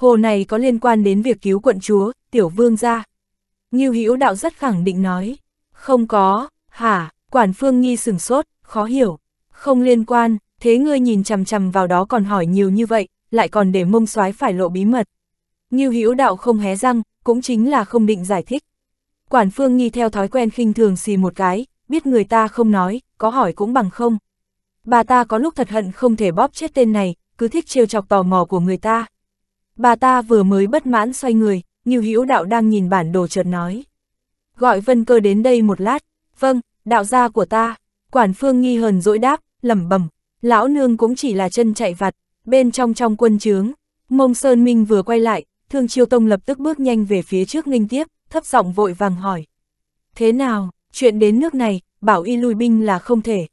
Hồ này có liên quan đến việc cứu quận chúa, tiểu vương gia. Như Hữu đạo rất khẳng định nói. Không có, hả, quản phương nghi sừng sốt, khó hiểu. Không liên quan, thế ngươi nhìn chằm chằm vào đó còn hỏi nhiều như vậy, lại còn để mông soái phải lộ bí mật. Như Hữu đạo không hé răng, cũng chính là không định giải thích. Quản phương nghi theo thói quen khinh thường xì một cái, biết người ta không nói, có hỏi cũng bằng không. Bà ta có lúc thật hận không thể bóp chết tên này, cứ thích trêu chọc tò mò của người ta. Bà ta vừa mới bất mãn xoay người, Ngưu Hữu Đạo đang nhìn bản đồ chợt nói. Gọi Vân Cơ đến đây một lát. Vâng, đạo gia của ta. Quản Phương nghi hờn dỗi đáp, lẩm bẩm, lão nương cũng chỉ là chân chạy vặt, bên trong trong quân trướng. Mông Sơn Minh vừa quay lại, Thương Chiêu Tông lập tức bước nhanh về phía trước nghênh tiếp, thấp giọng vội vàng hỏi. Thế nào, chuyện đến nước này, bảo y lùi binh là không thể.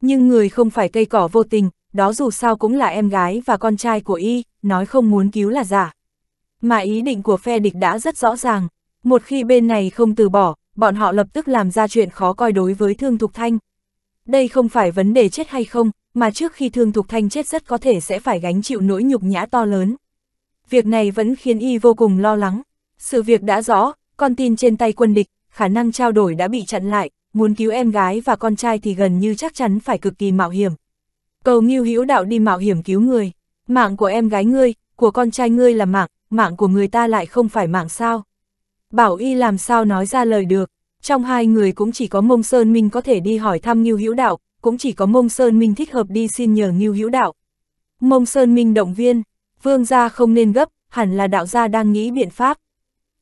Nhưng người không phải cây cỏ vô tình, đó dù sao cũng là em gái và con trai của y, nói không muốn cứu là giả. Mà ý định của phe địch đã rất rõ ràng, một khi bên này không từ bỏ, bọn họ lập tức làm ra chuyện khó coi đối với Thương Thục Thanh. Đây không phải vấn đề chết hay không, mà trước khi Thương Thục Thanh chết rất có thể sẽ phải gánh chịu nỗi nhục nhã to lớn. Việc này vẫn khiến y vô cùng lo lắng. Sự việc đã rõ, con tin trên tay quân địch, khả năng trao đổi đã bị chặn lại, muốn cứu em gái và con trai thì gần như chắc chắn phải cực kỳ mạo hiểm. Cầu Ngưu hữu đạo đi mạo hiểm cứu người, mạng của em gái ngươi, của con trai ngươi là mạng, mạng của người ta lại không phải mạng sao. Bảo y làm sao nói ra lời được, trong hai người cũng chỉ có mông Sơn Minh có thể đi hỏi thăm Ngưu hữu đạo, cũng chỉ có mông Sơn Minh thích hợp đi xin nhờ Ngưu hữu đạo. Mông Sơn Minh động viên, vương gia không nên gấp, hẳn là đạo gia đang nghĩ biện pháp.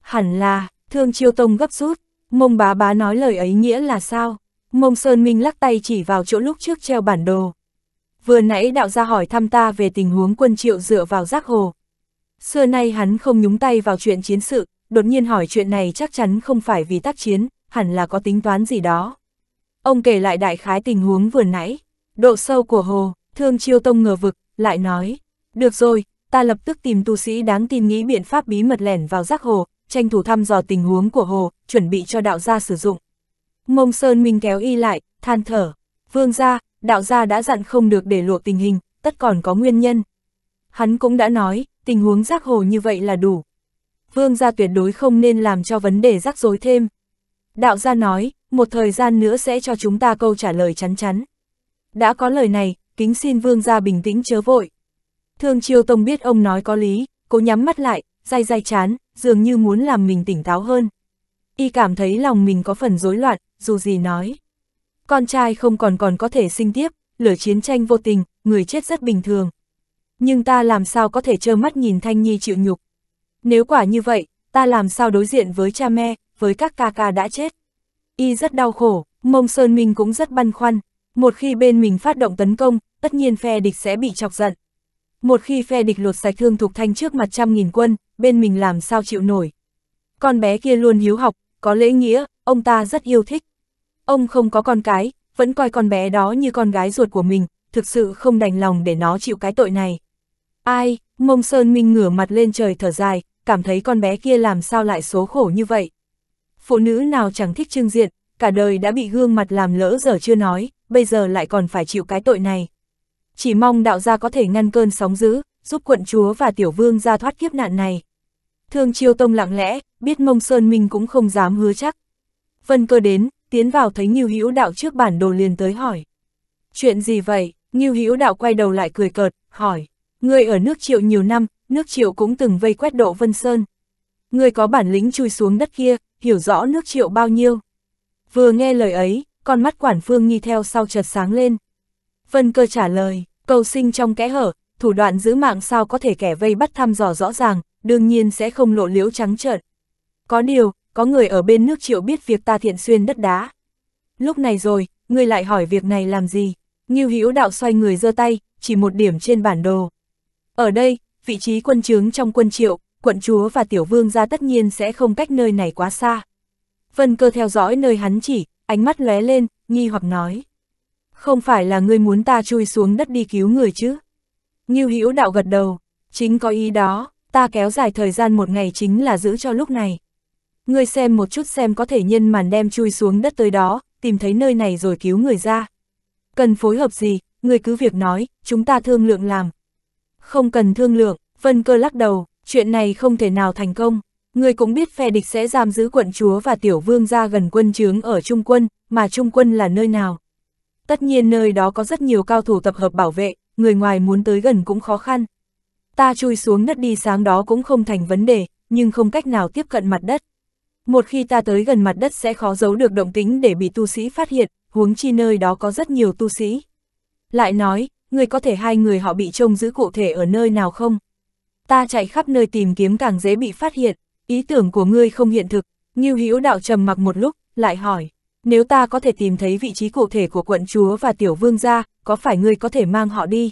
Hẳn là, thương chiêu tông gấp rút, mông bá bá nói lời ấy nghĩa là sao? Mông Sơn Minh lắc tay chỉ vào chỗ lúc trước treo bản đồ vừa nãy đạo gia hỏi thăm ta về tình huống quân triệu dựa vào giác hồ. Xưa nay hắn không nhúng tay vào chuyện chiến sự, đột nhiên hỏi chuyện này chắc chắn không phải vì tác chiến, hẳn là có tính toán gì đó. Ông kể lại đại khái tình huống vừa nãy, độ sâu của hồ, thương chiêu tông ngờ vực, lại nói, được rồi, ta lập tức tìm tu sĩ đáng tin nghĩ biện pháp bí mật lẻn vào giác hồ, tranh thủ thăm dò tình huống của hồ, chuẩn bị cho đạo gia sử dụng. Mông Sơn Minh kéo y lại, than thở, vương gia, đạo gia đã dặn không được để lộ tình hình, tất còn có nguyên nhân. Hắn cũng đã nói, tình huống rác hồ như vậy là đủ. Vương gia tuyệt đối không nên làm cho vấn đề rắc rối thêm. Đạo gia nói, một thời gian nữa sẽ cho chúng ta câu trả lời chắn chắn. Đã có lời này, kính xin vương gia bình tĩnh chớ vội. Thương Chiêu Tông biết ông nói có lý, cố nhắm mắt lại, day day chán, dường như muốn làm mình tỉnh táo hơn. Y cảm thấy lòng mình có phần rối loạn, dù gì nói. Con trai không còn còn có thể sinh tiếp, lửa chiến tranh vô tình, người chết rất bình thường. Nhưng ta làm sao có thể trơ mắt nhìn Thanh Nhi chịu nhục. Nếu quả như vậy, ta làm sao đối diện với cha mẹ, với các ca ca đã chết. Y rất đau khổ, mông Sơn Minh cũng rất băn khoăn. Một khi bên mình phát động tấn công, tất nhiên phe địch sẽ bị chọc giận. Một khi phe địch lột sạch thương thuộc thanh trước mặt trăm nghìn quân, bên mình làm sao chịu nổi. Con bé kia luôn hiếu học, có lễ nghĩa, ông ta rất yêu thích. Ông không có con cái, vẫn coi con bé đó như con gái ruột của mình, thực sự không đành lòng để nó chịu cái tội này. Ai, mông sơn minh ngửa mặt lên trời thở dài, cảm thấy con bé kia làm sao lại số khổ như vậy. Phụ nữ nào chẳng thích trưng diện, cả đời đã bị gương mặt làm lỡ giờ chưa nói, bây giờ lại còn phải chịu cái tội này. Chỉ mong đạo gia có thể ngăn cơn sóng dữ, giúp quận chúa và tiểu vương ra thoát kiếp nạn này. Thương chiêu tông lặng lẽ, biết mông sơn minh cũng không dám hứa chắc. Vân cơ đến, tiến vào thấy Ngưu Hữu Đạo trước bản đồ liền tới hỏi. Chuyện gì vậy? Ngưu Hữu Đạo quay đầu lại cười cợt, hỏi. người ở nước triệu nhiều năm, nước triệu cũng từng vây quét độ Vân Sơn. người có bản lĩnh chui xuống đất kia, hiểu rõ nước triệu bao nhiêu. Vừa nghe lời ấy, con mắt quản phương nghi theo sau chợt sáng lên. Vân cơ trả lời, cầu sinh trong kẽ hở, thủ đoạn giữ mạng sao có thể kẻ vây bắt thăm dò rõ ràng, đương nhiên sẽ không lộ liễu trắng trợn. Có điều, có người ở bên nước triệu biết việc ta thiện xuyên đất đá. Lúc này rồi, ngươi lại hỏi việc này làm gì? Ngưu Hữu Đạo xoay người giơ tay, chỉ một điểm trên bản đồ. Ở đây, vị trí quân chướng trong quân triệu, quận chúa và tiểu vương gia tất nhiên sẽ không cách nơi này quá xa. Vân cơ theo dõi nơi hắn chỉ, ánh mắt lóe lên, nghi hoặc nói. Không phải là ngươi muốn ta chui xuống đất đi cứu người chứ? Ngưu Hữu Đạo gật đầu, chính có ý đó, ta kéo dài thời gian một ngày chính là giữ cho lúc này ngươi xem một chút xem có thể nhân màn đem chui xuống đất tới đó, tìm thấy nơi này rồi cứu người ra. Cần phối hợp gì, ngươi cứ việc nói, chúng ta thương lượng làm. Không cần thương lượng, Vân Cơ lắc đầu, chuyện này không thể nào thành công. Ngươi cũng biết phe địch sẽ giam giữ quận chúa và tiểu vương ra gần quân chướng ở Trung quân, mà Trung quân là nơi nào. Tất nhiên nơi đó có rất nhiều cao thủ tập hợp bảo vệ, người ngoài muốn tới gần cũng khó khăn. Ta chui xuống đất đi sáng đó cũng không thành vấn đề, nhưng không cách nào tiếp cận mặt đất. Một khi ta tới gần mặt đất sẽ khó giấu được động tính để bị tu sĩ phát hiện, huống chi nơi đó có rất nhiều tu sĩ. Lại nói, người có thể hai người họ bị trông giữ cụ thể ở nơi nào không? Ta chạy khắp nơi tìm kiếm càng dễ bị phát hiện, ý tưởng của ngươi không hiện thực, Ngưu Hữu đạo trầm mặc một lúc, lại hỏi, nếu ta có thể tìm thấy vị trí cụ thể của quận chúa và tiểu vương gia, có phải ngươi có thể mang họ đi?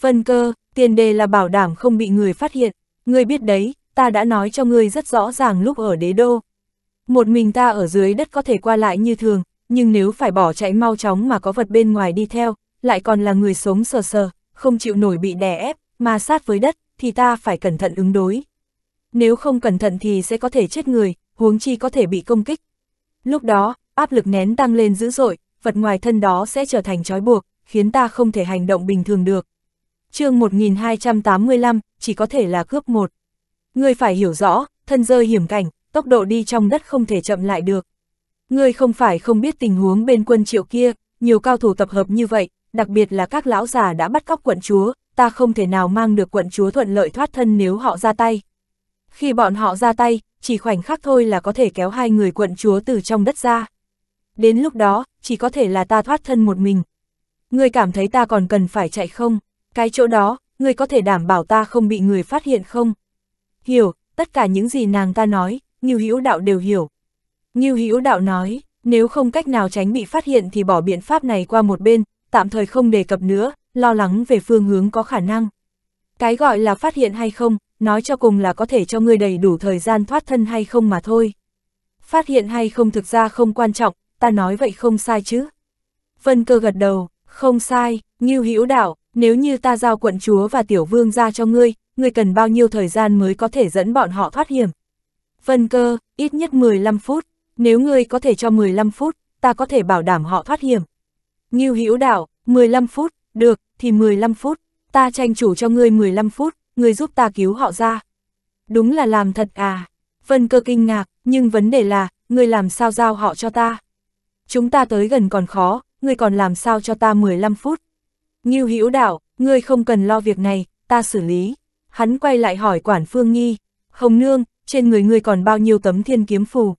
Vân cơ, tiền đề là bảo đảm không bị người phát hiện, ngươi biết đấy, ta đã nói cho ngươi rất rõ ràng lúc ở đế đô, một mình ta ở dưới đất có thể qua lại như thường, nhưng nếu phải bỏ chạy mau chóng mà có vật bên ngoài đi theo, lại còn là người sống sờ sờ, không chịu nổi bị đè ép, mà sát với đất, thì ta phải cẩn thận ứng đối. Nếu không cẩn thận thì sẽ có thể chết người, huống chi có thể bị công kích. Lúc đó, áp lực nén tăng lên dữ dội, vật ngoài thân đó sẽ trở thành trói buộc, khiến ta không thể hành động bình thường được. chương 1285, chỉ có thể là cướp một. người phải hiểu rõ, thân rơi hiểm cảnh, tốc độ đi trong đất không thể chậm lại được. Ngươi không phải không biết tình huống bên quân triệu kia, nhiều cao thủ tập hợp như vậy, đặc biệt là các lão già đã bắt cóc quận chúa, ta không thể nào mang được quận chúa thuận lợi thoát thân nếu họ ra tay. Khi bọn họ ra tay, chỉ khoảnh khắc thôi là có thể kéo hai người quận chúa từ trong đất ra. Đến lúc đó, chỉ có thể là ta thoát thân một mình. Ngươi cảm thấy ta còn cần phải chạy không? Cái chỗ đó, ngươi có thể đảm bảo ta không bị người phát hiện không? Hiểu, tất cả những gì nàng ta nói, Ngưu Hữu Đạo đều hiểu. Ngưu Hữu Đạo nói, nếu không cách nào tránh bị phát hiện thì bỏ biện pháp này qua một bên, tạm thời không đề cập nữa, lo lắng về phương hướng có khả năng. Cái gọi là phát hiện hay không, nói cho cùng là có thể cho ngươi đầy đủ thời gian thoát thân hay không mà thôi. Phát hiện hay không thực ra không quan trọng, ta nói vậy không sai chứ. Vân cơ gật đầu, không sai, Ngưu Hữu Đạo, nếu như ta giao quận chúa và tiểu vương ra cho ngươi, ngươi cần bao nhiêu thời gian mới có thể dẫn bọn họ thoát hiểm. Vân cơ, ít nhất 15 phút, nếu ngươi có thể cho 15 phút, ta có thể bảo đảm họ thoát hiểm. Ngưu Hữu Đạo, 15 phút, được, thì 15 phút, ta tranh chủ cho ngươi 15 phút, ngươi giúp ta cứu họ ra. Đúng là làm thật à? Vân cơ kinh ngạc, nhưng vấn đề là, ngươi làm sao giao họ cho ta? Chúng ta tới gần còn khó, ngươi còn làm sao cho ta 15 phút? Ngưu Hữu Đạo, ngươi không cần lo việc này, ta xử lý. Hắn quay lại hỏi quản Phương Nghi, Hồng Nương, trên người ngươi còn bao nhiêu tấm thiên kiếm phù?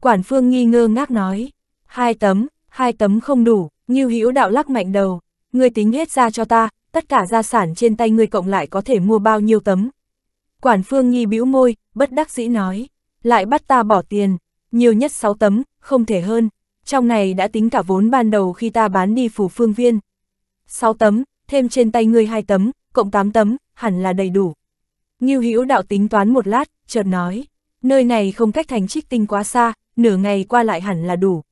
Quản phương nghi ngơ ngác nói, hai tấm, hai tấm không đủ, Ngưu Hữu đạo lắc mạnh đầu, ngươi tính hết ra cho ta, tất cả gia sản trên tay ngươi cộng lại có thể mua bao nhiêu tấm? Quản phương nghi bĩu môi, bất đắc dĩ nói, lại bắt ta bỏ tiền, nhiều nhất sáu tấm, không thể hơn, trong này đã tính cả vốn ban đầu khi ta bán đi phủ phương viên. sáu tấm, thêm trên tay ngươi hai tấm, cộng tám tấm, hẳn là đầy đủ. Ngưu Hữu đạo tính toán một lát, chợt nói, nơi này không cách thành trích tinh quá xa, nửa ngày qua lại hẳn là đủ.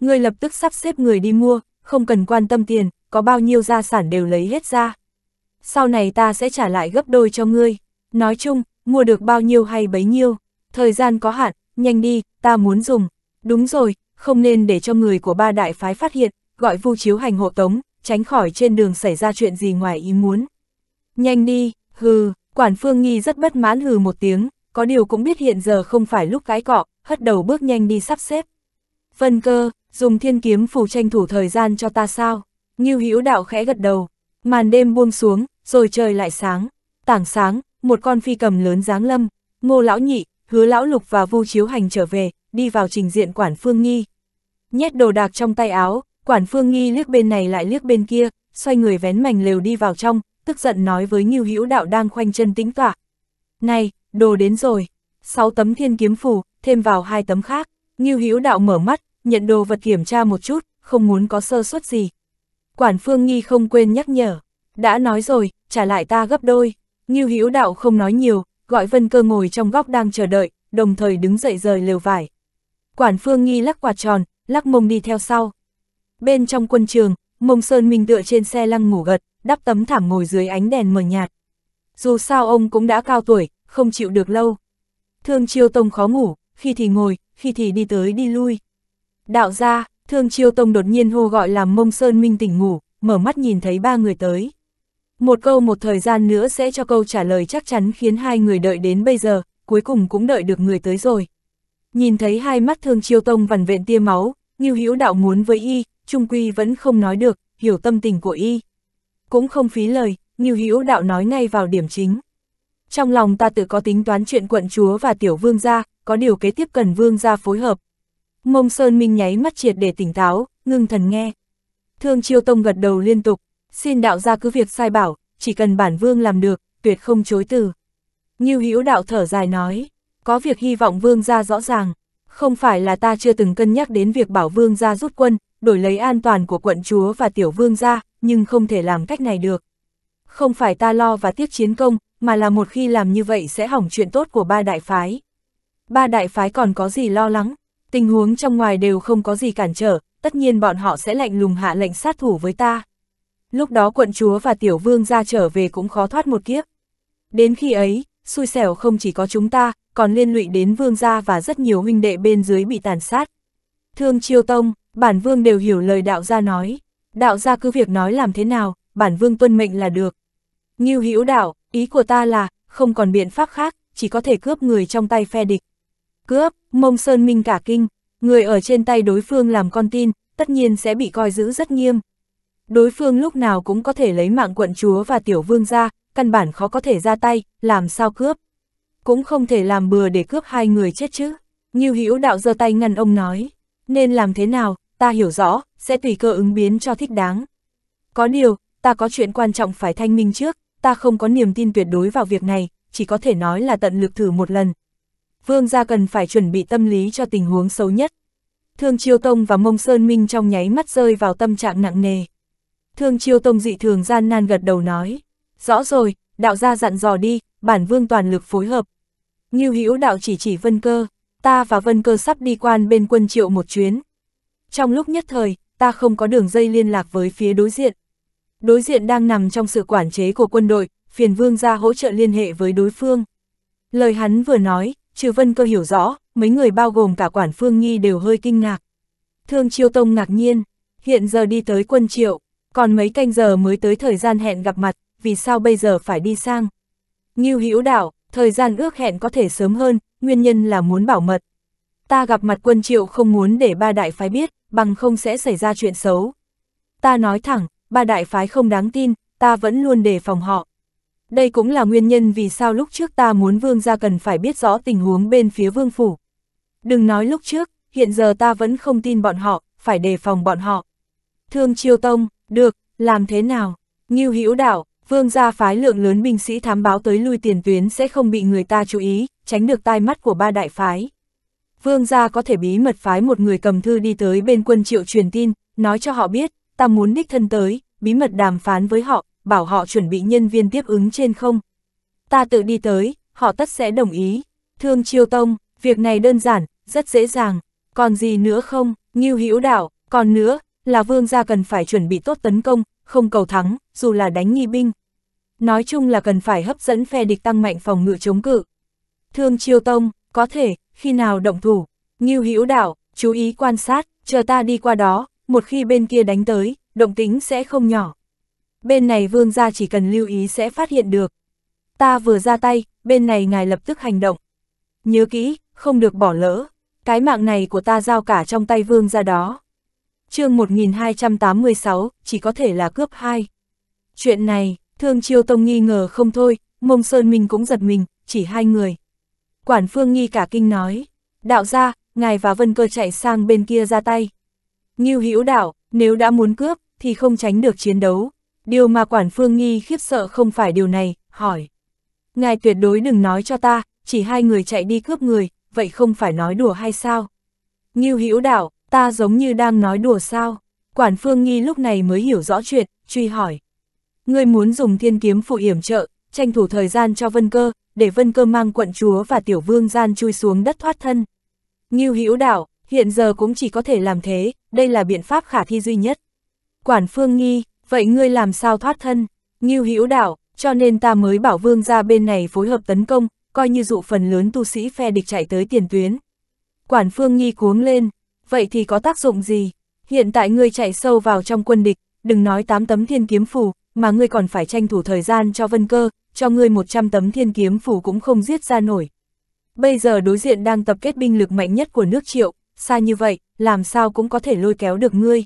Người lập tức sắp xếp người đi mua, không cần quan tâm tiền, có bao nhiêu gia sản đều lấy hết ra. Sau này ta sẽ trả lại gấp đôi cho ngươi. Nói chung, mua được bao nhiêu hay bấy nhiêu, thời gian có hạn, nhanh đi, ta muốn dùng. Đúng rồi, không nên để cho người của ba đại phái phát hiện, gọi vu chiếu hành hộ tống, tránh khỏi trên đường xảy ra chuyện gì ngoài ý muốn. Nhanh đi, hừ, quản phương nghi rất bất mãn hừ một tiếng, có điều cũng biết hiện giờ không phải lúc cái cọ, hất đầu bước nhanh đi sắp xếp. Vân cơ, dùng thiên kiếm phù tranh thủ thời gian cho ta sao? Ngưu Hữu đạo khẽ gật đầu, màn đêm buông xuống, rồi trời lại sáng. Tảng sáng, một con phi cầm lớn dáng lâm, ngô lão nhị, hứa lão lục và vu chiếu hành trở về, đi vào trình diện quản phương nghi. Nhét đồ đạc trong tay áo, quản phương nghi liếc bên này lại liếc bên kia, xoay người vén mảnh lều đi vào trong, tức giận nói với Ngưu Hữu đạo đang khoanh chân tĩnh tọa. Này, đồ đến rồi. sáu tấm thiên kiếm phù, thêm vào hai tấm khác, Ngưu Hữu Đạo mở mắt, nhận đồ vật kiểm tra một chút, không muốn có sơ suất gì. Quản Phương Nghi không quên nhắc nhở, đã nói rồi, trả lại ta gấp đôi. Ngưu Hữu Đạo không nói nhiều, gọi Vân Cơ ngồi trong góc đang chờ đợi, đồng thời đứng dậy rời lều vải. Quản Phương Nghi lắc quạt tròn, lắc mông đi theo sau. Bên trong quân trường, Mông Sơn Minh tựa trên xe lăng ngủ gật, đắp tấm thảm ngồi dưới ánh đèn mờ nhạt. Dù sao ông cũng đã cao tuổi, không chịu được lâu. Thương Chiêu Tông khó ngủ, khi thì ngồi, khi thì đi tới đi lui. Đạo ra, Thương Chiêu Tông đột nhiên hô gọi làm mông sơn minh tỉnh ngủ, mở mắt nhìn thấy ba người tới. Một câu một thời gian nữa sẽ cho câu trả lời chắc chắn khiến hai người đợi đến bây giờ, cuối cùng cũng đợi được người tới rồi. Nhìn thấy hai mắt Thương Chiêu Tông vằn vện tia máu, Ngưu Hữu Đạo muốn với y, Trung Quy vẫn không nói được, hiểu tâm tình của y. Cũng không phí lời, Ngưu Hữu Đạo nói ngay vào điểm chính trong lòng ta tự có tính toán chuyện quận chúa và tiểu vương gia, có điều kế tiếp cần vương gia phối hợp. Mông Sơn Minh nháy mắt triệt để tỉnh táo, ngưng thần nghe. Thương Chiêu Tông gật đầu liên tục, xin đạo gia cứ việc sai bảo, chỉ cần bản vương làm được, tuyệt không chối từ. như Hữu đạo thở dài nói, có việc hy vọng vương gia rõ ràng, không phải là ta chưa từng cân nhắc đến việc bảo vương gia rút quân, đổi lấy an toàn của quận chúa và tiểu vương gia, nhưng không thể làm cách này được. Không phải ta lo và tiếc chiến công, mà là một khi làm như vậy sẽ hỏng chuyện tốt của ba đại phái. Ba đại phái còn có gì lo lắng, tình huống trong ngoài đều không có gì cản trở, tất nhiên bọn họ sẽ lạnh lùng hạ lệnh sát thủ với ta. Lúc đó quận chúa và tiểu vương ra trở về cũng khó thoát một kiếp. Đến khi ấy, xui xẻo không chỉ có chúng ta, còn liên lụy đến vương gia và rất nhiều huynh đệ bên dưới bị tàn sát. Thương Chiêu Tông, bản vương đều hiểu lời đạo gia nói. Đạo gia cứ việc nói làm thế nào, bản vương tuân mệnh là được, Ngưu Hữu Đạo, ý của ta là, không còn biện pháp khác, chỉ có thể cướp người trong tay phe địch. Cướp, Mông Sơn Minh cả kinh, người ở trên tay đối phương làm con tin, tất nhiên sẽ bị coi giữ rất nghiêm. Đối phương lúc nào cũng có thể lấy mạng quận chúa và tiểu vương ra, căn bản khó có thể ra tay, làm sao cướp. Cũng không thể làm bừa để cướp hai người chết chứ. Ngưu Hữu Đạo giơ tay ngăn ông nói, nên làm thế nào, ta hiểu rõ, sẽ tùy cơ ứng biến cho thích đáng. Có điều, ta có chuyện quan trọng phải thanh minh trước, ta không có niềm tin tuyệt đối vào việc này, chỉ có thể nói là tận lực thử một lần. Vương gia cần phải chuẩn bị tâm lý cho tình huống xấu nhất. Thương Chiêu Tông và Mông Sơn Minh trong nháy mắt rơi vào tâm trạng nặng nề. Thương Chiêu Tông dị thường gian nan gật đầu nói, rõ rồi, đạo gia dặn dò đi, bản vương toàn lực phối hợp. Ngưu Hữu đạo chỉ chỉ Vân Cơ, ta và Vân Cơ sắp đi quan bên quân Triệu một chuyến. Trong lúc nhất thời, ta không có đường dây liên lạc với phía đối diện, Đối diện đang nằm trong sự quản chế của quân đội, phiền vương ra hỗ trợ liên hệ với đối phương. Lời hắn vừa nói, trừ vân cơ hiểu rõ, mấy người bao gồm cả quản phương nghi đều hơi kinh ngạc. Thương Chiêu Tông ngạc nhiên, hiện giờ đi tới quân triệu, còn mấy canh giờ mới tới thời gian hẹn gặp mặt, vì sao bây giờ phải đi sang. Ngưu Hữu Đạo, thời gian ước hẹn có thể sớm hơn, nguyên nhân là muốn bảo mật. Ta gặp mặt quân triệu không muốn để ba đại phái biết, bằng không sẽ xảy ra chuyện xấu. Ta nói thẳng, ba đại phái không đáng tin, ta vẫn luôn đề phòng họ. Đây cũng là nguyên nhân vì sao lúc trước ta muốn vương gia cần phải biết rõ tình huống bên phía vương phủ. Đừng nói lúc trước, hiện giờ ta vẫn không tin bọn họ, phải đề phòng bọn họ. Thương Chiêu Tông, được, làm thế nào? Ngưu Hữu Đạo, vương gia phái lượng lớn binh sĩ thám báo tới lui tiền tuyến sẽ không bị người ta chú ý, tránh được tai mắt của ba đại phái. Vương gia có thể bí mật phái một người cầm thư đi tới bên quân triệu truyền tin, nói cho họ biết, ta muốn đích thân tới, bí mật đàm phán với họ, bảo họ chuẩn bị nhân viên tiếp ứng trên không. Ta tự đi tới, họ tất sẽ đồng ý. Thương Chiêu Tông, việc này đơn giản, rất dễ dàng. Còn gì nữa không, Ngưu Hữu Đạo, còn nữa, là vương gia cần phải chuẩn bị tốt tấn công, không cầu thắng, dù là đánh nghi binh. Nói chung là cần phải hấp dẫn phe địch tăng mạnh phòng ngự chống cự. Thương Chiêu Tông, có thể, khi nào động thủ, Ngưu Hữu Đạo, chú ý quan sát, chờ ta đi qua đó, một khi bên kia đánh tới, động tính sẽ không nhỏ. Bên này vương gia chỉ cần lưu ý sẽ phát hiện được. Ta vừa ra tay, bên này ngài lập tức hành động. Nhớ kỹ, không được bỏ lỡ. Cái mạng này của ta giao cả trong tay vương gia đó. chương 1286, chỉ có thể là cướp hai. Chuyện này, thương chiêu tông nghi ngờ không thôi, mông sơn mình cũng giật mình, chỉ hai người. Quản phương nghi cả kinh nói, đạo gia, ngài và vân cơ chạy sang bên kia ra tay. Ngưu Hữu Đạo, nếu đã muốn cướp, thì không tránh được chiến đấu. Điều mà Quản Phương Nghi khiếp sợ không phải điều này, hỏi. Ngài tuyệt đối đừng nói cho ta, chỉ hai người chạy đi cướp người, vậy không phải nói đùa hay sao? Ngưu Hữu Đạo, ta giống như đang nói đùa sao? Quản Phương Nghi lúc này mới hiểu rõ chuyện, truy hỏi. Ngươi muốn dùng thiên kiếm phụ hiểm trợ, tranh thủ thời gian cho Vân Cơ, để Vân Cơ mang quận chúa và tiểu vương gian chui xuống đất thoát thân. Ngưu Hữu Đạo, Hiện giờ cũng chỉ có thể làm thế, đây là biện pháp khả thi duy nhất. Quản phương nghi, vậy ngươi làm sao thoát thân? Ngưu hữu đạo, cho nên ta mới bảo vương ra bên này phối hợp tấn công, coi như dụ phần lớn tu sĩ phe địch chạy tới tiền tuyến. Quản phương nghi cuống lên, vậy thì có tác dụng gì? Hiện tại ngươi chạy sâu vào trong quân địch, đừng nói 8 tấm thiên kiếm phủ, mà ngươi còn phải tranh thủ thời gian cho vân cơ, cho ngươi 100 tấm thiên kiếm phủ cũng không giết ra nổi. Bây giờ đối diện đang tập kết binh lực mạnh nhất của nước triệu, xa như vậy, làm sao cũng có thể lôi kéo được ngươi.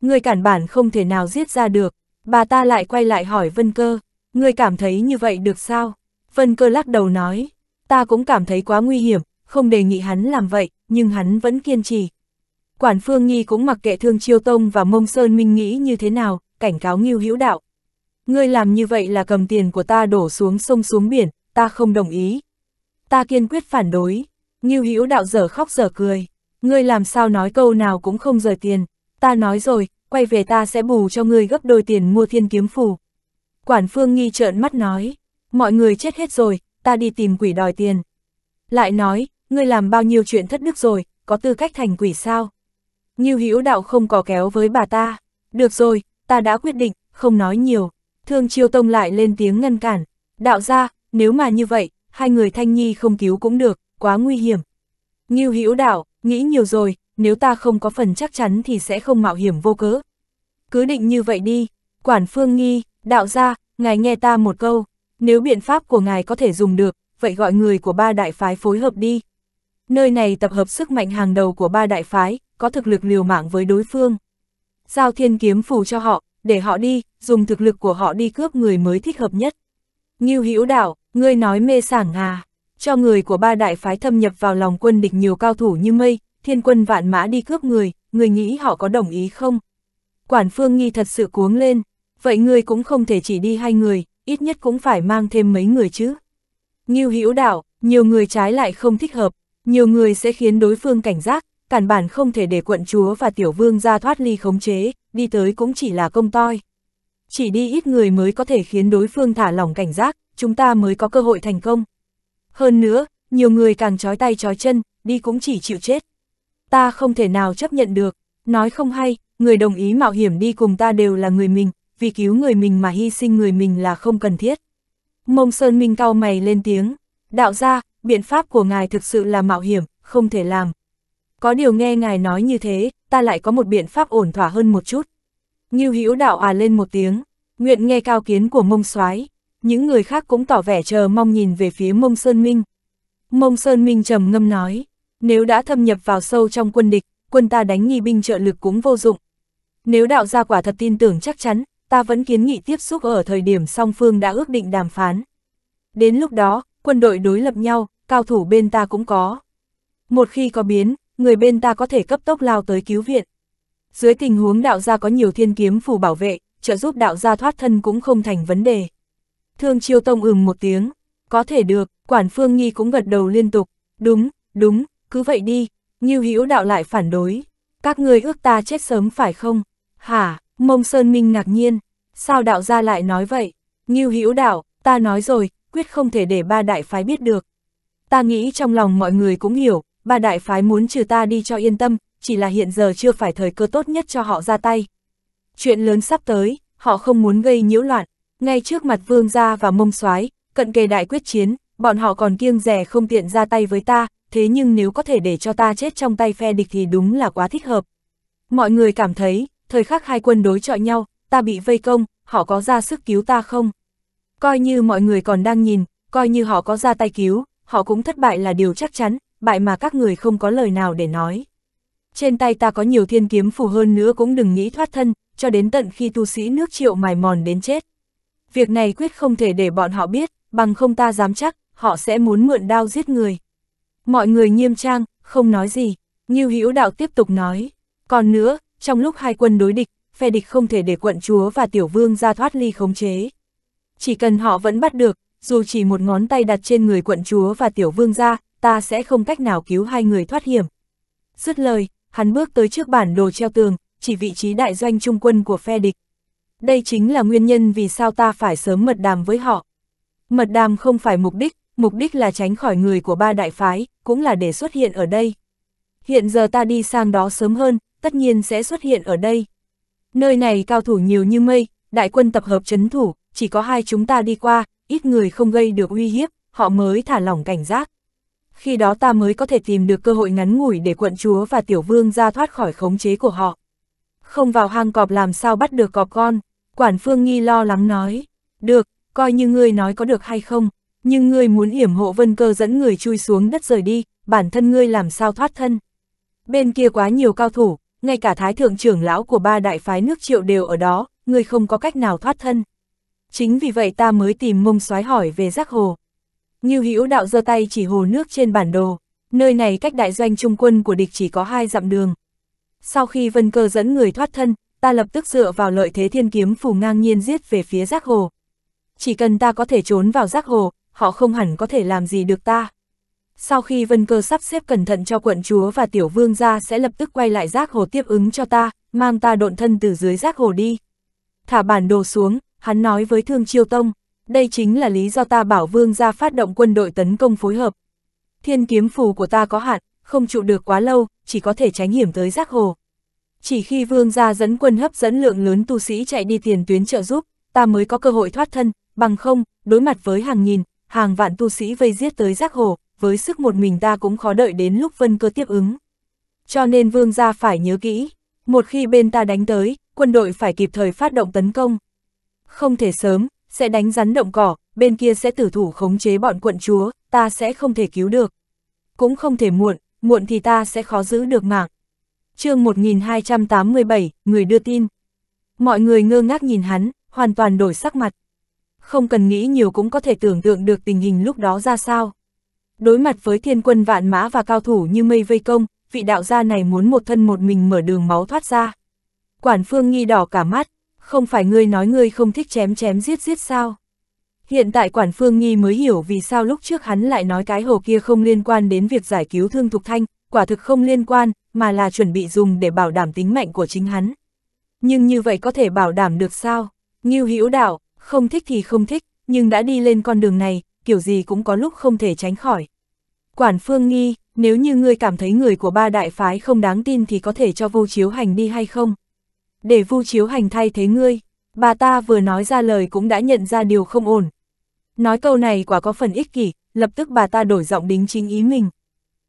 Ngươi cản bản không thể nào giết ra được, bà ta lại quay lại hỏi Vân Cơ, ngươi cảm thấy như vậy được sao? Vân Cơ lắc đầu nói, ta cũng cảm thấy quá nguy hiểm, không đề nghị hắn làm vậy, nhưng hắn vẫn kiên trì. Quản Phương Nhi cũng mặc kệ Thương Chiêu Tông và Mông Sơn Minh nghĩ như thế nào, cảnh cáo Ngưu Hữu Đạo. Ngươi làm như vậy là cầm tiền của ta đổ xuống sông xuống biển, ta không đồng ý. Ta kiên quyết phản đối. Ngưu Hữu Đạo giờ khóc giờ cười ngươi làm sao nói câu nào cũng không rời tiền, ta nói rồi, quay về ta sẽ bù cho ngươi gấp đôi tiền mua thiên kiếm phù. Quản phương nghi trợn mắt nói, mọi người chết hết rồi, ta đi tìm quỷ đòi tiền. Lại nói, ngươi làm bao nhiêu chuyện thất đức rồi, có tư cách thành quỷ sao? như hữu đạo không có kéo với bà ta. Được rồi, ta đã quyết định, không nói nhiều. Thương chiêu tông lại lên tiếng ngăn cản. Đạo ra, nếu mà như vậy, hai người thanh nhi không cứu cũng được, quá nguy hiểm. như hữu đạo, Nghĩ nhiều rồi, nếu ta không có phần chắc chắn thì sẽ không mạo hiểm vô cớ. Cứ định như vậy đi, quản phương nghi, đạo gia, ngài nghe ta một câu, nếu biện pháp của ngài có thể dùng được, vậy gọi người của ba đại phái phối hợp đi. Nơi này tập hợp sức mạnh hàng đầu của ba đại phái, có thực lực liều mạng với đối phương. Giao thiên kiếm phù cho họ, để họ đi, dùng thực lực của họ đi cướp người mới thích hợp nhất. Ngưu Hữu Đạo, ngươi nói mê sảng à? cho người của ba đại phái thâm nhập vào lòng quân địch nhiều cao thủ như mây, thiên quân vạn mã đi cướp người, người nghĩ họ có đồng ý không? Quản Phương Nghi thật sự cuống lên, vậy người cũng không thể chỉ đi hai người, ít nhất cũng phải mang thêm mấy người chứ. Nghiêu hữu đạo, nhiều người trái lại không thích hợp, nhiều người sẽ khiến đối phương cảnh giác, cản bản không thể để quận chúa và tiểu vương ra thoát ly khống chế, đi tới cũng chỉ là công toi. Chỉ đi ít người mới có thể khiến đối phương thả lỏng cảnh giác, chúng ta mới có cơ hội thành công. Hơn nữa, nhiều người càng trói tay trói chân, đi cũng chỉ chịu chết. Ta không thể nào chấp nhận được, nói không hay, người đồng ý mạo hiểm đi cùng ta đều là người mình, vì cứu người mình mà hy sinh người mình là không cần thiết. Mông Sơn Minh cao mày lên tiếng, đạo ra, biện pháp của ngài thực sự là mạo hiểm, không thể làm. Có điều nghe ngài nói như thế, ta lại có một biện pháp ổn thỏa hơn một chút. như Hữu đạo à lên một tiếng, nguyện nghe cao kiến của mông soái những người khác cũng tỏ vẻ chờ mong nhìn về phía Mông Sơn Minh. Mông Sơn Minh trầm ngâm nói, nếu đã thâm nhập vào sâu trong quân địch, quân ta đánh nghi binh trợ lực cũng vô dụng. Nếu đạo gia quả thật tin tưởng chắc chắn, ta vẫn kiến nghị tiếp xúc ở thời điểm song phương đã ước định đàm phán. Đến lúc đó, quân đội đối lập nhau, cao thủ bên ta cũng có. Một khi có biến, người bên ta có thể cấp tốc lao tới cứu viện. Dưới tình huống đạo gia có nhiều thiên kiếm phù bảo vệ, trợ giúp đạo gia thoát thân cũng không thành vấn đề. Thương Chiêu Tông ừm một tiếng, có thể được, Quản Phương Nhi cũng gật đầu liên tục, đúng, đúng, cứ vậy đi, Nhiêu Hữu Đạo lại phản đối, các người ước ta chết sớm phải không? Hả, Mông Sơn Minh ngạc nhiên, sao đạo gia lại nói vậy? Nhiêu Hữu Đạo, ta nói rồi, quyết không thể để ba đại phái biết được. Ta nghĩ trong lòng mọi người cũng hiểu, ba đại phái muốn trừ ta đi cho yên tâm, chỉ là hiện giờ chưa phải thời cơ tốt nhất cho họ ra tay. Chuyện lớn sắp tới, họ không muốn gây nhiễu loạn, ngay trước mặt vương gia và mông soái cận kề đại quyết chiến, bọn họ còn kiêng rẻ không tiện ra tay với ta, thế nhưng nếu có thể để cho ta chết trong tay phe địch thì đúng là quá thích hợp. Mọi người cảm thấy, thời khắc hai quân đối chọi nhau, ta bị vây công, họ có ra sức cứu ta không? Coi như mọi người còn đang nhìn, coi như họ có ra tay cứu, họ cũng thất bại là điều chắc chắn, bại mà các người không có lời nào để nói. Trên tay ta có nhiều thiên kiếm phù hơn nữa cũng đừng nghĩ thoát thân, cho đến tận khi tu sĩ nước triệu mài mòn đến chết việc này quyết không thể để bọn họ biết, bằng không ta dám chắc, họ sẽ muốn mượn đao giết người. Mọi người nghiêm trang, không nói gì, như Hữu Đạo tiếp tục nói. Còn nữa, trong lúc hai quân đối địch, phe địch không thể để quận chúa và tiểu vương ra thoát ly khống chế. Chỉ cần họ vẫn bắt được, dù chỉ một ngón tay đặt trên người quận chúa và tiểu vương ra, ta sẽ không cách nào cứu hai người thoát hiểm. Dứt lời, hắn bước tới trước bản đồ treo tường, chỉ vị trí đại doanh trung quân của phe địch. Đây chính là nguyên nhân vì sao ta phải sớm mật đàm với họ. Mật đàm không phải mục đích, mục đích là tránh khỏi người của ba đại phái, cũng là để xuất hiện ở đây. Hiện giờ ta đi sang đó sớm hơn, tất nhiên sẽ xuất hiện ở đây. Nơi này cao thủ nhiều như mây, đại quân tập hợp chấn thủ, chỉ có hai chúng ta đi qua, ít người không gây được uy hiếp, họ mới thả lỏng cảnh giác. Khi đó ta mới có thể tìm được cơ hội ngắn ngủi để quận chúa và tiểu vương ra thoát khỏi khống chế của họ. Không vào hang cọp làm sao bắt được cọp con. Quản Phương Nghi lo lắng nói, được, coi như ngươi nói có được hay không, nhưng ngươi muốn yểm hộ vân cơ dẫn người chui xuống đất rời đi, bản thân ngươi làm sao thoát thân. Bên kia quá nhiều cao thủ, ngay cả thái thượng trưởng lão của ba đại phái nước triệu đều ở đó, ngươi không có cách nào thoát thân. Chính vì vậy ta mới tìm mông soái hỏi về giác hồ. Như Hữu đạo giơ tay chỉ hồ nước trên bản đồ, nơi này cách đại doanh trung quân của địch chỉ có hai dặm đường. Sau khi Vân Cơ dẫn người thoát thân, ta lập tức dựa vào lợi thế thiên kiếm phù ngang nhiên giết về phía giác hồ. Chỉ cần ta có thể trốn vào giác hồ, họ không hẳn có thể làm gì được ta. Sau khi vân cơ sắp xếp cẩn thận cho quận chúa và tiểu vương ra sẽ lập tức quay lại giác hồ tiếp ứng cho ta, mang ta độn thân từ dưới giác hồ đi. Thả bản đồ xuống, hắn nói với thương chiêu tông, đây chính là lý do ta bảo vương ra phát động quân đội tấn công phối hợp. Thiên kiếm phù của ta có hạn, không trụ được quá lâu, chỉ có thể tránh hiểm tới giác hồ. Chỉ khi vương gia dẫn quân hấp dẫn lượng lớn tu sĩ chạy đi tiền tuyến trợ giúp, ta mới có cơ hội thoát thân, bằng không, đối mặt với hàng nghìn, hàng vạn tu sĩ vây giết tới giác hồ, với sức một mình ta cũng khó đợi đến lúc vân cơ tiếp ứng. Cho nên vương gia phải nhớ kỹ, một khi bên ta đánh tới, quân đội phải kịp thời phát động tấn công. Không thể sớm, sẽ đánh rắn động cỏ, bên kia sẽ tử thủ khống chế bọn quận chúa, ta sẽ không thể cứu được. Cũng không thể muộn, muộn thì ta sẽ khó giữ được mạng chương 1287, người đưa tin. Mọi người ngơ ngác nhìn hắn, hoàn toàn đổi sắc mặt. Không cần nghĩ nhiều cũng có thể tưởng tượng được tình hình lúc đó ra sao. Đối mặt với thiên quân vạn mã và cao thủ như mây vây công, vị đạo gia này muốn một thân một mình mở đường máu thoát ra. Quản phương nghi đỏ cả mắt, không phải ngươi nói ngươi không thích chém chém giết giết sao. Hiện tại quản phương nghi mới hiểu vì sao lúc trước hắn lại nói cái hồ kia không liên quan đến việc giải cứu thương Thục Thanh, quả thực không liên quan, mà là chuẩn bị dùng để bảo đảm tính mạnh của chính hắn. Nhưng như vậy có thể bảo đảm được sao? Ngưu Hữu Đạo, không thích thì không thích, nhưng đã đi lên con đường này, kiểu gì cũng có lúc không thể tránh khỏi. Quản Phương Nghi, nếu như ngươi cảm thấy người của ba đại phái không đáng tin thì có thể cho Vu Chiếu Hành đi hay không? Để Vu Chiếu Hành thay thế ngươi, bà ta vừa nói ra lời cũng đã nhận ra điều không ổn. Nói câu này quả có phần ích kỷ, lập tức bà ta đổi giọng đính chính ý mình.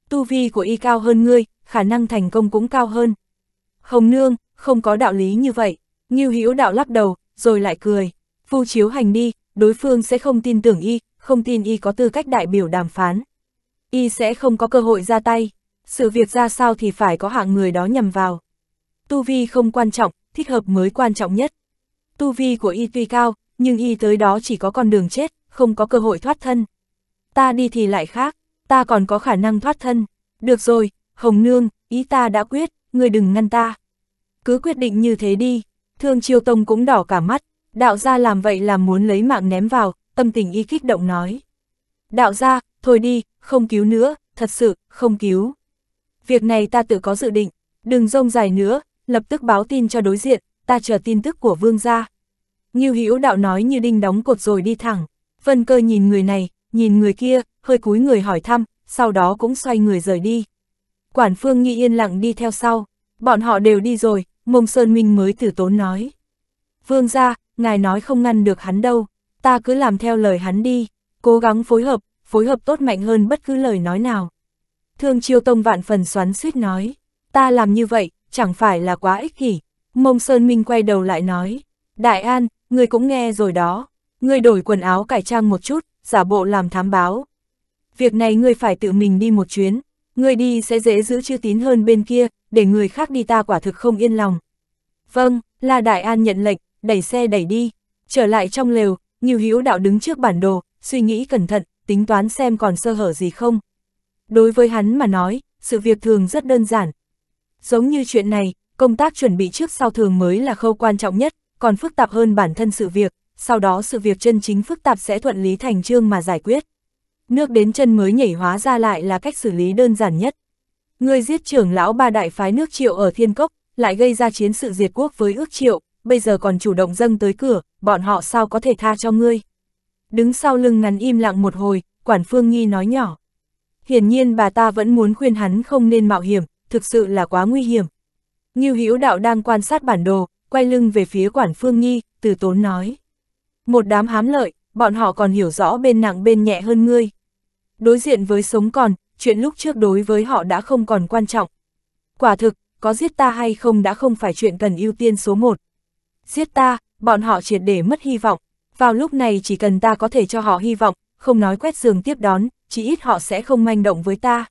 Tu vi của y cao hơn ngươi, khả năng thành công cũng cao hơn. Hồng nương, không có đạo lý như vậy. Ngưu Hữu đạo lắc đầu, rồi lại cười. Phu chiếu hành đi, đối phương sẽ không tin tưởng y, không tin y có tư cách đại biểu đàm phán. Y sẽ không có cơ hội ra tay. Sự việc ra sao thì phải có hạng người đó nhầm vào. Tu vi không quan trọng, thích hợp mới quan trọng nhất. Tu vi của y tuy cao, nhưng y tới đó chỉ có con đường chết, không có cơ hội thoát thân. Ta đi thì lại khác, ta còn có khả năng thoát thân. Được rồi, Hồng Nương, ý ta đã quyết, ngươi đừng ngăn ta. Cứ quyết định như thế đi, thương chiêu tông cũng đỏ cả mắt, đạo gia làm vậy là muốn lấy mạng ném vào, tâm tình y kích động nói. Đạo gia, thôi đi, không cứu nữa, thật sự, không cứu. Việc này ta tự có dự định, đừng rông dài nữa, lập tức báo tin cho đối diện, ta chờ tin tức của vương gia. Nghiêu hữu đạo nói như đinh đóng cột rồi đi thẳng, vân cơ nhìn người này, nhìn người kia, hơi cúi người hỏi thăm, sau đó cũng xoay người rời đi. Quản Phương Nhi yên lặng đi theo sau, bọn họ đều đi rồi, Mông Sơn Minh mới tử tốn nói. Vương ra, ngài nói không ngăn được hắn đâu, ta cứ làm theo lời hắn đi, cố gắng phối hợp, phối hợp tốt mạnh hơn bất cứ lời nói nào. Thương Chiêu Tông vạn phần xoắn suýt nói, ta làm như vậy, chẳng phải là quá ích kỷ. Mông Sơn Minh quay đầu lại nói, Đại An, người cũng nghe rồi đó, người đổi quần áo cải trang một chút, giả bộ làm thám báo. Việc này ngươi phải tự mình đi một chuyến, Người đi sẽ dễ giữ chữ tín hơn bên kia, để người khác đi ta quả thực không yên lòng. Vâng, La Đại An nhận lệnh, đẩy xe đẩy đi. Trở lại trong lều, Nghiêu Hữu Đạo đứng trước bản đồ, suy nghĩ cẩn thận, tính toán xem còn sơ hở gì không. Đối với hắn mà nói, sự việc thường rất đơn giản. Giống như chuyện này, công tác chuẩn bị trước sau thường mới là khâu quan trọng nhất, còn phức tạp hơn bản thân sự việc, sau đó sự việc chân chính phức tạp sẽ thuận lý thành trương mà giải quyết nước đến chân mới nhảy hóa ra lại là cách xử lý đơn giản nhất. Ngươi giết trưởng lão ba đại phái nước triệu ở thiên cốc, lại gây ra chiến sự diệt quốc với ước triệu, bây giờ còn chủ động dâng tới cửa, bọn họ sao có thể tha cho ngươi. Đứng sau lưng ngắn im lặng một hồi, quản phương nghi nói nhỏ. Hiển nhiên bà ta vẫn muốn khuyên hắn không nên mạo hiểm, thực sự là quá nguy hiểm. Ngưu Hữu Đạo đang quan sát bản đồ, quay lưng về phía quản phương nghi, từ tốn nói. Một đám hám lợi, bọn họ còn hiểu rõ bên nặng bên nhẹ hơn ngươi, đối diện với sống còn, chuyện lúc trước đối với họ đã không còn quan trọng. Quả thực, có giết ta hay không đã không phải chuyện cần ưu tiên số một. Giết ta, bọn họ triệt để mất hy vọng, vào lúc này chỉ cần ta có thể cho họ hy vọng, không nói quét giường tiếp đón, chỉ ít họ sẽ không manh động với ta.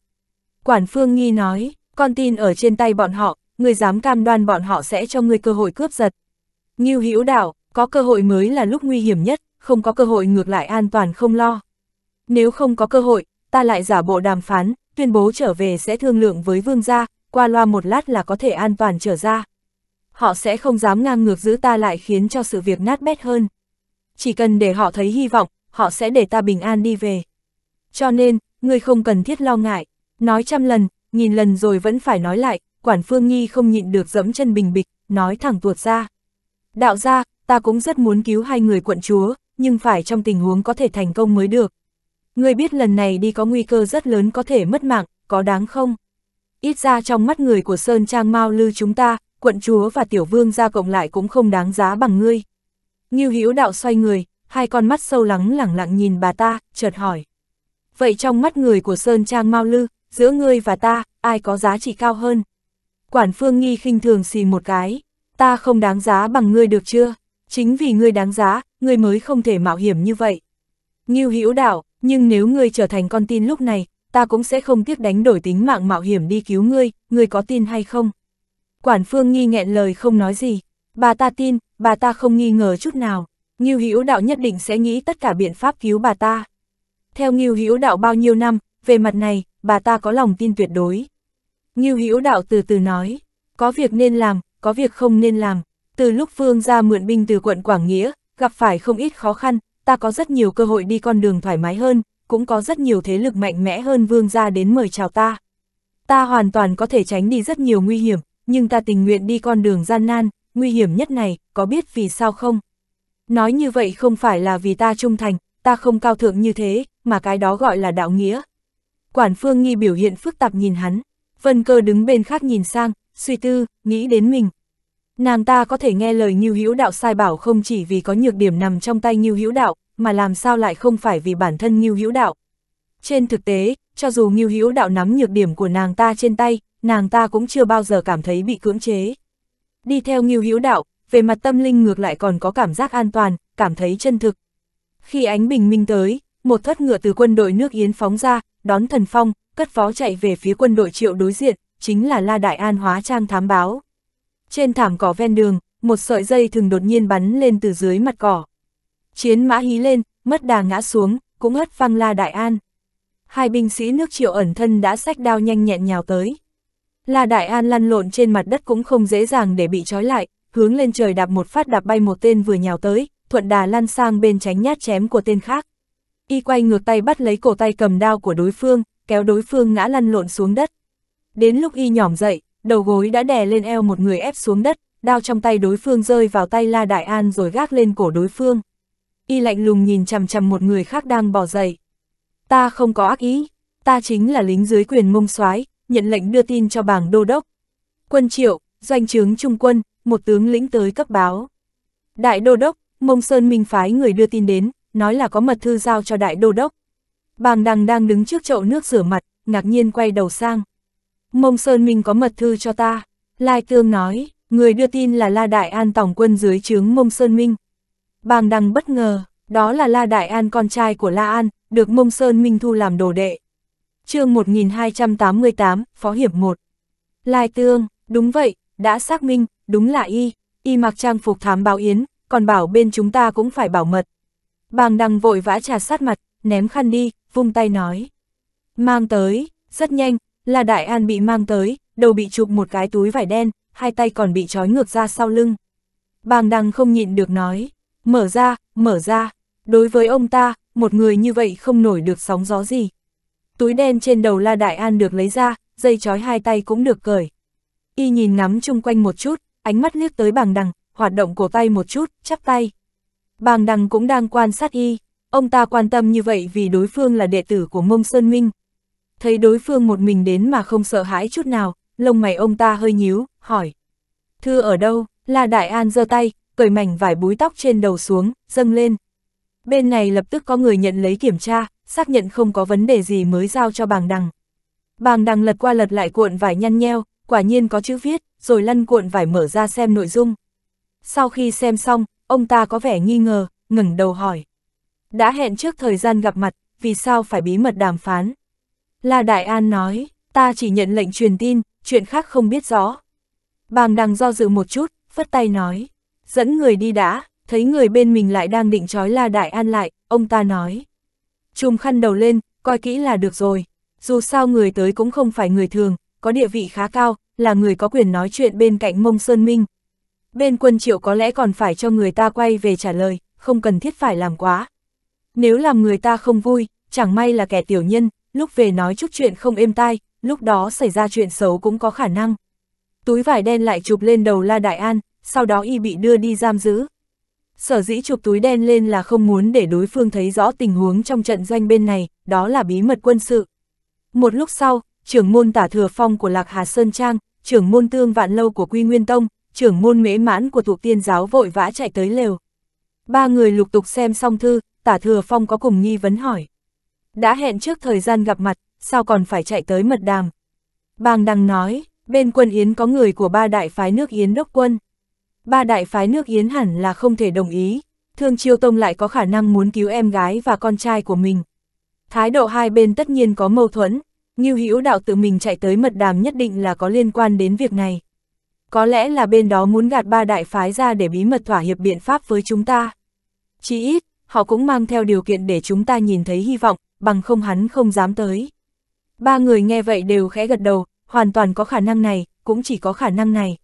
Quản Phương Nghi nói, con tin ở trên tay bọn họ, người dám cam đoan bọn họ sẽ cho người cơ hội cướp giật. Nghiêu Hữu Đảo, có cơ hội mới là lúc nguy hiểm nhất, không có cơ hội ngược lại an toàn không lo nếu không có cơ hội, ta lại giả bộ đàm phán, tuyên bố trở về sẽ thương lượng với vương gia, qua loa một lát là có thể an toàn trở ra. Họ sẽ không dám ngang ngược giữ ta lại khiến cho sự việc nát bét hơn. Chỉ cần để họ thấy hy vọng, họ sẽ để ta bình an đi về. Cho nên, ngươi không cần thiết lo ngại, nói trăm lần, nghìn lần rồi vẫn phải nói lại, quản phương nhi không nhịn được dẫm chân bình bịch, nói thẳng tuột ra. Đạo gia, ta cũng rất muốn cứu hai người quận chúa, nhưng phải trong tình huống có thể thành công mới được ngươi biết lần này đi có nguy cơ rất lớn có thể mất mạng, có đáng không? Ít ra trong mắt người của Sơn Trang Mao Lư chúng ta, quận chúa và tiểu vương gia cộng lại cũng không đáng giá bằng ngươi. Ngưu Hữu đạo xoay người, hai con mắt sâu lắng lẳng lặng nhìn bà ta, chợt hỏi. Vậy trong mắt người của Sơn Trang Mao Lư, giữa ngươi và ta, ai có giá trị cao hơn? Quản Phương Nghi khinh thường xì một cái, ta không đáng giá bằng ngươi được chưa? Chính vì ngươi đáng giá, ngươi mới không thể mạo hiểm như vậy. Ngưu Hữu đạo, nhưng nếu ngươi trở thành con tin lúc này, ta cũng sẽ không tiếc đánh đổi tính mạng mạo hiểm đi cứu ngươi, ngươi có tin hay không? Quản phương nghi nghẹn lời không nói gì, bà ta tin, bà ta không nghi ngờ chút nào, Ngưu Hữu Đạo nhất định sẽ nghĩ tất cả biện pháp cứu bà ta. Theo Ngưu Hữu Đạo bao nhiêu năm, về mặt này, bà ta có lòng tin tuyệt đối. Ngưu Hữu Đạo từ từ nói, có việc nên làm, có việc không nên làm. Từ lúc Phương ra mượn binh từ quận Quảng Nghĩa, gặp phải không ít khó khăn, ta có rất nhiều cơ hội đi con đường thoải mái hơn, cũng có rất nhiều thế lực mạnh mẽ hơn vương gia đến mời chào ta. Ta hoàn toàn có thể tránh đi rất nhiều nguy hiểm, nhưng ta tình nguyện đi con đường gian nan, nguy hiểm nhất này, có biết vì sao không? Nói như vậy không phải là vì ta trung thành, ta không cao thượng như thế, mà cái đó gọi là đạo nghĩa. Quản phương nghi biểu hiện phức tạp nhìn hắn, vân cơ đứng bên khác nhìn sang, suy tư, nghĩ đến mình. Nàng ta có thể nghe lời Nhiêu Hữu Đạo sai bảo không chỉ vì có nhược điểm nằm trong tay Nhiêu Hữu Đạo, mà làm sao lại không phải vì bản thân Ngưu Hữu Đạo. Trên thực tế, cho dù Ngưu Hữu Đạo nắm nhược điểm của nàng ta trên tay, nàng ta cũng chưa bao giờ cảm thấy bị cưỡng chế. Đi theo Ngưu Hữu Đạo, về mặt tâm linh ngược lại còn có cảm giác an toàn, cảm thấy chân thực. Khi ánh bình minh tới, một thất ngựa từ quân đội nước Yến phóng ra, đón thần phong, cất phó chạy về phía quân đội triệu đối diện, chính là La Đại An hóa trang thám báo. Trên thảm cỏ ven đường, một sợi dây thường đột nhiên bắn lên từ dưới mặt cỏ. Chiến mã hí lên, mất đà ngã xuống, cũng hất văng La Đại An. Hai binh sĩ nước triệu ẩn thân đã sách đao nhanh nhẹn nhào tới. La Đại An lăn lộn trên mặt đất cũng không dễ dàng để bị trói lại, hướng lên trời đạp một phát đạp bay một tên vừa nhào tới, thuận đà lăn sang bên tránh nhát chém của tên khác. Y quay ngược tay bắt lấy cổ tay cầm đao của đối phương, kéo đối phương ngã lăn lộn xuống đất. Đến lúc Y nhỏm dậy, đầu gối đã đè lên eo một người ép xuống đất, đao trong tay đối phương rơi vào tay La Đại An rồi gác lên cổ đối phương y lạnh lùng nhìn chằm chằm một người khác đang bỏ dậy. Ta không có ác ý, ta chính là lính dưới quyền mông soái nhận lệnh đưa tin cho bảng đô đốc. Quân triệu, doanh trướng trung quân, một tướng lĩnh tới cấp báo. Đại đô đốc, mông sơn minh phái người đưa tin đến, nói là có mật thư giao cho đại đô đốc. Bàng đằng đang đứng trước chậu nước rửa mặt, ngạc nhiên quay đầu sang. Mông sơn minh có mật thư cho ta, lai tương nói, người đưa tin là la đại an tổng quân dưới trướng mông sơn minh, Bàng đăng bất ngờ, đó là La Đại An con trai của La An, được Mông Sơn Minh Thu làm đồ đệ. chương 1288, Phó Hiểm 1. Lai Tương, đúng vậy, đã xác minh, đúng là y, y mặc trang phục thám báo yến, còn bảo bên chúng ta cũng phải bảo mật. Bàng đăng vội vã trà sát mặt, ném khăn đi, vung tay nói. Mang tới, rất nhanh, La Đại An bị mang tới, đầu bị chụp một cái túi vải đen, hai tay còn bị trói ngược ra sau lưng. Bàng đăng không nhịn được nói, mở ra, mở ra. Đối với ông ta, một người như vậy không nổi được sóng gió gì. Túi đen trên đầu La Đại An được lấy ra, dây chói hai tay cũng được cởi. Y nhìn ngắm chung quanh một chút, ánh mắt liếc tới bàng đằng, hoạt động cổ tay một chút, chắp tay. Bàng đằng cũng đang quan sát y, ông ta quan tâm như vậy vì đối phương là đệ tử của mông Sơn Minh. Thấy đối phương một mình đến mà không sợ hãi chút nào, lông mày ông ta hơi nhíu, hỏi. Thư ở đâu? La Đại An giơ tay, cởi mảnh vải búi tóc trên đầu xuống, dâng lên. Bên này lập tức có người nhận lấy kiểm tra, xác nhận không có vấn đề gì mới giao cho bàng đằng. Bàng đằng lật qua lật lại cuộn vải nhăn nheo, quả nhiên có chữ viết, rồi lăn cuộn vải mở ra xem nội dung. Sau khi xem xong, ông ta có vẻ nghi ngờ, ngẩng đầu hỏi. Đã hẹn trước thời gian gặp mặt, vì sao phải bí mật đàm phán? là Đại An nói, ta chỉ nhận lệnh truyền tin, chuyện khác không biết rõ. Bàng đằng do dự một chút, phất tay nói dẫn người đi đã, thấy người bên mình lại đang định trói La Đại An lại, ông ta nói. Chùm khăn đầu lên, coi kỹ là được rồi, dù sao người tới cũng không phải người thường, có địa vị khá cao, là người có quyền nói chuyện bên cạnh mông Sơn Minh. Bên quân triệu có lẽ còn phải cho người ta quay về trả lời, không cần thiết phải làm quá. Nếu làm người ta không vui, chẳng may là kẻ tiểu nhân, lúc về nói chút chuyện không êm tai, lúc đó xảy ra chuyện xấu cũng có khả năng. Túi vải đen lại chụp lên đầu La Đại An, sau đó y bị đưa đi giam giữ. Sở dĩ chụp túi đen lên là không muốn để đối phương thấy rõ tình huống trong trận doanh bên này, đó là bí mật quân sự. Một lúc sau, trưởng môn tả thừa phong của Lạc Hà Sơn Trang, trưởng môn tương vạn lâu của Quy Nguyên Tông, trưởng môn mễ mãn của thuộc tiên giáo vội vã chạy tới lều. Ba người lục tục xem xong thư, tả thừa phong có cùng nghi vấn hỏi. Đã hẹn trước thời gian gặp mặt, sao còn phải chạy tới mật đàm? Bàng đằng nói, bên quân Yến có người của ba đại phái nước Yến đốc quân. Ba đại phái nước Yến hẳn là không thể đồng ý, Thương Chiêu Tông lại có khả năng muốn cứu em gái và con trai của mình. Thái độ hai bên tất nhiên có mâu thuẫn, Ngưu Hữu Đạo tự mình chạy tới mật đàm nhất định là có liên quan đến việc này. Có lẽ là bên đó muốn gạt ba đại phái ra để bí mật thỏa hiệp biện pháp với chúng ta. Chỉ ít, họ cũng mang theo điều kiện để chúng ta nhìn thấy hy vọng, bằng không hắn không dám tới. Ba người nghe vậy đều khẽ gật đầu, hoàn toàn có khả năng này, cũng chỉ có khả năng này.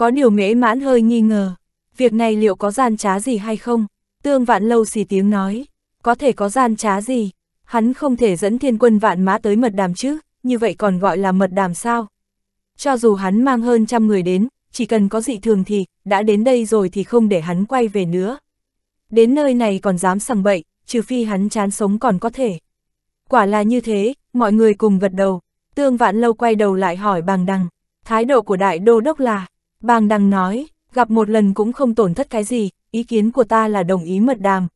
Có điều mễ mãn hơi nghi ngờ, việc này liệu có gian trá gì hay không? Tương vạn lâu xì tiếng nói, có thể có gian trá gì? Hắn không thể dẫn thiên quân vạn mã tới mật đàm chứ, như vậy còn gọi là mật đàm sao? Cho dù hắn mang hơn trăm người đến, chỉ cần có dị thường thì, đã đến đây rồi thì không để hắn quay về nữa. Đến nơi này còn dám sằng bậy, trừ phi hắn chán sống còn có thể. Quả là như thế, mọi người cùng gật đầu, tương vạn lâu quay đầu lại hỏi bằng đằng, thái độ của đại đô đốc là, Bàng đằng nói, gặp một lần cũng không tổn thất cái gì, ý kiến của ta là đồng ý mật đàm.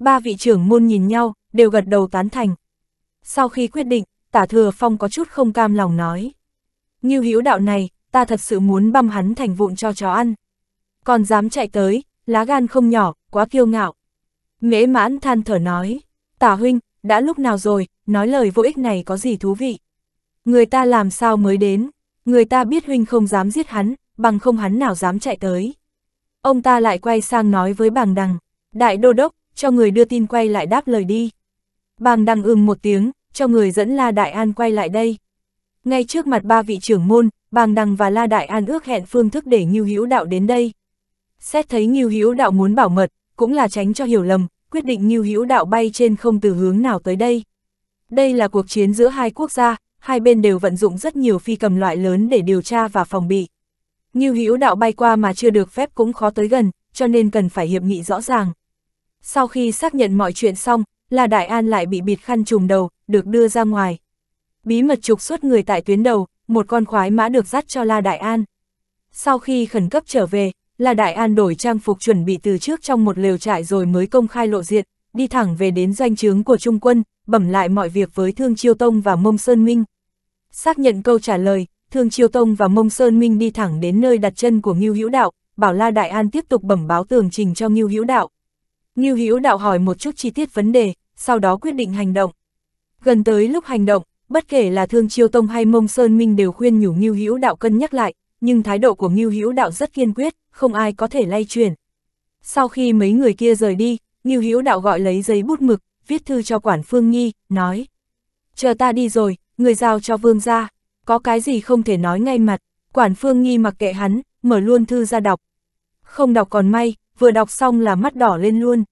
Ba vị trưởng môn nhìn nhau, đều gật đầu tán thành. Sau khi quyết định, tả thừa phong có chút không cam lòng nói. Như hữu đạo này, ta thật sự muốn băm hắn thành vụn cho chó ăn. Còn dám chạy tới, lá gan không nhỏ, quá kiêu ngạo. Mễ mãn than thở nói, tả huynh, đã lúc nào rồi, nói lời vô ích này có gì thú vị. Người ta làm sao mới đến, người ta biết huynh không dám giết hắn, bằng không hắn nào dám chạy tới. Ông ta lại quay sang nói với bàng đằng, đại đô đốc, cho người đưa tin quay lại đáp lời đi. Bàng đằng ừm một tiếng, cho người dẫn La Đại An quay lại đây. Ngay trước mặt ba vị trưởng môn, Bàng Đằng và La Đại An ước hẹn phương thức để Ngưu Hữu Đạo đến đây. Xét thấy Ngưu Hữu Đạo muốn bảo mật, cũng là tránh cho hiểu lầm, quyết định Ngưu Hữu Đạo bay trên không từ hướng nào tới đây. Đây là cuộc chiến giữa hai quốc gia, hai bên đều vận dụng rất nhiều phi cầm loại lớn để điều tra và phòng bị như hữu đạo bay qua mà chưa được phép cũng khó tới gần, cho nên cần phải hiệp nghị rõ ràng. Sau khi xác nhận mọi chuyện xong, là Đại An lại bị bịt khăn trùm đầu, được đưa ra ngoài. Bí mật trục xuất người tại tuyến đầu, một con khoái mã được dắt cho La Đại An. Sau khi khẩn cấp trở về, là Đại An đổi trang phục chuẩn bị từ trước trong một lều trại rồi mới công khai lộ diện, đi thẳng về đến doanh trướng của Trung quân, bẩm lại mọi việc với Thương Chiêu Tông và Mông Sơn Minh. Xác nhận câu trả lời, Thương Chiêu Tông và Mông Sơn Minh đi thẳng đến nơi đặt chân của Ngưu Hữu Đạo, Bảo La Đại An tiếp tục bẩm báo tường trình cho Ngưu Hữu Đạo. Ngưu Hữu Đạo hỏi một chút chi tiết vấn đề, sau đó quyết định hành động. Gần tới lúc hành động, bất kể là Thương Chiêu Tông hay Mông Sơn Minh đều khuyên nhủ Ngưu Hữu Đạo cân nhắc lại, nhưng thái độ của Ngưu Hữu Đạo rất kiên quyết, không ai có thể lay chuyển. Sau khi mấy người kia rời đi, Ngưu Hữu Đạo gọi lấy giấy bút mực, viết thư cho quản Phương Nghi, nói: "Chờ ta đi rồi, người giao cho vương gia." có cái gì không thể nói ngay mặt, quản phương nghi mặc kệ hắn, mở luôn thư ra đọc. Không đọc còn may, vừa đọc xong là mắt đỏ lên luôn.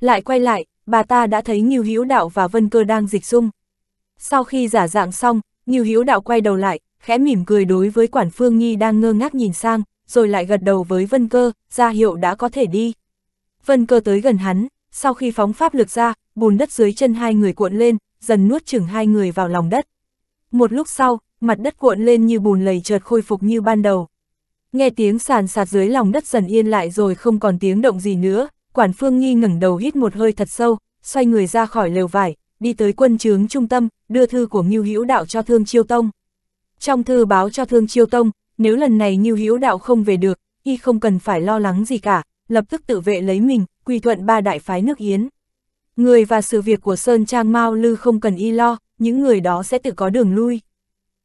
Lại quay lại, bà ta đã thấy Nghiêu hiếu Đạo và Vân Cơ đang dịch dung. Sau khi giả dạng xong, Nghiêu hiếu Đạo quay đầu lại, khẽ mỉm cười đối với quản phương nghi đang ngơ ngác nhìn sang, rồi lại gật đầu với Vân Cơ, ra hiệu đã có thể đi. Vân Cơ tới gần hắn, sau khi phóng pháp lực ra, bùn đất dưới chân hai người cuộn lên, dần nuốt chửng hai người vào lòng đất. Một lúc sau, mặt đất cuộn lên như bùn lầy chợt khôi phục như ban đầu. Nghe tiếng sàn sạt dưới lòng đất dần yên lại rồi không còn tiếng động gì nữa, quản phương nghi ngẩng đầu hít một hơi thật sâu, xoay người ra khỏi lều vải, đi tới quân trướng trung tâm, đưa thư của Ngưu Hữu Đạo cho Thương Chiêu Tông. Trong thư báo cho Thương Chiêu Tông, nếu lần này Ngưu Hữu Đạo không về được, y không cần phải lo lắng gì cả, lập tức tự vệ lấy mình, quy thuận ba đại phái nước Yến. Người và sự việc của Sơn Trang Mao Lư không cần y lo, những người đó sẽ tự có đường lui.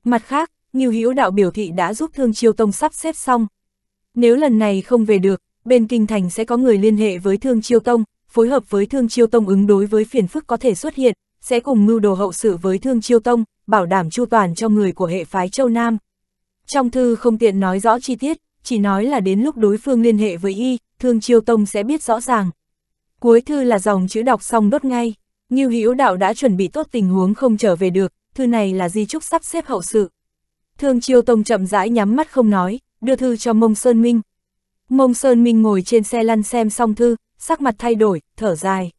Mặt khác, Ngưu Hữu Đạo biểu thị đã giúp Thương Chiêu Tông sắp xếp xong. Nếu lần này không về được, bên kinh thành sẽ có người liên hệ với Thương Chiêu Tông, phối hợp với Thương Chiêu Tông ứng đối với phiền phức có thể xuất hiện, sẽ cùng mưu đồ hậu sự với Thương Chiêu Tông, bảo đảm chu toàn cho người của hệ phái Châu Nam. Trong thư không tiện nói rõ chi tiết, chỉ nói là đến lúc đối phương liên hệ với y, Thương Chiêu Tông sẽ biết rõ ràng. Cuối thư là dòng chữ đọc xong đốt ngay, Ngưu Hữu Đạo đã chuẩn bị tốt tình huống không trở về được, thư này là di trúc sắp xếp hậu sự. Thương Chiêu Tông chậm rãi nhắm mắt không nói, đưa thư cho Mông Sơn Minh. Mông Sơn Minh ngồi trên xe lăn xem xong thư, sắc mặt thay đổi, thở dài.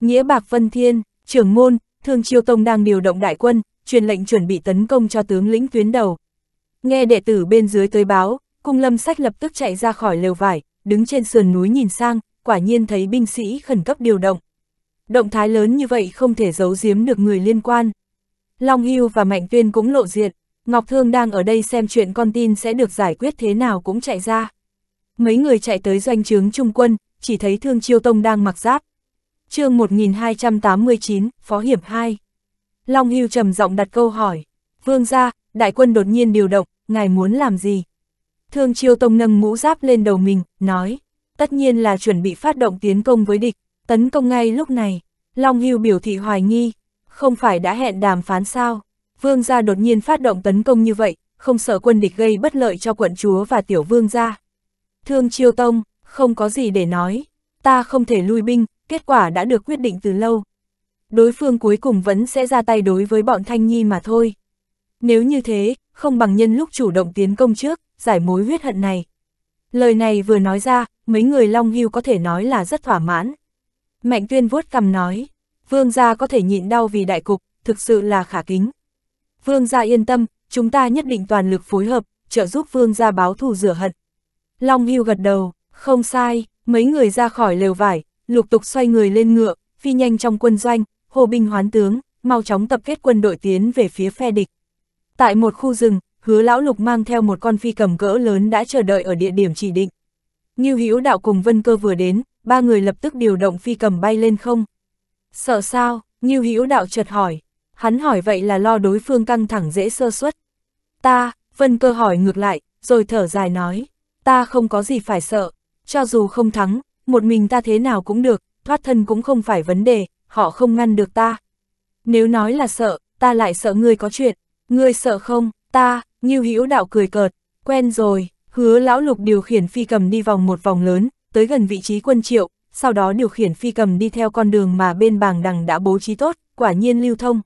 Nghĩa Bạc Vân Thiên, trưởng môn, Thương Chiêu Tông đang điều động đại quân, truyền lệnh chuẩn bị tấn công cho tướng lĩnh tuyến đầu. Nghe đệ tử bên dưới tới báo, cung lâm sách lập tức chạy ra khỏi lều vải, đứng trên sườn núi nhìn sang, quả nhiên thấy binh sĩ khẩn cấp điều động. Động thái lớn như vậy không thể giấu giếm được người liên quan. Long Hưu và Mạnh Tuyên cũng lộ diện, Ngọc Thương đang ở đây xem chuyện con tin sẽ được giải quyết thế nào cũng chạy ra. Mấy người chạy tới doanh trướng trung quân, chỉ thấy Thương Chiêu Tông đang mặc giáp. chương 1289, Phó Hiểm 2. Long Hưu trầm giọng đặt câu hỏi, Vương gia, đại quân đột nhiên điều động, ngài muốn làm gì? Thương Chiêu Tông nâng mũ giáp lên đầu mình, nói, tất nhiên là chuẩn bị phát động tiến công với địch, tấn công ngay lúc này. Long Hưu biểu thị hoài nghi, không phải đã hẹn đàm phán sao? Vương gia đột nhiên phát động tấn công như vậy, không sợ quân địch gây bất lợi cho quận chúa và tiểu vương gia. Thương Chiêu Tông, không có gì để nói, ta không thể lui binh, kết quả đã được quyết định từ lâu. Đối phương cuối cùng vẫn sẽ ra tay đối với bọn Thanh Nhi mà thôi. Nếu như thế, không bằng nhân lúc chủ động tiến công trước, giải mối huyết hận này. Lời này vừa nói ra, mấy người Long Hưu có thể nói là rất thỏa mãn. Mạnh Tuyên vuốt cầm nói, vương gia có thể nhịn đau vì đại cục, thực sự là khả kính. Vương gia yên tâm, chúng ta nhất định toàn lực phối hợp, trợ giúp vương gia báo thù rửa hận. Long Hưu gật đầu, không sai, mấy người ra khỏi lều vải, lục tục xoay người lên ngựa, phi nhanh trong quân doanh, hồ binh hoán tướng, mau chóng tập kết quân đội tiến về phía phe địch. Tại một khu rừng, hứa lão lục mang theo một con phi cầm cỡ lớn đã chờ đợi ở địa điểm chỉ định. Ngưu Hữu đạo cùng Vân Cơ vừa đến, ba người lập tức điều động phi cầm bay lên không, Sợ sao? Như hữu đạo chợt hỏi. Hắn hỏi vậy là lo đối phương căng thẳng dễ sơ suất. Ta, vân cơ hỏi ngược lại, rồi thở dài nói. Ta không có gì phải sợ. Cho dù không thắng, một mình ta thế nào cũng được, thoát thân cũng không phải vấn đề, họ không ngăn được ta. Nếu nói là sợ, ta lại sợ ngươi có chuyện. Ngươi sợ không? Ta, như hữu đạo cười cợt. Quen rồi, hứa lão lục điều khiển phi cầm đi vòng một vòng lớn, tới gần vị trí quân triệu, sau đó điều khiển phi cầm đi theo con đường mà bên bàng đằng đã bố trí tốt, quả nhiên lưu thông.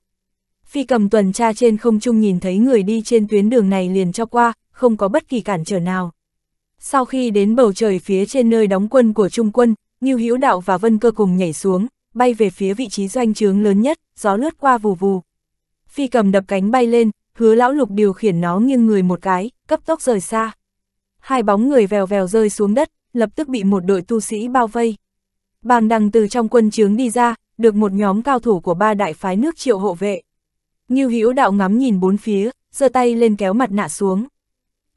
Phi cầm tuần tra trên không trung nhìn thấy người đi trên tuyến đường này liền cho qua, không có bất kỳ cản trở nào. Sau khi đến bầu trời phía trên nơi đóng quân của Trung quân, Ngưu Hữu Đạo và Vân Cơ cùng nhảy xuống, bay về phía vị trí doanh trướng lớn nhất, gió lướt qua vù vù. Phi cầm đập cánh bay lên, hứa lão lục điều khiển nó nghiêng người một cái, cấp tốc rời xa. Hai bóng người vèo vèo rơi xuống đất, lập tức bị một đội tu sĩ bao vây. Bàng đằng từ trong quân trướng đi ra, được một nhóm cao thủ của ba đại phái nước triệu hộ vệ. Như hữu đạo ngắm nhìn bốn phía, giơ tay lên kéo mặt nạ xuống.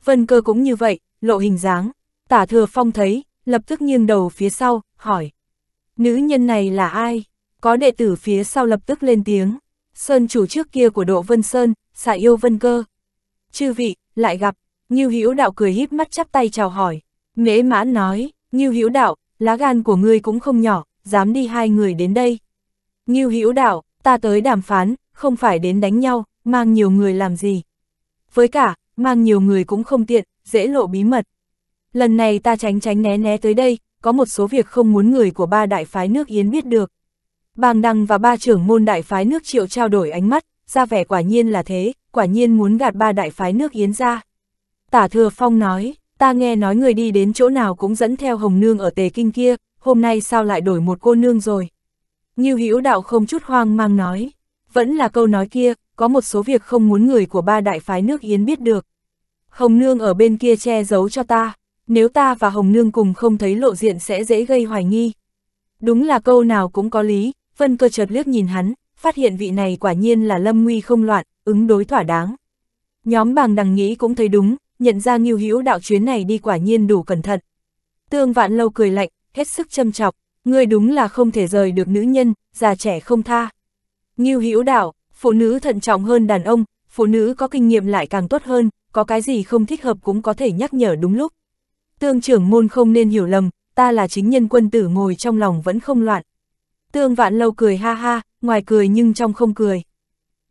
Vân cơ cũng như vậy, lộ hình dáng. Tả thừa phong thấy, lập tức nghiêng đầu phía sau, hỏi. Nữ nhân này là ai? Có đệ tử phía sau lập tức lên tiếng. Sơn chủ trước kia của độ Vân Sơn, xạ yêu Vân cơ. Chư vị, lại gặp, Như hữu đạo cười híp mắt chắp tay chào hỏi. Mễ mãn nói, Như hữu đạo, lá gan của ngươi cũng không nhỏ, dám đi hai người đến đây. Ngưu Hữu Đạo, ta tới đàm phán, không phải đến đánh nhau, mang nhiều người làm gì. Với cả, mang nhiều người cũng không tiện, dễ lộ bí mật. Lần này ta tránh tránh né né tới đây, có một số việc không muốn người của ba đại phái nước Yến biết được. Bàng Đăng và ba trưởng môn đại phái nước Triệu trao đổi ánh mắt, ra vẻ quả nhiên là thế, quả nhiên muốn gạt ba đại phái nước Yến ra. Tả Thừa Phong nói, ta nghe nói người đi đến chỗ nào cũng dẫn theo hồng nương ở tề kinh kia, hôm nay sao lại đổi một cô nương rồi. Như hữu đạo không chút hoang mang nói, vẫn là câu nói kia, có một số việc không muốn người của ba đại phái nước Yến biết được. Hồng nương ở bên kia che giấu cho ta, nếu ta và hồng nương cùng không thấy lộ diện sẽ dễ gây hoài nghi. Đúng là câu nào cũng có lý, vân cơ chợt liếc nhìn hắn, phát hiện vị này quả nhiên là lâm nguy không loạn, ứng đối thỏa đáng. Nhóm bàng đằng nghĩ cũng thấy đúng, nhận ra Ngưu Hữu đạo chuyến này đi quả nhiên đủ cẩn thận. Tương Vạn Lâu cười lạnh, hết sức châm chọc, ngươi đúng là không thể rời được nữ nhân, già trẻ không tha. Ngưu Hữu đạo, phụ nữ thận trọng hơn đàn ông, phụ nữ có kinh nghiệm lại càng tốt hơn, có cái gì không thích hợp cũng có thể nhắc nhở đúng lúc. Tương trưởng môn không nên hiểu lầm, ta là chính nhân quân tử ngồi trong lòng vẫn không loạn. Tương Vạn Lâu cười ha ha, ngoài cười nhưng trong không cười.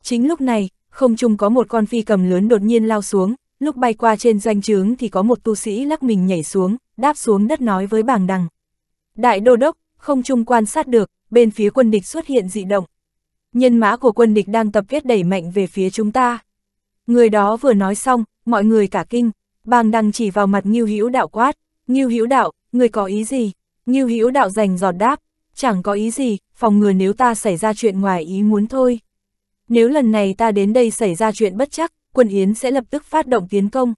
Chính lúc này, không chung có một con phi cầm lớn đột nhiên lao xuống, lúc bay qua trên doanh trướng thì có một tu sĩ lắc mình nhảy xuống, đáp xuống đất nói với bàng đằng. Đại đô đốc, không trung quan sát được, bên phía quân địch xuất hiện dị động. Nhân mã của quân địch đang tập kết đẩy mạnh về phía chúng ta. Người đó vừa nói xong, mọi người cả kinh, bàng đằng chỉ vào mặt Ngưu Hữu Đạo quát, "Ngưu Hữu Đạo, người có ý gì?" Ngưu Hữu Đạo rành giọt đáp, "Chẳng có ý gì, phòng ngừa nếu ta xảy ra chuyện ngoài ý muốn thôi. Nếu lần này ta đến đây xảy ra chuyện bất chắc, quân Yến sẽ lập tức phát động tiến công.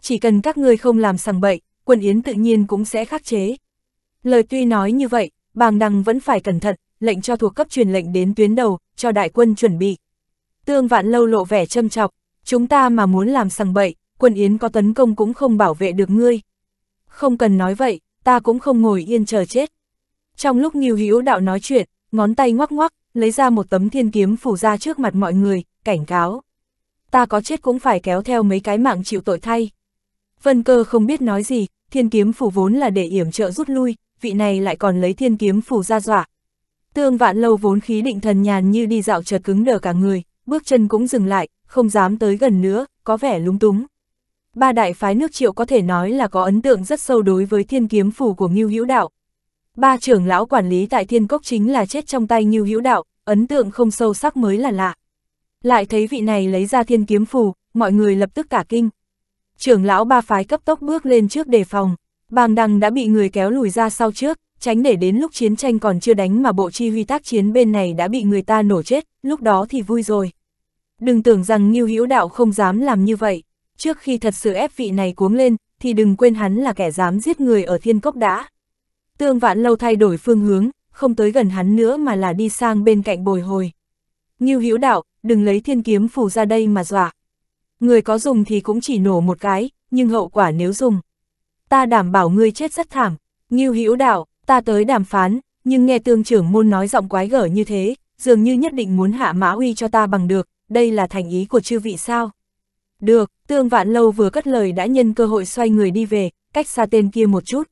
Chỉ cần các ngươi không làm sằng bậy, quân Yến tự nhiên cũng sẽ khắc chế. Lời tuy nói như vậy, bàng đằng vẫn phải cẩn thận, lệnh cho thuộc cấp truyền lệnh đến tuyến đầu, cho đại quân chuẩn bị. Tương vạn lâu lộ vẻ châm chọc, chúng ta mà muốn làm sằng bậy, quân Yến có tấn công cũng không bảo vệ được ngươi. Không cần nói vậy, ta cũng không ngồi yên chờ chết. Trong lúc Nghiêu Hữu Đạo nói chuyện, ngón tay ngoắc ngoắc, lấy ra một tấm thiên kiếm phủ ra trước mặt mọi người, cảnh cáo ta có chết cũng phải kéo theo mấy cái mạng chịu tội thay. Vân cơ không biết nói gì, thiên kiếm phủ vốn là để yểm trợ rút lui, vị này lại còn lấy thiên kiếm phủ ra dọa. Tương vạn lâu vốn khí định thần nhàn như đi dạo chợt cứng đờ cả người, bước chân cũng dừng lại, không dám tới gần nữa, có vẻ lúng túng. Ba đại phái nước triệu có thể nói là có ấn tượng rất sâu đối với thiên kiếm phủ của Ngưu Hữu Đạo. Ba trưởng lão quản lý tại thiên cốc chính là chết trong tay Ngưu Hữu Đạo, ấn tượng không sâu sắc mới là lạ. Lại thấy vị này lấy ra thiên kiếm phù, mọi người lập tức cả kinh. Trưởng lão ba phái cấp tốc bước lên trước đề phòng, bàng đằng đã bị người kéo lùi ra sau trước, tránh để đến lúc chiến tranh còn chưa đánh mà bộ chi huy tác chiến bên này đã bị người ta nổ chết, lúc đó thì vui rồi. Đừng tưởng rằng Ngưu Hữu Đạo không dám làm như vậy, trước khi thật sự ép vị này cuống lên, thì đừng quên hắn là kẻ dám giết người ở thiên cốc đã. Tương vạn lâu thay đổi phương hướng, không tới gần hắn nữa mà là đi sang bên cạnh bồi hồi. Ngưu Hữu Đạo, đừng lấy thiên kiếm phủ ra đây mà dọa. Người có dùng thì cũng chỉ nổ một cái, nhưng hậu quả nếu dùng. Ta đảm bảo ngươi chết rất thảm, nghiêu hữu đạo, ta tới đàm phán, nhưng nghe tương trưởng môn nói giọng quái gở như thế, dường như nhất định muốn hạ mã uy cho ta bằng được, đây là thành ý của chư vị sao. Được, tương vạn lâu vừa cất lời đã nhân cơ hội xoay người đi về, cách xa tên kia một chút.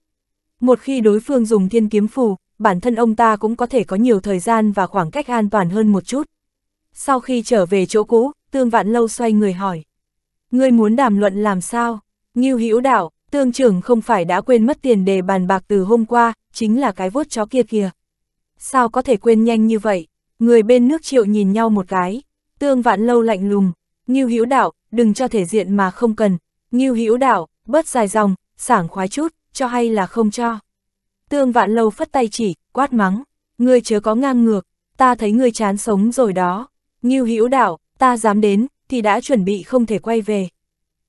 Một khi đối phương dùng thiên kiếm phù, bản thân ông ta cũng có thể có nhiều thời gian và khoảng cách an toàn hơn một chút. Sau khi trở về chỗ cũ, Tương Vạn Lâu xoay người hỏi. Ngươi muốn đàm luận làm sao? Ngưu Hữu Đạo, Tương trưởng không phải đã quên mất tiền đề bàn bạc từ hôm qua, chính là cái vuốt chó kia kìa. Sao có thể quên nhanh như vậy? Người bên nước triệu nhìn nhau một cái. Tương Vạn Lâu lạnh lùng. Ngưu Hữu Đạo, đừng cho thể diện mà không cần. Ngưu Hữu Đạo, bớt dài dòng, sảng khoái chút, cho hay là không cho. Tương Vạn Lâu phất tay chỉ, quát mắng. Ngươi chớ có ngang ngược, ta thấy ngươi chán sống rồi đó. Ngưu Hữu Đạo, ta dám đến, thì đã chuẩn bị không thể quay về.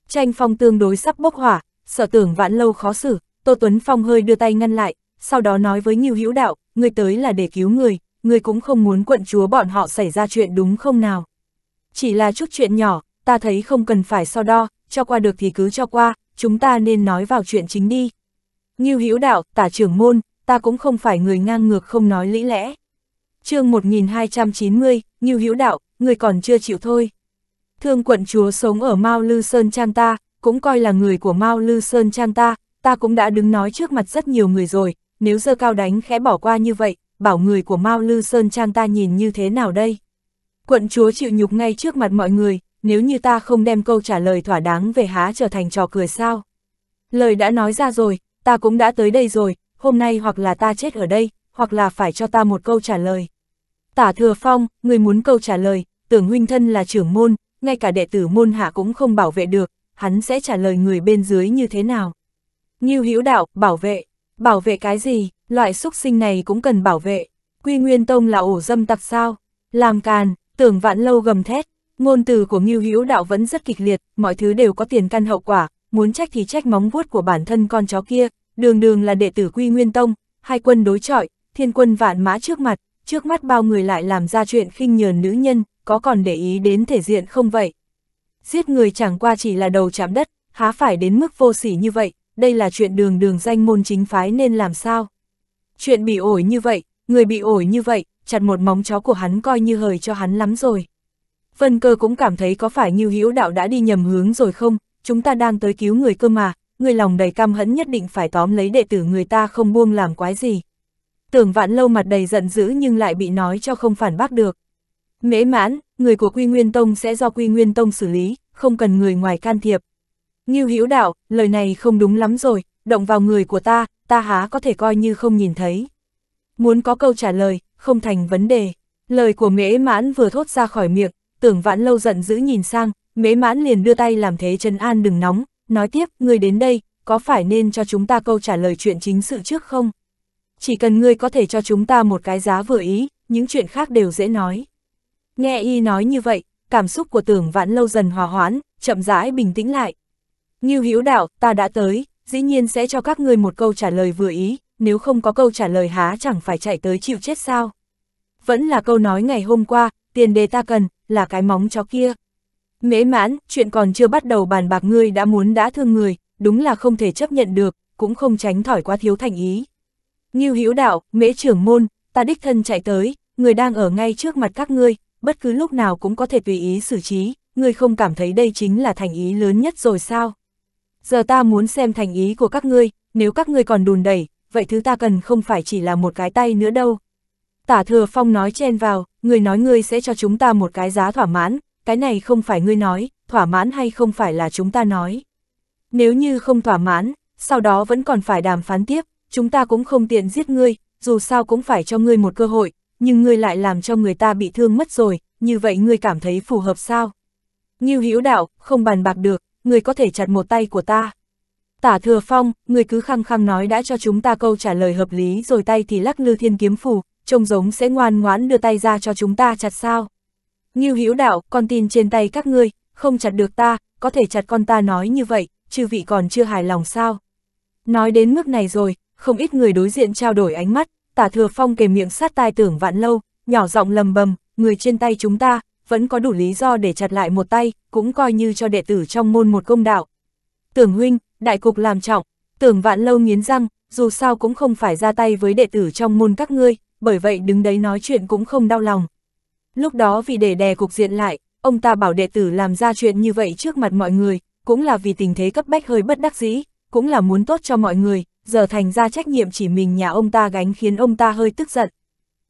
Tranh phong tương đối sắp bốc hỏa, sợ tưởng vãn lâu khó xử, Tô Tuấn Phong hơi đưa tay ngăn lại, sau đó nói với Ngưu Hữu Đạo, người tới là để cứu người, người cũng không muốn quận chúa bọn họ xảy ra chuyện đúng không nào. Chỉ là chút chuyện nhỏ, ta thấy không cần phải so đo, cho qua được thì cứ cho qua, chúng ta nên nói vào chuyện chính đi. Ngưu Hữu Đạo, tả trưởng môn, ta cũng không phải người ngang ngược không nói lý lẽ chương 1290, Ngưu Hữu Đạo, người còn chưa chịu thôi. Thương quận chúa sống ở Mao Lư Sơn Trang ta, cũng coi là người của Mao Lư Sơn Trang ta, ta cũng đã đứng nói trước mặt rất nhiều người rồi, nếu giờ cao đánh khẽ bỏ qua như vậy, bảo người của Mao Lư Sơn Trang ta nhìn như thế nào đây? Quận chúa chịu nhục ngay trước mặt mọi người, nếu như ta không đem câu trả lời thỏa đáng về há trở thành trò cười sao? Lời đã nói ra rồi, ta cũng đã tới đây rồi, hôm nay hoặc là ta chết ở đây, hoặc là phải cho ta một câu trả lời. Tả thừa phong, người muốn câu trả lời, tưởng huynh thân là trưởng môn, ngay cả đệ tử môn hạ cũng không bảo vệ được, hắn sẽ trả lời người bên dưới như thế nào. Ngưu hữu đạo, bảo vệ. Bảo vệ cái gì, loại xúc sinh này cũng cần bảo vệ. Quy Nguyên Tông là ổ dâm tặc sao? Làm càn, tưởng vạn lâu gầm thét. Ngôn từ của Ngưu hữu đạo vẫn rất kịch liệt, mọi thứ đều có tiền căn hậu quả, muốn trách thì trách móng vuốt của bản thân con chó kia, đường đường là đệ tử Quy Nguyên Tông, hai quân đối chọi, thiên quân vạn mã trước mặt, trước mắt bao người lại làm ra chuyện khinh nhờn nữ nhân, có còn để ý đến thể diện không vậy? Giết người chẳng qua chỉ là đầu chạm đất, há phải đến mức vô sỉ như vậy, đây là chuyện đường đường danh môn chính phái nên làm sao? Chuyện bị ổi như vậy, người bị ổi như vậy, chặt một móng chó của hắn coi như hời cho hắn lắm rồi. Vân cơ cũng cảm thấy có phải như hữu đạo đã đi nhầm hướng rồi không, chúng ta đang tới cứu người cơ mà, người lòng đầy cam hẫn nhất định phải tóm lấy đệ tử người ta không buông làm quái gì tưởng vạn lâu mặt đầy giận dữ nhưng lại bị nói cho không phản bác được. Mễ mãn, người của Quy Nguyên Tông sẽ do Quy Nguyên Tông xử lý, không cần người ngoài can thiệp. Ngưu Hữu Đạo, lời này không đúng lắm rồi, động vào người của ta, ta há có thể coi như không nhìn thấy. Muốn có câu trả lời, không thành vấn đề. Lời của Mễ mãn vừa thốt ra khỏi miệng, tưởng vãn lâu giận dữ nhìn sang, Mễ mãn liền đưa tay làm thế chân an đừng nóng, nói tiếp, người đến đây, có phải nên cho chúng ta câu trả lời chuyện chính sự trước không? chỉ cần ngươi có thể cho chúng ta một cái giá vừa ý, những chuyện khác đều dễ nói. Nghe y nói như vậy, cảm xúc của tưởng vãn lâu dần hòa hoãn, chậm rãi bình tĩnh lại. như Hữu đạo, ta đã tới, dĩ nhiên sẽ cho các ngươi một câu trả lời vừa ý, nếu không có câu trả lời há chẳng phải chạy tới chịu chết sao. Vẫn là câu nói ngày hôm qua, tiền đề ta cần, là cái móng chó kia. Mễ mãn, chuyện còn chưa bắt đầu bàn bạc ngươi đã muốn đã thương người, đúng là không thể chấp nhận được, cũng không tránh thỏi quá thiếu thành ý. Ngưu Hữu Đạo, Mễ trưởng môn, ta đích thân chạy tới, người đang ở ngay trước mặt các ngươi, bất cứ lúc nào cũng có thể tùy ý xử trí, ngươi không cảm thấy đây chính là thành ý lớn nhất rồi sao? Giờ ta muốn xem thành ý của các ngươi, nếu các ngươi còn đùn đẩy, vậy thứ ta cần không phải chỉ là một cái tay nữa đâu. Tả thừa phong nói chen vào, người nói ngươi sẽ cho chúng ta một cái giá thỏa mãn, cái này không phải ngươi nói, thỏa mãn hay không phải là chúng ta nói. Nếu như không thỏa mãn, sau đó vẫn còn phải đàm phán tiếp, chúng ta cũng không tiện giết ngươi, dù sao cũng phải cho ngươi một cơ hội, nhưng ngươi lại làm cho người ta bị thương mất rồi, như vậy ngươi cảm thấy phù hợp sao? Nghiêu hữu đạo, không bàn bạc được, ngươi có thể chặt một tay của ta. Tả thừa phong, ngươi cứ khăng khăng nói đã cho chúng ta câu trả lời hợp lý rồi tay thì lắc lư thiên kiếm phù, trông giống sẽ ngoan ngoãn đưa tay ra cho chúng ta chặt sao. Nghiêu hữu đạo, con tin trên tay các ngươi, không chặt được ta, có thể chặt con ta nói như vậy, chư vị còn chưa hài lòng sao. Nói đến mức này rồi, không ít người đối diện trao đổi ánh mắt, tả thừa phong kề miệng sát tai tưởng vạn lâu, nhỏ giọng lầm bầm, người trên tay chúng ta, vẫn có đủ lý do để chặt lại một tay, cũng coi như cho đệ tử trong môn một công đạo. Tưởng huynh, đại cục làm trọng, tưởng vạn lâu nghiến răng, dù sao cũng không phải ra tay với đệ tử trong môn các ngươi, bởi vậy đứng đấy nói chuyện cũng không đau lòng. Lúc đó vì để đè cục diện lại, ông ta bảo đệ tử làm ra chuyện như vậy trước mặt mọi người, cũng là vì tình thế cấp bách hơi bất đắc dĩ, cũng là muốn tốt cho mọi người, giờ thành ra trách nhiệm chỉ mình nhà ông ta gánh khiến ông ta hơi tức giận.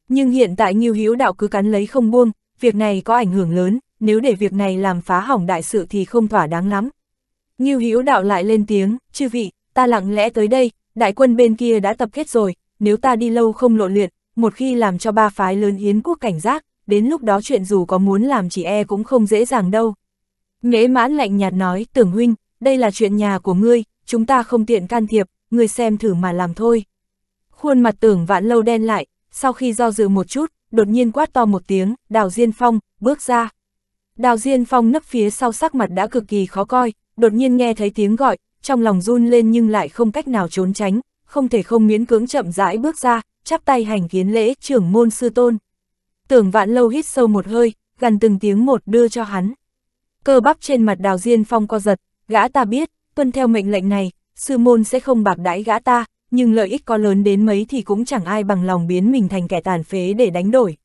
Nhưng hiện tại Ngưu hiếu Đạo cứ cắn lấy không buông, việc này có ảnh hưởng lớn, nếu để việc này làm phá hỏng đại sự thì không thỏa đáng lắm. Ngưu hiếu Đạo lại lên tiếng, "Chư vị, ta lặng lẽ tới đây, đại quân bên kia đã tập kết rồi, nếu ta đi lâu không lộ luyện, một khi làm cho ba phái lớn yến quốc cảnh giác, đến lúc đó chuyện dù có muốn làm chỉ e cũng không dễ dàng đâu." Mễ Mãn lạnh nhạt nói, "Tưởng huynh, đây là chuyện nhà của ngươi, chúng ta không tiện can thiệp, ngươi xem thử mà làm thôi. Khuôn mặt tưởng vạn lâu đen lại, sau khi do dự một chút, đột nhiên quát to một tiếng, đào Diên Phong, bước ra. Đào Diên Phong nấp phía sau sắc mặt đã cực kỳ khó coi, đột nhiên nghe thấy tiếng gọi, trong lòng run lên nhưng lại không cách nào trốn tránh, không thể không miễn cưỡng chậm rãi bước ra, chắp tay hành kiến lễ trưởng môn sư tôn. Tưởng vạn lâu hít sâu một hơi, gần từng tiếng một đưa cho hắn. Cơ bắp trên mặt đào Diên Phong co giật, gã ta biết, tuân theo mệnh lệnh này, sư môn sẽ không bạc đãi gã ta, nhưng lợi ích có lớn đến mấy thì cũng chẳng ai bằng lòng biến mình thành kẻ tàn phế để đánh đổi.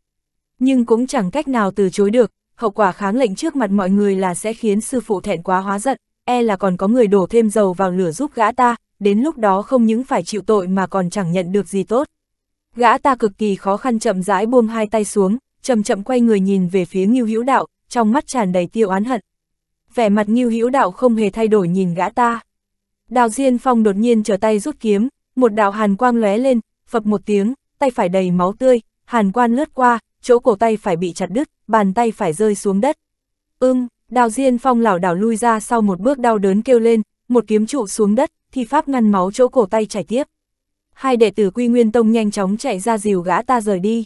Nhưng cũng chẳng cách nào từ chối được, hậu quả kháng lệnh trước mặt mọi người là sẽ khiến sư phụ thẹn quá hóa giận, e là còn có người đổ thêm dầu vào lửa giúp gã ta, đến lúc đó không những phải chịu tội mà còn chẳng nhận được gì tốt. Gã ta cực kỳ khó khăn chậm rãi buông hai tay xuống, chậm chậm quay người nhìn về phía Ngưu Hữu Đạo, trong mắt tràn đầy tiêu oán hận. Vẻ mặt Ngưu Hữu Đạo không hề thay đổi nhìn gã ta. Đào Diên Phong đột nhiên trở tay rút kiếm, một đạo hàn quang lóe lên, phập một tiếng, tay phải đầy máu tươi, hàn quan lướt qua, chỗ cổ tay phải bị chặt đứt, bàn tay phải rơi xuống đất. Ưng, Đào Diên Phong lảo đảo lui ra sau một bước đau đớn kêu lên, một kiếm trụ xuống đất, thì pháp ngăn máu chỗ cổ tay chảy tiếp. Hai đệ tử Quy Nguyên Tông nhanh chóng chạy ra dìu gã ta rời đi.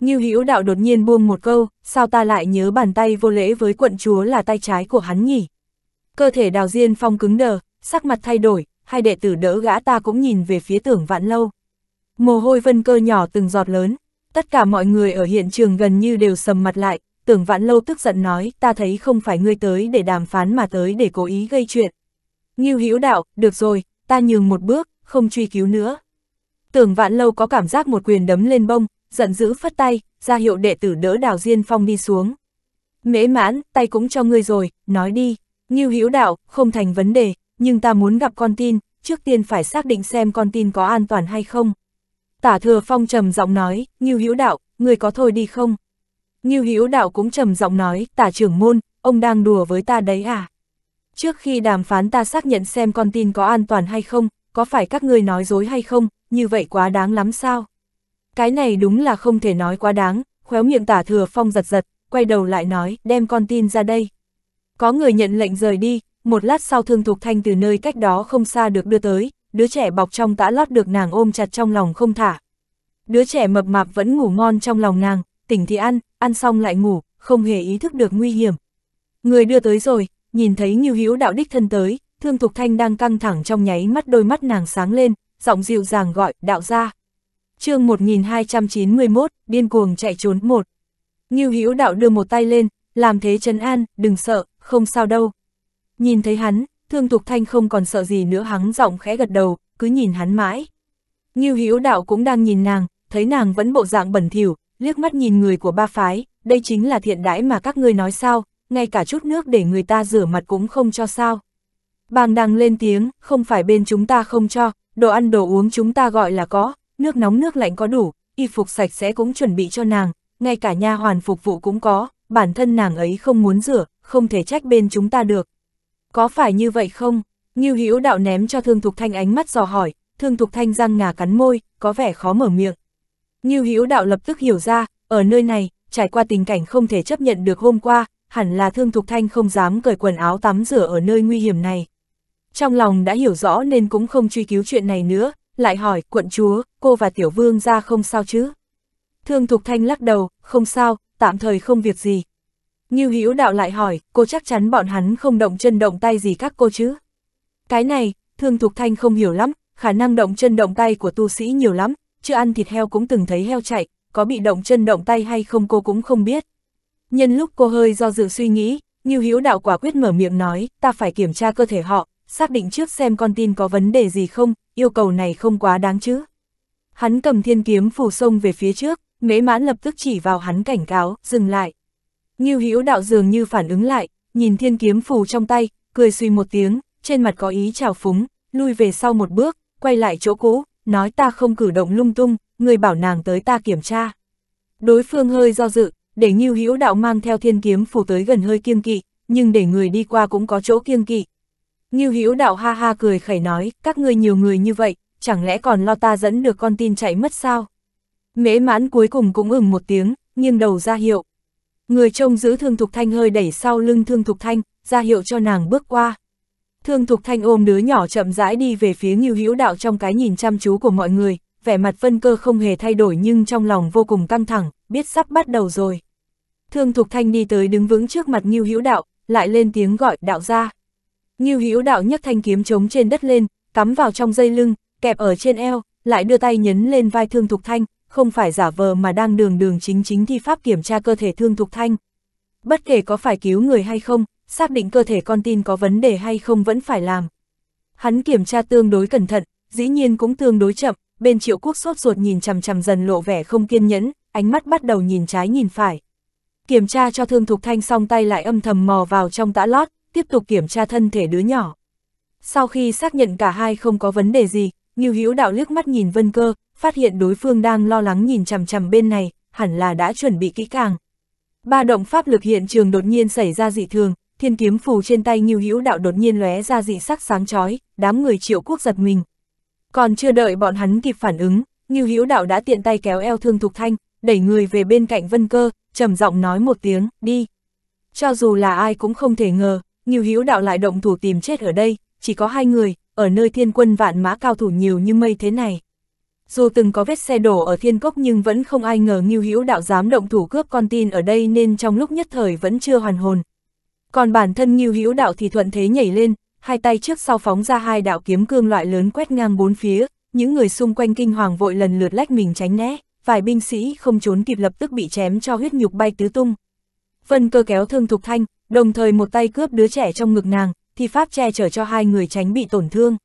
Như Hữu Đạo đột nhiên buông một câu, sao ta lại nhớ bàn tay vô lễ với quận chúa là tay trái của hắn nhỉ? Cơ thể Đào Diên Phong cứng đờ, sắc mặt thay đổi, hai đệ tử đỡ gã ta cũng nhìn về phía tưởng vạn lâu. Mồ hôi vân cơ nhỏ từng giọt lớn, tất cả mọi người ở hiện trường gần như đều sầm mặt lại, tưởng vạn lâu tức giận nói, ta thấy không phải ngươi tới để đàm phán mà tới để cố ý gây chuyện. Nghiêu hữu đạo, được rồi, ta nhường một bước, không truy cứu nữa. Tưởng vạn lâu có cảm giác một quyền đấm lên bông, giận dữ phất tay, ra hiệu đệ tử đỡ đào diên phong đi xuống. Mễ mãn, tay cũng cho ngươi rồi, nói đi. Nghiêu hữu đạo, không thành vấn đề, nhưng ta muốn gặp con tin, trước tiên phải xác định xem con tin có an toàn hay không. Tả thừa phong trầm giọng nói, Ngưu Hữu Đạo, người có thôi đi không? Ngưu Hữu Đạo cũng trầm giọng nói, tả trưởng môn, ông đang đùa với ta đấy à? Trước khi đàm phán ta xác nhận xem con tin có an toàn hay không, có phải các người nói dối hay không, như vậy quá đáng lắm sao? Cái này đúng là không thể nói quá đáng, khéo miệng tả thừa phong giật giật, quay đầu lại nói, đem con tin ra đây. Có người nhận lệnh rời đi, một lát sau Thương Thục Thanh từ nơi cách đó không xa được đưa tới, đứa trẻ bọc trong tã lót được nàng ôm chặt trong lòng không thả. Đứa trẻ mập mạp vẫn ngủ ngon trong lòng nàng, tỉnh thì ăn, ăn xong lại ngủ, không hề ý thức được nguy hiểm. Người đưa tới rồi, nhìn thấy Ngưu Hữu đạo đích thân tới, Thương Thục Thanh đang căng thẳng trong nháy mắt đôi mắt nàng sáng lên, giọng dịu dàng gọi, đạo ra. chương 1291, điên cuồng chạy trốn một. Ngưu Hữu đạo đưa một tay lên, làm thế trấn an, đừng sợ, không sao đâu, Nhìn thấy hắn, Thương Thục Thanh không còn sợ gì nữa hắn giọng khẽ gật đầu, cứ nhìn hắn mãi. Ngưu Hữu Đạo cũng đang nhìn nàng, thấy nàng vẫn bộ dạng bẩn thỉu, liếc mắt nhìn người của ba phái, đây chính là thiện đãi mà các ngươi nói sao, ngay cả chút nước để người ta rửa mặt cũng không cho sao. Bàng đang lên tiếng, không phải bên chúng ta không cho, đồ ăn đồ uống chúng ta gọi là có, nước nóng nước lạnh có đủ, y phục sạch sẽ cũng chuẩn bị cho nàng, ngay cả nha hoàn phục vụ cũng có, bản thân nàng ấy không muốn rửa, không thể trách bên chúng ta được. Có phải như vậy không? Ngưu Hữu Đạo ném cho Thương Thục Thanh ánh mắt dò hỏi, Thương Thục Thanh răng ngà cắn môi, có vẻ khó mở miệng. Ngưu Hữu Đạo lập tức hiểu ra, ở nơi này, trải qua tình cảnh không thể chấp nhận được hôm qua, hẳn là Thương Thục Thanh không dám cởi quần áo tắm rửa ở nơi nguy hiểm này. Trong lòng đã hiểu rõ nên cũng không truy cứu chuyện này nữa, lại hỏi, quận chúa, cô và tiểu vương ra không sao chứ? Thương Thục Thanh lắc đầu, không sao, tạm thời không việc gì, Ngưu Hữu Đạo lại hỏi, cô chắc chắn bọn hắn không động chân động tay gì các cô chứ? Cái này, Thương Thục Thanh không hiểu lắm, khả năng động chân động tay của tu sĩ nhiều lắm, chưa ăn thịt heo cũng từng thấy heo chạy, có bị động chân động tay hay không cô cũng không biết. Nhân lúc cô hơi do dự suy nghĩ, Ngưu Hữu Đạo quả quyết mở miệng nói, ta phải kiểm tra cơ thể họ, xác định trước xem con tin có vấn đề gì không, yêu cầu này không quá đáng chứ. Hắn cầm thiên kiếm phủ sông về phía trước, mễ mãn lập tức chỉ vào hắn cảnh cáo, dừng lại. Ngưu Hữu đạo dường như phản ứng lại, nhìn thiên kiếm phù trong tay, cười suy một tiếng, trên mặt có ý trào phúng, lui về sau một bước, quay lại chỗ cũ, nói ta không cử động lung tung, người bảo nàng tới ta kiểm tra. Đối phương hơi do dự, để Ngưu Hữu đạo mang theo thiên kiếm phù tới gần hơi kiêng kỵ, nhưng để người đi qua cũng có chỗ kiêng kỵ. Ngưu Hữu đạo ha ha cười khẩy nói, các ngươi nhiều người như vậy, chẳng lẽ còn lo ta dẫn được con tin chạy mất sao? Mễ mãn cuối cùng cũng ửng một tiếng, nghiêng đầu ra hiệu, Người trông giữ Thương Thục Thanh hơi đẩy sau lưng Thương Thục Thanh, ra hiệu cho nàng bước qua. Thương Thục Thanh ôm đứa nhỏ chậm rãi đi về phía Ngưu Hữu Đạo trong cái nhìn chăm chú của mọi người, vẻ mặt Vân Cơ không hề thay đổi nhưng trong lòng vô cùng căng thẳng, biết sắp bắt đầu rồi. Thương Thục Thanh đi tới đứng vững trước mặt Ngưu Hữu Đạo, lại lên tiếng gọi đạo ra. Ngưu Hữu Đạo nhấc thanh kiếm chống trên đất lên, cắm vào trong dây lưng, kẹp ở trên eo, lại đưa tay nhấn lên vai Thương Thục Thanh, không phải giả vờ mà đang đường đường chính chính thi pháp kiểm tra cơ thể Thương Thục Thanh. Bất kể có phải cứu người hay không, xác định cơ thể con tin có vấn đề hay không vẫn phải làm. Hắn kiểm tra tương đối cẩn thận, dĩ nhiên cũng tương đối chậm, bên triệu quốc sốt ruột nhìn chằm chằm dần lộ vẻ không kiên nhẫn, ánh mắt bắt đầu nhìn trái nhìn phải. Kiểm tra cho Thương Thục Thanh xong tay lại âm thầm mò vào trong tã lót, tiếp tục kiểm tra thân thể đứa nhỏ. Sau khi xác nhận cả hai không có vấn đề gì, Ngưu Hữu Đạo liếc mắt nhìn Vân Cơ, phát hiện đối phương đang lo lắng nhìn chằm chằm bên này, hẳn là đã chuẩn bị kỹ càng. Ba động pháp lực hiện trường đột nhiên xảy ra dị thường, thiên kiếm phù trên tay Ngưu Hữu Đạo đột nhiên lóe ra dị sắc sáng chói, đám người Triệu Quốc giật mình. Còn chưa đợi bọn hắn kịp phản ứng, Ngưu Hữu Đạo đã tiện tay kéo eo Thương Thục Thanh, đẩy người về bên cạnh Vân Cơ, trầm giọng nói một tiếng, "Đi." Cho dù là ai cũng không thể ngờ, Ngưu Hữu Đạo lại động thủ tìm chết ở đây, chỉ có hai người, ở nơi thiên quân vạn mã cao thủ nhiều như mây thế này. Dù từng có vết xe đổ ở thiên cốc nhưng vẫn không ai ngờ Ngưu Hữu đạo dám động thủ cướp con tin ở đây nên trong lúc nhất thời vẫn chưa hoàn hồn. Còn bản thân Ngưu Hữu đạo thì thuận thế nhảy lên, hai tay trước sau phóng ra hai đạo kiếm cương loại lớn quét ngang bốn phía, những người xung quanh kinh hoàng vội lần lượt lách mình tránh né, vài binh sĩ không trốn kịp lập tức bị chém cho huyết nhục bay tứ tung. Vân cơ kéo thương Thục Thanh, đồng thời một tay cướp đứa trẻ trong ngực nàng, thì pháp che chở cho hai người tránh bị tổn thương.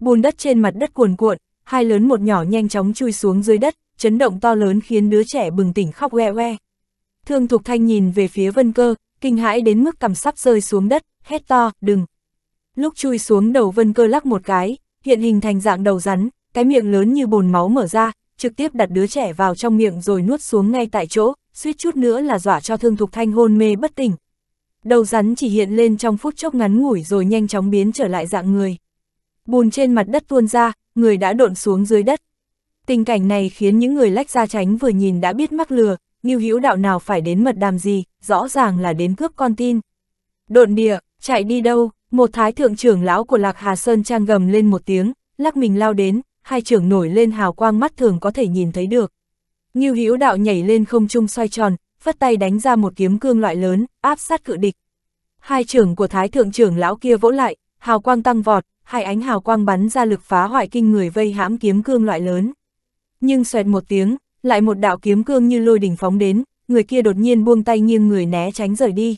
Bùn đất trên mặt đất cuồn cuộn, hai lớn một nhỏ nhanh chóng chui xuống dưới đất, chấn động to lớn khiến đứa trẻ bừng tỉnh khóc oe oe. Thương Thục Thanh nhìn về phía Vân Cơ, kinh hãi đến mức cằm sắp rơi xuống đất, hét to, đừng. Lúc chui xuống đầu Vân Cơ lắc một cái, hiện hình thành dạng đầu rắn, cái miệng lớn như bồn máu mở ra, trực tiếp đặt đứa trẻ vào trong miệng rồi nuốt xuống ngay tại chỗ, suýt chút nữa là dọa cho Thương Thục Thanh hôn mê bất tỉnh. Đầu rắn chỉ hiện lên trong phút chốc ngắn ngủi rồi nhanh chóng biến trở lại dạng người. Bùn trên mặt đất tuôn ra, người đã độn xuống dưới đất. Tình cảnh này khiến những người lách ra tránh vừa nhìn đã biết mắc lừa, Như hữu đạo nào phải đến mật đàm gì, rõ ràng là đến cướp con tin. Độn địa, chạy đi đâu, một thái thượng trưởng lão của Lạc Hà Sơn trang gầm lên một tiếng, lắc mình lao đến, hai trưởng nổi lên hào quang mắt thường có thể nhìn thấy được. Như hữu đạo nhảy lên không trung xoay tròn, phất tay đánh ra một kiếm cương loại lớn, áp sát cự địch. Hai trưởng của thái thượng trưởng lão kia vỗ lại, hào quang tăng vọt, hai ánh hào quang bắn ra lực phá hoại kinh người vây hãm kiếm cương loại lớn. Nhưng xoẹt một tiếng, lại một đạo kiếm cương như lôi đỉnh phóng đến, người kia đột nhiên buông tay nghiêng người né tránh rời đi.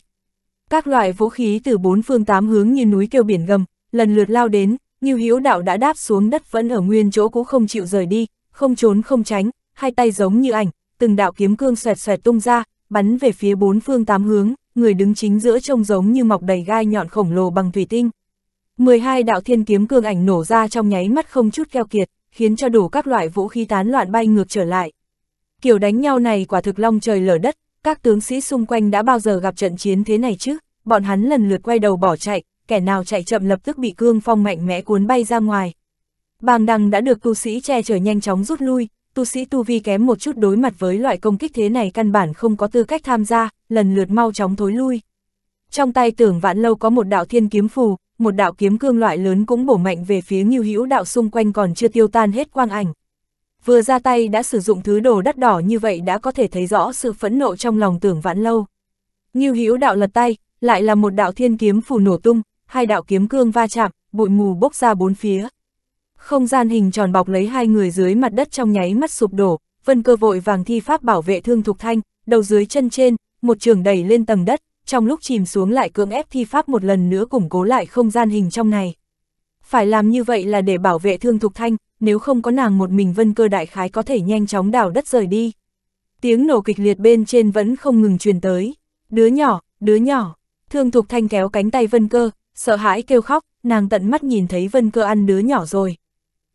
Các loại vũ khí từ bốn phương tám hướng như núi kêu biển gầm, lần lượt lao đến, như hiếu đạo đã đáp xuống đất vẫn ở nguyên chỗ cũ không chịu rời đi, không trốn không tránh, hai tay giống như ảnh, từng đạo kiếm cương xoẹt xoẹt tung ra, bắn về phía bốn phương tám hướng, người đứng chính giữa trông giống như mọc đầy gai nhọn khổng lồ bằng thủy tinh. 12 đạo thiên kiếm cương ảnh nổ ra trong nháy mắt không chút keo kiệt, khiến cho đủ các loại vũ khí tán loạn bay ngược trở lại. Kiểu đánh nhau này quả thực long trời lở đất, các tướng sĩ xung quanh đã bao giờ gặp trận chiến thế này chứ, bọn hắn lần lượt quay đầu bỏ chạy, kẻ nào chạy chậm lập tức bị cương phong mạnh mẽ cuốn bay ra ngoài. Bàng đằng đã được tu sĩ che chở nhanh chóng rút lui, tu sĩ tu vi kém một chút đối mặt với loại công kích thế này căn bản không có tư cách tham gia, lần lượt mau chóng thối lui. Trong tay tưởng vạn lâu có một đạo thiên kiếm phù, một đạo kiếm cương loại lớn cũng bổ mạnh về phía Ngưu Hữu đạo xung quanh còn chưa tiêu tan hết quang ảnh. Vừa ra tay đã sử dụng thứ đồ đắt đỏ như vậy đã có thể thấy rõ sự phẫn nộ trong lòng tưởng vãn lâu. Ngưu Hữu đạo lật tay, lại là một đạo thiên kiếm phù nổ tung, hai đạo kiếm cương va chạm, bụi mù bốc ra bốn phía. Không gian hình tròn bọc lấy hai người dưới mặt đất trong nháy mắt sụp đổ, vân cơ vội vàng thi pháp bảo vệ thương thục thanh, đầu dưới chân trên, một trường đẩy lên tầng đất, trong lúc chìm xuống lại cưỡng ép thi pháp một lần nữa củng cố lại không gian hình trong này. Phải làm như vậy là để bảo vệ thương thục thanh, nếu không có nàng một mình vân cơ đại khái có thể nhanh chóng đảo đất rời đi. Tiếng nổ kịch liệt bên trên vẫn không ngừng truyền tới. Đứa nhỏ, đứa nhỏ, thương thục thanh kéo cánh tay vân cơ, sợ hãi kêu khóc, nàng tận mắt nhìn thấy vân cơ ăn đứa nhỏ rồi.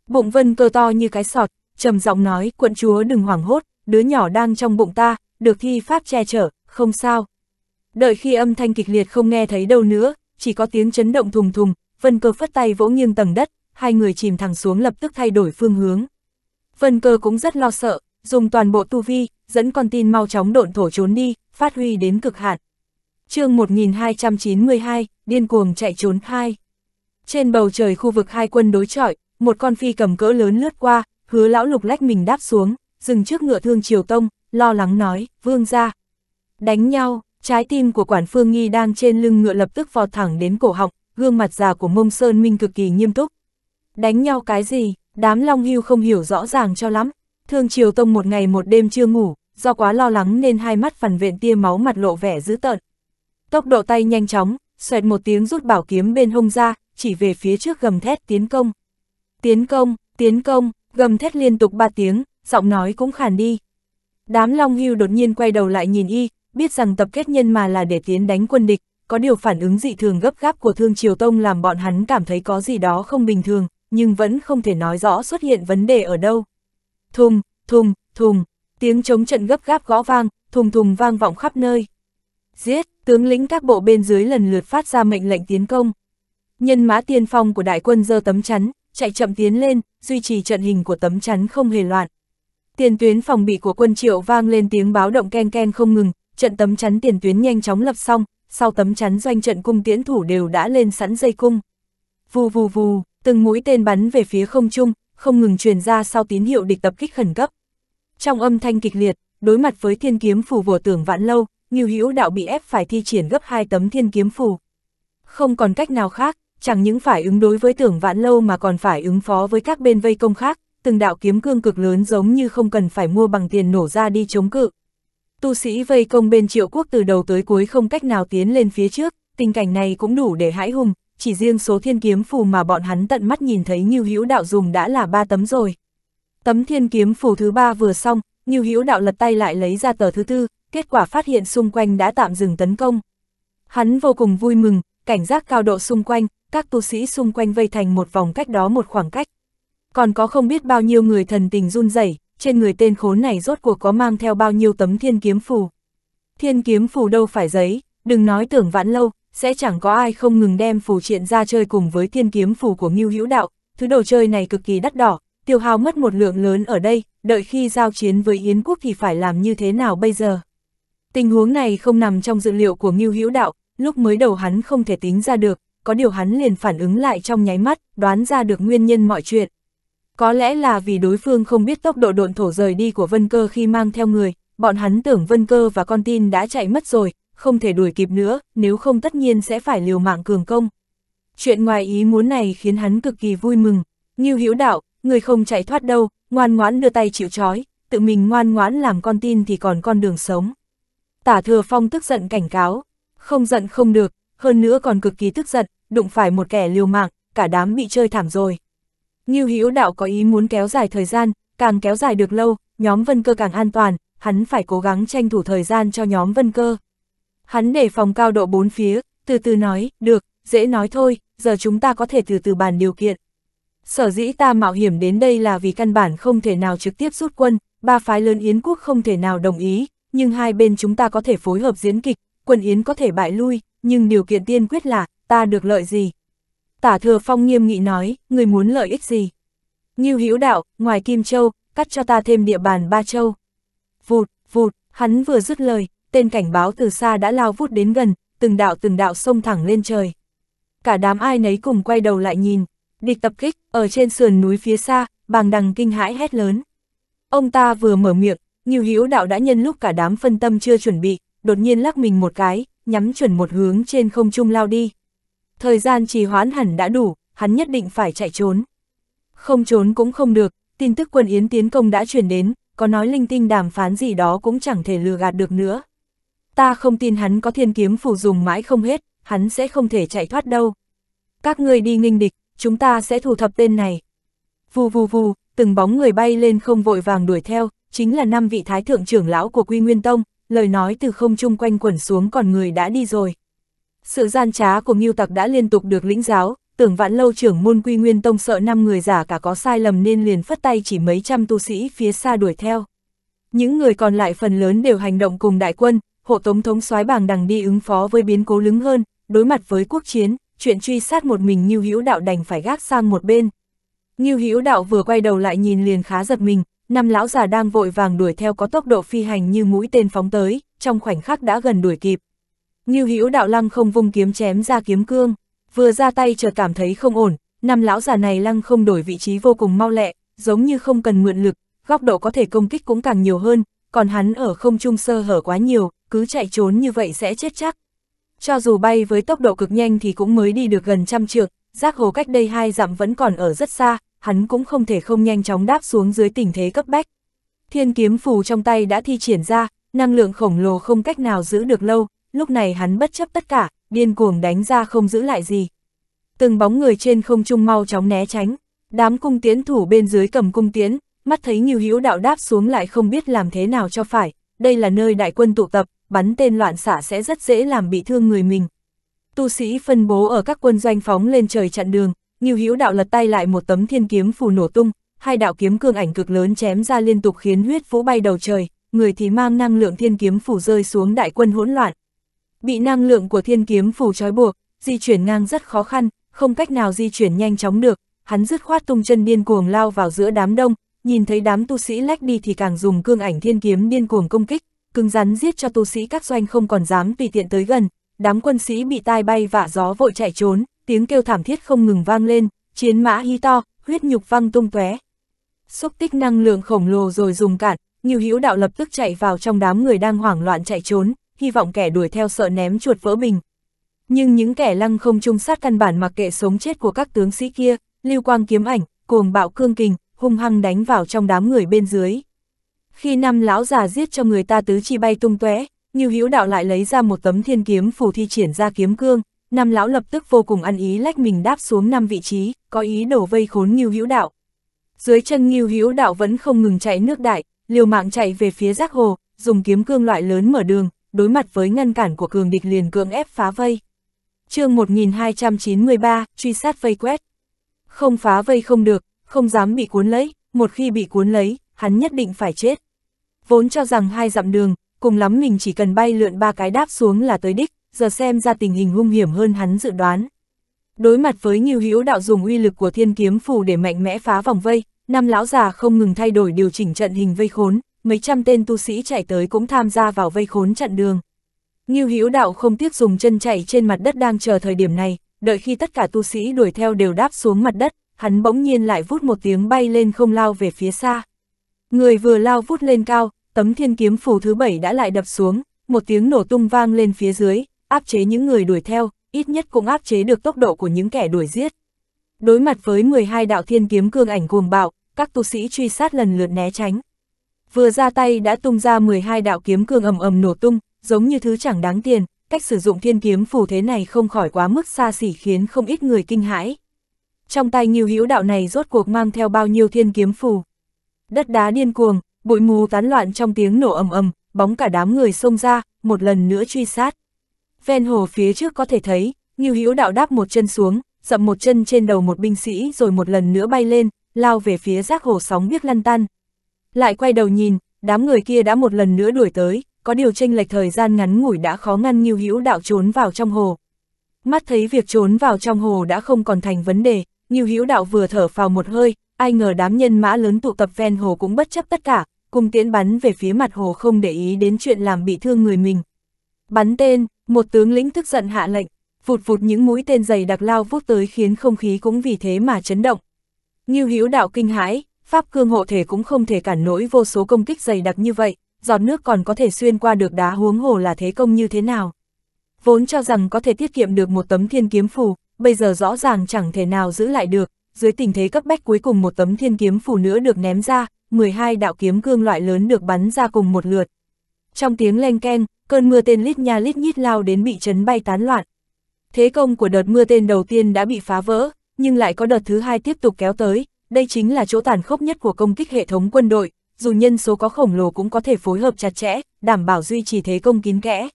Bụng vân cơ to như cái sọt, trầm giọng nói, quận chúa đừng hoảng hốt, đứa nhỏ đang trong bụng ta, được thi pháp che chở, không sao, Đợi khi âm thanh kịch liệt không nghe thấy đâu nữa, chỉ có tiếng chấn động thùng thùng, Vân Cơ phất tay vỗ nghiêng tầng đất, hai người chìm thẳng xuống lập tức thay đổi phương hướng. Vân Cơ cũng rất lo sợ, dùng toàn bộ tu vi, dẫn con tin mau chóng độn thổ trốn đi, phát huy đến cực hạn. chương 1292, điên cuồng chạy trốn hai. Trên bầu trời khu vực hai quân đối chọi, một con phi cầm cỡ lớn lướt qua, hứa lão lục lách mình đáp xuống, dừng trước ngựa thương triều tông, lo lắng nói, vương gia Đánh nhau, Trái tim của quản phương nghi đang trên lưng ngựa lập tức vọt thẳng đến cổ họng, gương mặt già của mông sơn minh cực kỳ nghiêm túc. Đánh nhau cái gì, đám long hưu không hiểu rõ ràng cho lắm. Thương triều tông một ngày một đêm chưa ngủ, do quá lo lắng nên hai mắt phản vện tia máu mặt lộ vẻ dữ tợn. Tốc độ tay nhanh chóng, xoẹt một tiếng rút bảo kiếm bên hông ra, chỉ về phía trước gầm thét tiến công. Tiến công, tiến công, gầm thét liên tục ba tiếng, giọng nói cũng khàn đi. Đám long hưu đột nhiên quay đầu lại nhìn y, biết rằng tập kết nhân mà là để tiến đánh quân địch, có điều phản ứng dị thường gấp gáp của Thương Triều Tông làm bọn hắn cảm thấy có gì đó không bình thường, nhưng vẫn không thể nói rõ xuất hiện vấn đề ở đâu. Thùng, thùng, thùng, tiếng chống trận gấp gáp gõ vang, thùng thùng vang vọng khắp nơi. Giết, tướng lĩnh các bộ bên dưới lần lượt phát ra mệnh lệnh tiến công. Nhân mã tiên phong của đại quân dơ tấm chắn, chạy chậm tiến lên, duy trì trận hình của tấm chắn không hề loạn. Tiền tuyến phòng bị của quân triệu vang lên tiếng báo động ken ken không ngừng, trận tấm chắn tiền tuyến nhanh chóng lập xong, sau tấm chắn doanh trận cung tiễn thủ đều đã lên sẵn dây cung. Vù vù vù, từng mũi tên bắn về phía không trung, không ngừng truyền ra sau tín hiệu địch tập kích khẩn cấp. Trong âm thanh kịch liệt, đối mặt với thiên kiếm phù của tưởng vạn lâu, Ngưu Hữu Đạo bị ép phải thi triển gấp hai tấm thiên kiếm phù. Không còn cách nào khác, chẳng những phải ứng đối với tưởng vạn lâu mà còn phải ứng phó với các bên vây công khác, từng đạo kiếm cương cực lớn giống như không cần phải mua bằng tiền nổ ra đi chống cự, tu sĩ vây công bên triệu quốc từ đầu tới cuối không cách nào tiến lên phía trước, tình cảnh này cũng đủ để hãi hùng, chỉ riêng số thiên kiếm phù mà bọn hắn tận mắt nhìn thấy Ngưu Hữu Đạo dùng đã là ba tấm rồi. Tấm thiên kiếm phù thứ ba vừa xong, Ngưu Hữu Đạo lật tay lại lấy ra tờ thứ tư, kết quả phát hiện xung quanh đã tạm dừng tấn công. Hắn vô cùng vui mừng, cảnh giác cao độ xung quanh, các tu sĩ xung quanh vây thành một vòng cách đó một khoảng cách. Còn có không biết bao nhiêu người thần tình run rẩy, trên người tên khốn này rốt cuộc có mang theo bao nhiêu tấm thiên kiếm phù. Thiên kiếm phù đâu phải giấy, đừng nói tưởng vãn lâu, sẽ chẳng có ai không ngừng đem phù triện ra chơi cùng với thiên kiếm phù của Ngưu Hữu Đạo, thứ đồ chơi này cực kỳ đắt đỏ, tiêu hao mất một lượng lớn ở đây, đợi khi giao chiến với Yến quốc thì phải làm như thế nào bây giờ. Tình huống này không nằm trong dự liệu của Ngưu Hữu Đạo, lúc mới đầu hắn không thể tính ra được, có điều hắn liền phản ứng lại trong nháy mắt, đoán ra được nguyên nhân mọi chuyện. Có lẽ là vì đối phương không biết tốc độ độn thổ rời đi của Vân Cơ khi mang theo người, bọn hắn tưởng Vân Cơ và con tin đã chạy mất rồi, không thể đuổi kịp nữa, nếu không tất nhiên sẽ phải liều mạng cường công. Chuyện ngoài ý muốn này khiến hắn cực kỳ vui mừng. như Hữu Đạo, người không chạy thoát đâu, ngoan ngoãn đưa tay chịu trói, tự mình ngoan ngoãn làm con tin thì còn con đường sống. Tả Thừa Phong tức giận cảnh cáo, không giận không được, hơn nữa còn cực kỳ tức giận, đụng phải một kẻ liều mạng, cả đám bị chơi thảm rồi. Ngưu Hữu Đạo có ý muốn kéo dài thời gian, càng kéo dài được lâu, nhóm Vân Cơ càng an toàn, hắn phải cố gắng tranh thủ thời gian cho nhóm Vân Cơ. Hắn để phòng cao độ bốn phía, từ từ nói, được, dễ nói thôi, giờ chúng ta có thể từ từ bàn điều kiện. Sở dĩ ta mạo hiểm đến đây là vì căn bản không thể nào trực tiếp rút quân, ba phái lớn Yến quốc không thể nào đồng ý, nhưng hai bên chúng ta có thể phối hợp diễn kịch, quân Yến có thể bại lui, nhưng điều kiện tiên quyết là, ta được lợi gì, Tả thừa phong nghiêm nghị nói, người muốn lợi ích gì? Ngưu Hữu đạo, ngoài Kim Châu, cắt cho ta thêm địa bàn Ba Châu. Vụt, vụt, hắn vừa dứt lời, tên cảnh báo từ xa đã lao vút đến gần, từng đạo từng đạo sông thẳng lên trời. Cả đám ai nấy cùng quay đầu lại nhìn, địch tập kích, ở trên sườn núi phía xa, bàng đằng kinh hãi hét lớn. Ông ta vừa mở miệng, Ngưu Hữu đạo đã nhân lúc cả đám phân tâm chưa chuẩn bị, đột nhiên lắc mình một cái, nhắm chuẩn một hướng trên không trung lao đi thời gian trì hoãn hẳn đã đủ, hắn nhất định phải chạy trốn. Không trốn cũng không được, tin tức quân Yến tiến công đã truyền đến, có nói linh tinh đàm phán gì đó cũng chẳng thể lừa gạt được nữa. Ta không tin hắn có thiên kiếm phủ dùng mãi không hết, hắn sẽ không thể chạy thoát đâu. Các người đi nghinh địch, chúng ta sẽ thu thập tên này. Vù vù vù, từng bóng người bay lên không vội vàng đuổi theo, chính là năm vị thái thượng trưởng lão của Quy Nguyên Tông, lời nói từ không trung quanh quẩn xuống còn người đã đi rồi. Sự gian trá của Ngưu Tặc đã liên tục được lĩnh giáo, tưởng vạn lâu trưởng môn quy nguyên tông sợ năm người giả cả có sai lầm nên liền phất tay chỉ mấy trăm tu sĩ phía xa đuổi theo. Những người còn lại phần lớn đều hành động cùng đại quân, hộ tống thống soái bàng đằng đi ứng phó với biến cố lứng hơn, đối mặt với quốc chiến, chuyện truy sát một mình Ngưu Hữu Đạo đành phải gác sang một bên. Ngưu Hữu Đạo vừa quay đầu lại nhìn liền khá giật mình, năm lão già đang vội vàng đuổi theo có tốc độ phi hành như mũi tên phóng tới, trong khoảnh khắc đã gần đuổi kịp. Ngưu Hữu Đạo Lăng không vung kiếm chém ra kiếm cương, vừa ra tay chợt cảm thấy không ổn, năm lão già này lăng không đổi vị trí vô cùng mau lẹ, giống như không cần mượn lực, góc độ có thể công kích cũng càng nhiều hơn, còn hắn ở không trung sơ hở quá nhiều, cứ chạy trốn như vậy sẽ chết chắc. Cho dù bay với tốc độ cực nhanh thì cũng mới đi được gần trăm trượng, giác hồ cách đây hai dặm vẫn còn ở rất xa, hắn cũng không thể không nhanh chóng đáp xuống dưới tình thế cấp bách. Thiên kiếm phù trong tay đã thi triển ra, năng lượng khổng lồ không cách nào giữ được lâu, lúc này hắn bất chấp tất cả, điên cuồng đánh ra không giữ lại gì. Từng bóng người trên không trung mau chóng né tránh, đám cung tiến thủ bên dưới cầm cung tiến, mắt thấy nhiều hữu đạo đáp xuống lại không biết làm thế nào cho phải, đây là nơi đại quân tụ tập, bắn tên loạn xả sẽ rất dễ làm bị thương người mình. Tu sĩ phân bố ở các quân doanh phóng lên trời chặn đường, nhiều hữu đạo lật tay lại một tấm thiên kiếm phù nổ tung, hai đạo kiếm cương ảnh cực lớn chém ra liên tục khiến huyết vũ bay đầu trời, người thì mang năng lượng thiên kiếm phủ rơi xuống đại quân hỗn loạn, Bị năng lượng của thiên kiếm phủ trói buộc, di chuyển ngang rất khó khăn, không cách nào di chuyển nhanh chóng được, hắn dứt khoát tung chân điên cuồng lao vào giữa đám đông, nhìn thấy đám tu sĩ lách đi thì càng dùng cương ảnh thiên kiếm điên cuồng công kích, cứng rắn giết cho tu sĩ các doanh không còn dám tùy tiện tới gần, đám quân sĩ bị tai bay vạ gió vội chạy trốn, tiếng kêu thảm thiết không ngừng vang lên, chiến mã hí to, huyết nhục văng tung tóe. Xúc tích năng lượng khổng lồ rồi dùng cạn, nhiều hữu đạo lập tức chạy vào trong đám người đang hoảng loạn chạy trốn, hy vọng kẻ đuổi theo sợ ném chuột vỡ mình. Nhưng những kẻ lăng không trung sát căn bản mặc kệ sống chết của các tướng sĩ kia, lưu quang kiếm ảnh, cuồng bạo cương kình, hung hăng đánh vào trong đám người bên dưới. Khi năm lão già giết cho người ta tứ chi bay tung tóe, Ngưu Hữu Đạo lại lấy ra một tấm thiên kiếm phù thi triển ra kiếm cương, năm lão lập tức vô cùng ăn ý lách mình đáp xuống năm vị trí, có ý đổ vây khốn Ngưu Hữu Đạo. Dưới chân Ngưu Hữu Đạo vẫn không ngừng chạy nước đại, liều mạng chạy về phía giác hồ, dùng kiếm cương loại lớn mở đường, đối mặt với ngăn cản của cường địch liền cưỡng ép phá vây. chương 1293, truy sát vây quét. Không phá vây không được, không dám bị cuốn lấy, một khi bị cuốn lấy, hắn nhất định phải chết. Vốn cho rằng hai dặm đường, cùng lắm mình chỉ cần bay lượn ba cái đáp xuống là tới đích, giờ xem ra tình hình hung hiểm hơn hắn dự đoán. Đối mặt với nhiều Hữu Đạo dùng uy lực của Thiên Kiếm Phù để mạnh mẽ phá vòng vây, năm lão già không ngừng thay đổi điều chỉnh trận hình vây khốn, mấy trăm tên tu sĩ chạy tới cũng tham gia vào vây khốn chặn đường. Ngưu Hữu Đạo không tiếc dùng chân chạy trên mặt đất đang chờ thời điểm này, đợi khi tất cả tu sĩ đuổi theo đều đáp xuống mặt đất, hắn bỗng nhiên lại vút một tiếng bay lên không lao về phía xa. Người vừa lao vút lên cao, tấm thiên kiếm phù thứ bảy đã lại đập xuống, một tiếng nổ tung vang lên phía dưới, áp chế những người đuổi theo, ít nhất cũng áp chế được tốc độ của những kẻ đuổi giết. Đối mặt với 12 đạo thiên kiếm cương ảnh cuồng bạo, các tu sĩ truy sát lần lượt né tránh vừa ra tay đã tung ra 12 đạo kiếm cương ầm ầm nổ tung, giống như thứ chẳng đáng tiền, cách sử dụng thiên kiếm phù thế này không khỏi quá mức xa xỉ khiến không ít người kinh hãi. Trong tay Ngưu Hữu đạo này rốt cuộc mang theo bao nhiêu thiên kiếm phù? Đất đá điên cuồng, bụi mù tán loạn trong tiếng nổ ầm ầm, bóng cả đám người xông ra, một lần nữa truy sát. Ven hồ phía trước có thể thấy, Ngưu Hữu đạo đáp một chân xuống, dậm một chân trên đầu một binh sĩ rồi một lần nữa bay lên, lao về phía rác hồ sóng biếc lăn tăn lại quay đầu nhìn, đám người kia đã một lần nữa đuổi tới, có điều tranh lệch thời gian ngắn ngủi đã khó ngăn nghiêu hữu đạo trốn vào trong hồ. Mắt thấy việc trốn vào trong hồ đã không còn thành vấn đề, nghiêu hữu đạo vừa thở vào một hơi, ai ngờ đám nhân mã lớn tụ tập ven hồ cũng bất chấp tất cả, cùng tiễn bắn về phía mặt hồ không để ý đến chuyện làm bị thương người mình. Bắn tên, một tướng lĩnh tức giận hạ lệnh, vụt vụt những mũi tên dày đặc lao vút tới khiến không khí cũng vì thế mà chấn động. Nghiêu hữu đạo kinh hãi, Pháp cương hộ thể cũng không thể cản nổi vô số công kích dày đặc như vậy, giọt nước còn có thể xuyên qua được đá huống hồ là thế công như thế nào. Vốn cho rằng có thể tiết kiệm được một tấm thiên kiếm phù, bây giờ rõ ràng chẳng thể nào giữ lại được, dưới tình thế cấp bách cuối cùng một tấm thiên kiếm phù nữa được ném ra, 12 đạo kiếm cương loại lớn được bắn ra cùng một lượt. Trong tiếng leng keng, cơn mưa tên lít nha lít nhít lao đến bị chấn bay tán loạn. Thế công của đợt mưa tên đầu tiên đã bị phá vỡ, nhưng lại có đợt thứ hai tiếp tục kéo tới, đây chính là chỗ tàn khốc nhất của công kích hệ thống quân đội, dù nhân số có khổng lồ cũng có thể phối hợp chặt chẽ, đảm bảo duy trì thế công kín kẽ.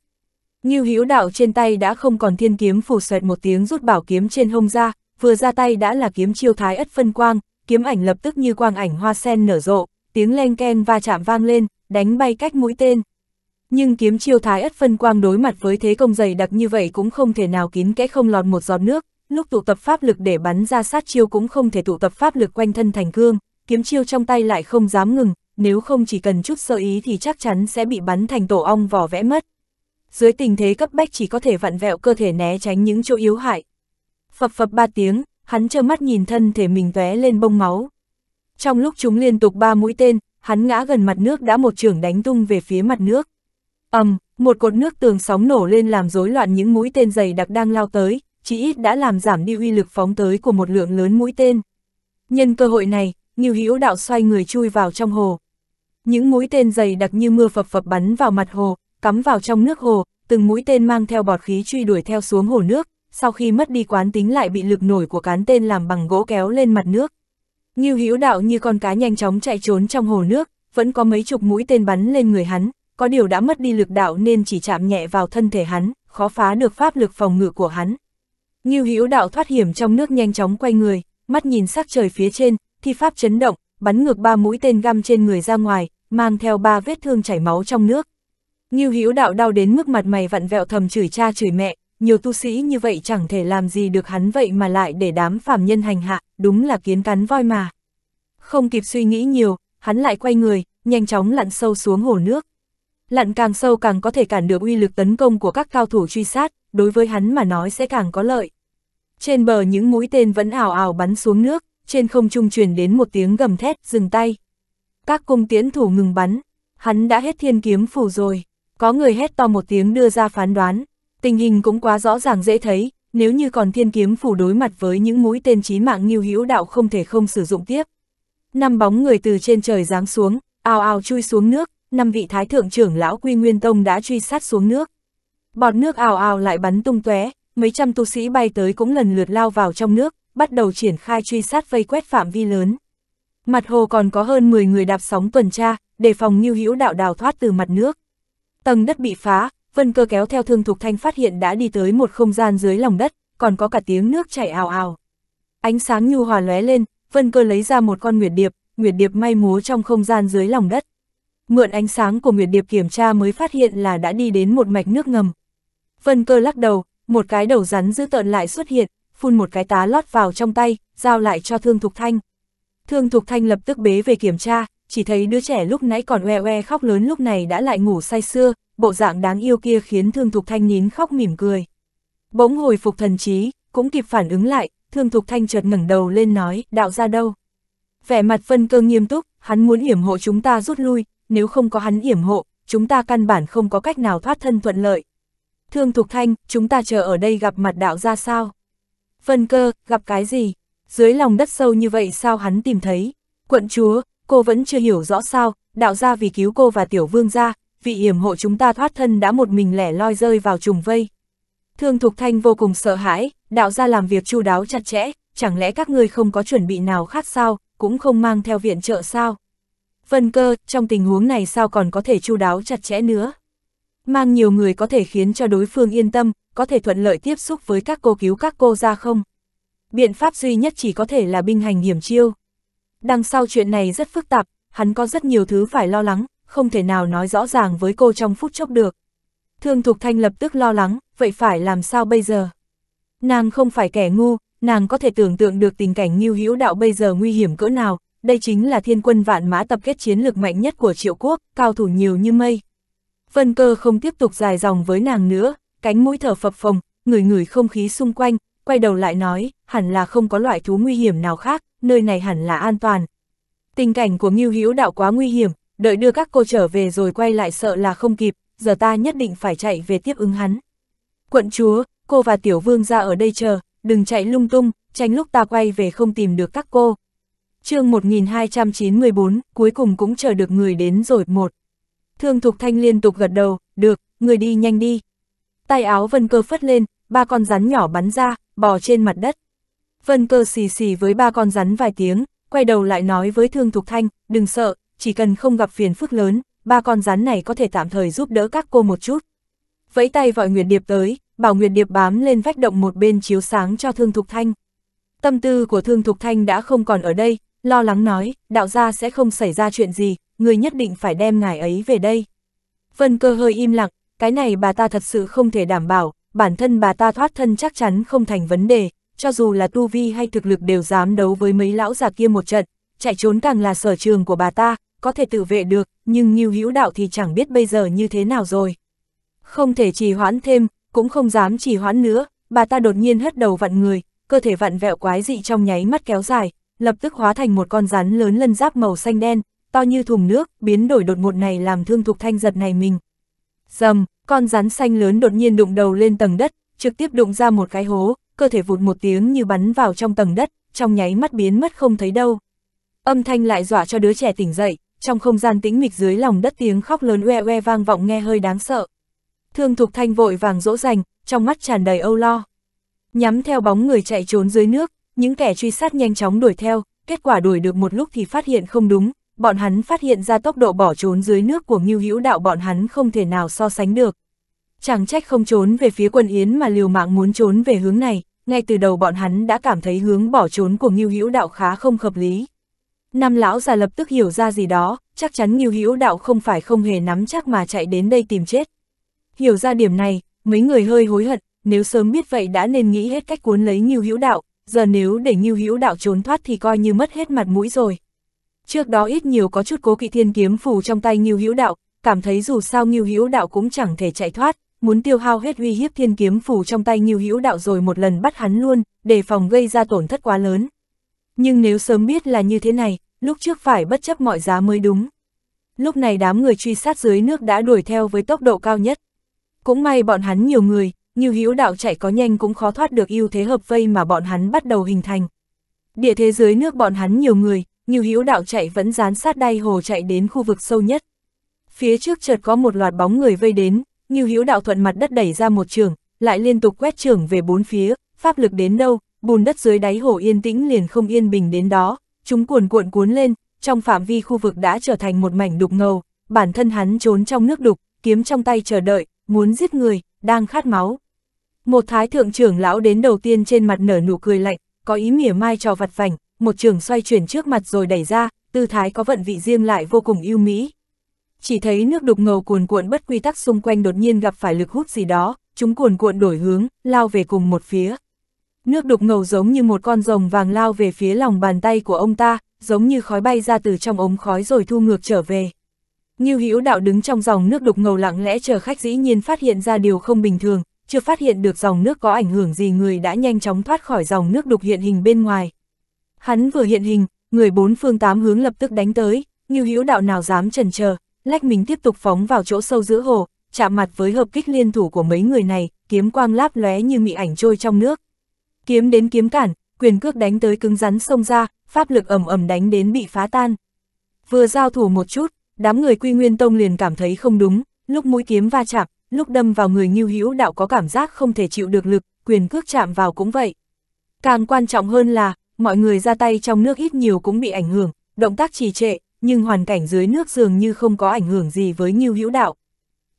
Ngưu Hữu Đạo trên tay đã không còn thiên kiếm phủ xoẹt một tiếng rút bảo kiếm trên hông ra, vừa ra tay đã là kiếm chiêu thái ất phân quang, kiếm ảnh lập tức như quang ảnh hoa sen nở rộ, tiếng len ken va chạm vang lên, đánh bay cách mũi tên. Nhưng kiếm chiêu thái ất phân quang đối mặt với thế công dày đặc như vậy cũng không thể nào kín kẽ không lọt một giọt nước, lúc tụ tập pháp lực để bắn ra sát chiêu cũng không thể tụ tập pháp lực quanh thân thành cương, kiếm chiêu trong tay lại không dám ngừng, nếu không chỉ cần chút sơ ý thì chắc chắn sẽ bị bắn thành tổ ong vỏ vẽ mất. Dưới tình thế cấp bách chỉ có thể vặn vẹo cơ thể né tránh những chỗ yếu hại. Phập phập ba tiếng, hắn trơ mắt nhìn thân thể mình tóe lên bông máu. Trong lúc chúng liên tục ba mũi tên, hắn ngã gần mặt nước đã một trường đánh tung về phía mặt nước. ầm, um, một cột nước tường sóng nổ lên làm rối loạn những mũi tên dày đặc đang lao tới, chỉ ít đã làm giảm đi uy lực phóng tới của một lượng lớn mũi tên. Nhân cơ hội này, Ngưu Hữu Đạo xoay người chui vào trong hồ. Những mũi tên dày đặc như mưa phập phập bắn vào mặt hồ, cắm vào trong nước hồ, từng mũi tên mang theo bọt khí truy đuổi theo xuống hồ nước, sau khi mất đi quán tính lại bị lực nổi của cán tên làm bằng gỗ kéo lên mặt nước. Ngưu Hữu Đạo như con cá nhanh chóng chạy trốn trong hồ nước, vẫn có mấy chục mũi tên bắn lên người hắn, có điều đã mất đi lực đạo nên chỉ chạm nhẹ vào thân thể hắn, khó phá được pháp lực phòng ngự của hắn. Ngưu Hữu Đạo thoát hiểm trong nước nhanh chóng quay người, mắt nhìn sắc trời phía trên, thi pháp chấn động, bắn ngược ba mũi tên găm trên người ra ngoài, mang theo ba vết thương chảy máu trong nước. Ngưu Hữu Đạo đau đến mức mặt mày vặn vẹo thầm chửi cha chửi mẹ, nhiều tu sĩ như vậy chẳng thể làm gì được hắn vậy mà lại để đám phàm nhân hành hạ, đúng là kiến cắn voi mà. Không kịp suy nghĩ nhiều, hắn lại quay người, nhanh chóng lặn sâu xuống hồ nước lặn càng sâu càng có thể cản được uy lực tấn công của các cao thủ truy sát, đối với hắn mà nói sẽ càng có lợi. Trên bờ những mũi tên vẫn ảo ảo bắn xuống nước, trên không trung truyền đến một tiếng gầm thét, dừng tay. Các cung tiến thủ ngừng bắn, hắn đã hết thiên kiếm phủ rồi, có người hét to một tiếng đưa ra phán đoán, tình hình cũng quá rõ ràng dễ thấy, nếu như còn thiên kiếm phủ đối mặt với những mũi tên chí mạng nghiêu hữu đạo không thể không sử dụng tiếp. Năm bóng người từ trên trời giáng xuống, ào ào chui xuống nước, năm vị thái thượng trưởng lão Quy Nguyên Tông đã truy sát xuống nước. Bọt nước ào ào lại bắn tung tóe, mấy trăm tu sĩ bay tới cũng lần lượt lao vào trong nước, bắt đầu triển khai truy sát vây quét phạm vi lớn. Mặt hồ còn có hơn 10 người đạp sóng tuần tra, đề phòng Ngưu Hữu đạo đào thoát từ mặt nước. Tầng đất bị phá, Vân Cơ kéo theo Thương Thục Thanh phát hiện đã đi tới một không gian dưới lòng đất, còn có cả tiếng nước chảy ào ào. Ánh sáng nhu hòa lóe lên, Vân Cơ lấy ra một con nguyệt điệp, nguyệt điệp may múa trong không gian dưới lòng đất mượn ánh sáng của Nguyệt Điệp kiểm tra mới phát hiện là đã đi đến một mạch nước ngầm. Vân cơ lắc đầu, một cái đầu rắn dữ tợn lại xuất hiện, phun một cái tá lót vào trong tay, giao lại cho Thương Thục Thanh. Thương Thục Thanh lập tức bế về kiểm tra, chỉ thấy đứa trẻ lúc nãy còn oe oe khóc lớn lúc này đã lại ngủ say sưa, bộ dạng đáng yêu kia khiến Thương Thục Thanh nín khóc mỉm cười. Bỗng hồi phục thần trí, cũng kịp phản ứng lại, Thương Thục Thanh chợt ngẩng đầu lên nói, đạo ra đâu. Vẻ mặt phân cơ nghiêm túc, hắn muốn hiểm hộ chúng ta rút lui, nếu không có hắn yểm hộ, chúng ta căn bản không có cách nào thoát thân thuận lợi. Thương Thục Thanh, chúng ta chờ ở đây gặp mặt đạo ra sao? Vân cơ, gặp cái gì? Dưới lòng đất sâu như vậy sao hắn tìm thấy? Quận chúa, cô vẫn chưa hiểu rõ sao, đạo ra vì cứu cô và tiểu vương ra, vị yểm hộ chúng ta thoát thân đã một mình lẻ loi rơi vào trùng vây. Thương Thục Thanh vô cùng sợ hãi, đạo ra làm việc chu đáo chặt chẽ, chẳng lẽ các ngươi không có chuẩn bị nào khác sao, cũng không mang theo viện trợ sao? Vân cơ, trong tình huống này sao còn có thể chu đáo chặt chẽ nữa. Mang nhiều người có thể khiến cho đối phương yên tâm, có thể thuận lợi tiếp xúc với các cô cứu các cô ra không? Biện pháp duy nhất chỉ có thể là binh hành hiểm chiêu. Đằng sau chuyện này rất phức tạp, hắn có rất nhiều thứ phải lo lắng, không thể nào nói rõ ràng với cô trong phút chốc được. Thương Thục Thanh lập tức lo lắng, vậy phải làm sao bây giờ? Nàng không phải kẻ ngu, nàng có thể tưởng tượng được tình cảnh như hữu đạo bây giờ nguy hiểm cỡ nào, đây chính là thiên quân vạn mã tập kết chiến lược mạnh nhất của triệu quốc, cao thủ nhiều như mây. Vân cơ không tiếp tục dài dòng với nàng nữa, cánh mũi thở phập phồng, ngửi ngửi không khí xung quanh, quay đầu lại nói, hẳn là không có loại thú nguy hiểm nào khác, nơi này hẳn là an toàn. Tình cảnh của Ngưu Hữu đạo quá nguy hiểm, đợi đưa các cô trở về rồi quay lại sợ là không kịp, giờ ta nhất định phải chạy về tiếp ứng hắn. Quận chúa, cô và tiểu vương ra ở đây chờ, đừng chạy lung tung, tránh lúc ta quay về không tìm được các cô chương 1294, cuối cùng cũng chờ được người đến rồi, một. Thương Thục Thanh liên tục gật đầu, được, người đi nhanh đi. Tay áo vân cơ phất lên, ba con rắn nhỏ bắn ra, bò trên mặt đất. Vân cơ xì xì với ba con rắn vài tiếng, quay đầu lại nói với Thương Thục Thanh, đừng sợ, chỉ cần không gặp phiền phức lớn, ba con rắn này có thể tạm thời giúp đỡ các cô một chút. Vẫy tay gọi Nguyệt Điệp tới, bảo Nguyệt Điệp bám lên vách động một bên chiếu sáng cho Thương Thục Thanh. Tâm tư của Thương Thục Thanh đã không còn ở đây, Lo lắng nói, đạo gia sẽ không xảy ra chuyện gì, người nhất định phải đem ngài ấy về đây. Vân cơ hơi im lặng, cái này bà ta thật sự không thể đảm bảo, bản thân bà ta thoát thân chắc chắn không thành vấn đề, cho dù là tu vi hay thực lực đều dám đấu với mấy lão già kia một trận, chạy trốn càng là sở trường của bà ta, có thể tự vệ được, nhưng như Hữu Đạo thì chẳng biết bây giờ như thế nào rồi. Không thể trì hoãn thêm, cũng không dám trì hoãn nữa, bà ta đột nhiên hất đầu vặn người, cơ thể vặn vẹo quái dị trong nháy mắt kéo dài, lập tức hóa thành một con rắn lớn lân giáp màu xanh đen, to như thùng nước, biến đổi đột ngột này làm thương thục thanh giật này mình. Dầm, con rắn xanh lớn đột nhiên đụng đầu lên tầng đất, trực tiếp đụng ra một cái hố, cơ thể vụt một tiếng như bắn vào trong tầng đất, trong nháy mắt biến mất không thấy đâu. Âm thanh lại dọa cho đứa trẻ tỉnh dậy, trong không gian tĩnh mịch dưới lòng đất tiếng khóc lớn oe oe vang vọng nghe hơi đáng sợ. Thương Thục Thanh vội vàng dỗ dành, trong mắt tràn đầy âu lo. Nhắm theo bóng người chạy trốn dưới nước, những kẻ truy sát nhanh chóng đuổi theo, kết quả đuổi được một lúc thì phát hiện không đúng, bọn hắn phát hiện ra tốc độ bỏ trốn dưới nước của Ngưu Hữu Đạo bọn hắn không thể nào so sánh được. Chẳng trách không trốn về phía quân Yến mà liều mạng muốn trốn về hướng này, ngay từ đầu bọn hắn đã cảm thấy hướng bỏ trốn của Ngưu Hữu Đạo khá không hợp lý. Năm lão già lập tức hiểu ra gì đó, chắc chắn Ngưu Hữu Đạo không phải không hề nắm chắc mà chạy đến đây tìm chết. Hiểu ra điểm này, mấy người hơi hối hận, nếu sớm biết vậy đã nên nghĩ hết cách cuốn lấy Ngưu Hữu Đạo, giờ nếu để Ngưu Hữu Đạo trốn thoát thì coi như mất hết mặt mũi rồi. Trước đó ít nhiều có chút cố kỵ thiên kiếm phù trong tay Ngưu Hữu Đạo, cảm thấy dù sao Ngưu Hữu Đạo cũng chẳng thể chạy thoát, muốn tiêu hao hết uy hiếp thiên kiếm phù trong tay Ngưu Hữu Đạo rồi một lần bắt hắn luôn, để phòng gây ra tổn thất quá lớn. Nhưng nếu sớm biết là như thế này, lúc trước phải bất chấp mọi giá mới đúng. Lúc này đám người truy sát dưới nước đã đuổi theo với tốc độ cao nhất. Cũng may bọn hắn nhiều người, như hữu đạo chạy có nhanh cũng khó thoát được ưu thế hợp vây mà bọn hắn bắt đầu hình thành. Địa thế dưới nước bọn hắn nhiều người, như hữu đạo chạy vẫn dán sát đáy hồ chạy đến khu vực sâu nhất. Phía trước chợt có một loạt bóng người vây đến, như hữu đạo thuận mặt đất đẩy ra một trường, lại liên tục quét trường về bốn phía, pháp lực đến đâu, bùn đất dưới đáy hồ yên tĩnh liền không yên bình đến đó, chúng cuồn cuộn cuốn lên, trong phạm vi khu vực đã trở thành một mảnh đục ngầu, bản thân hắn trốn trong nước đục, kiếm trong tay chờ đợi, muốn giết người, đang khát máu. Một thái thượng trưởng lão đến đầu tiên trên mặt nở nụ cười lạnh, có ý mỉa mai cho vặt vảnh, một trường xoay chuyển trước mặt rồi đẩy ra, tư thái có vận vị riêng lại vô cùng yêu mỹ. Chỉ thấy nước đục ngầu cuồn cuộn bất quy tắc xung quanh đột nhiên gặp phải lực hút gì đó, chúng cuồn cuộn đổi hướng, lao về cùng một phía. Nước đục ngầu giống như một con rồng vàng lao về phía lòng bàn tay của ông ta, giống như khói bay ra từ trong ống khói rồi thu ngược trở về. Như hữu đạo đứng trong dòng nước đục ngầu lặng lẽ chờ khách dĩ nhiên phát hiện ra điều không bình thường, chưa phát hiện được dòng nước có ảnh hưởng gì người đã nhanh chóng thoát khỏi dòng nước đục hiện hình bên ngoài. Hắn vừa hiện hình, người bốn phương tám hướng lập tức đánh tới, như hữu đạo nào dám trần chờ, lách mình tiếp tục phóng vào chỗ sâu giữa hồ, chạm mặt với hợp kích liên thủ của mấy người này, kiếm quang láp lóe như mị ảnh trôi trong nước. Kiếm đến kiếm cản, quyền cước đánh tới cứng rắn xông ra, pháp lực ầm ầm đánh đến bị phá tan. Vừa giao thủ một chút, đám người Quy Nguyên Tông liền cảm thấy không đúng, lúc mũi kiếm va chạm, lúc đâm vào người Ngưu Hữu Đạo có cảm giác không thể chịu được lực, quyền cước chạm vào cũng vậy. Càng quan trọng hơn là, mọi người ra tay trong nước ít nhiều cũng bị ảnh hưởng, động tác trì trệ, nhưng hoàn cảnh dưới nước dường như không có ảnh hưởng gì với Ngưu Hữu Đạo.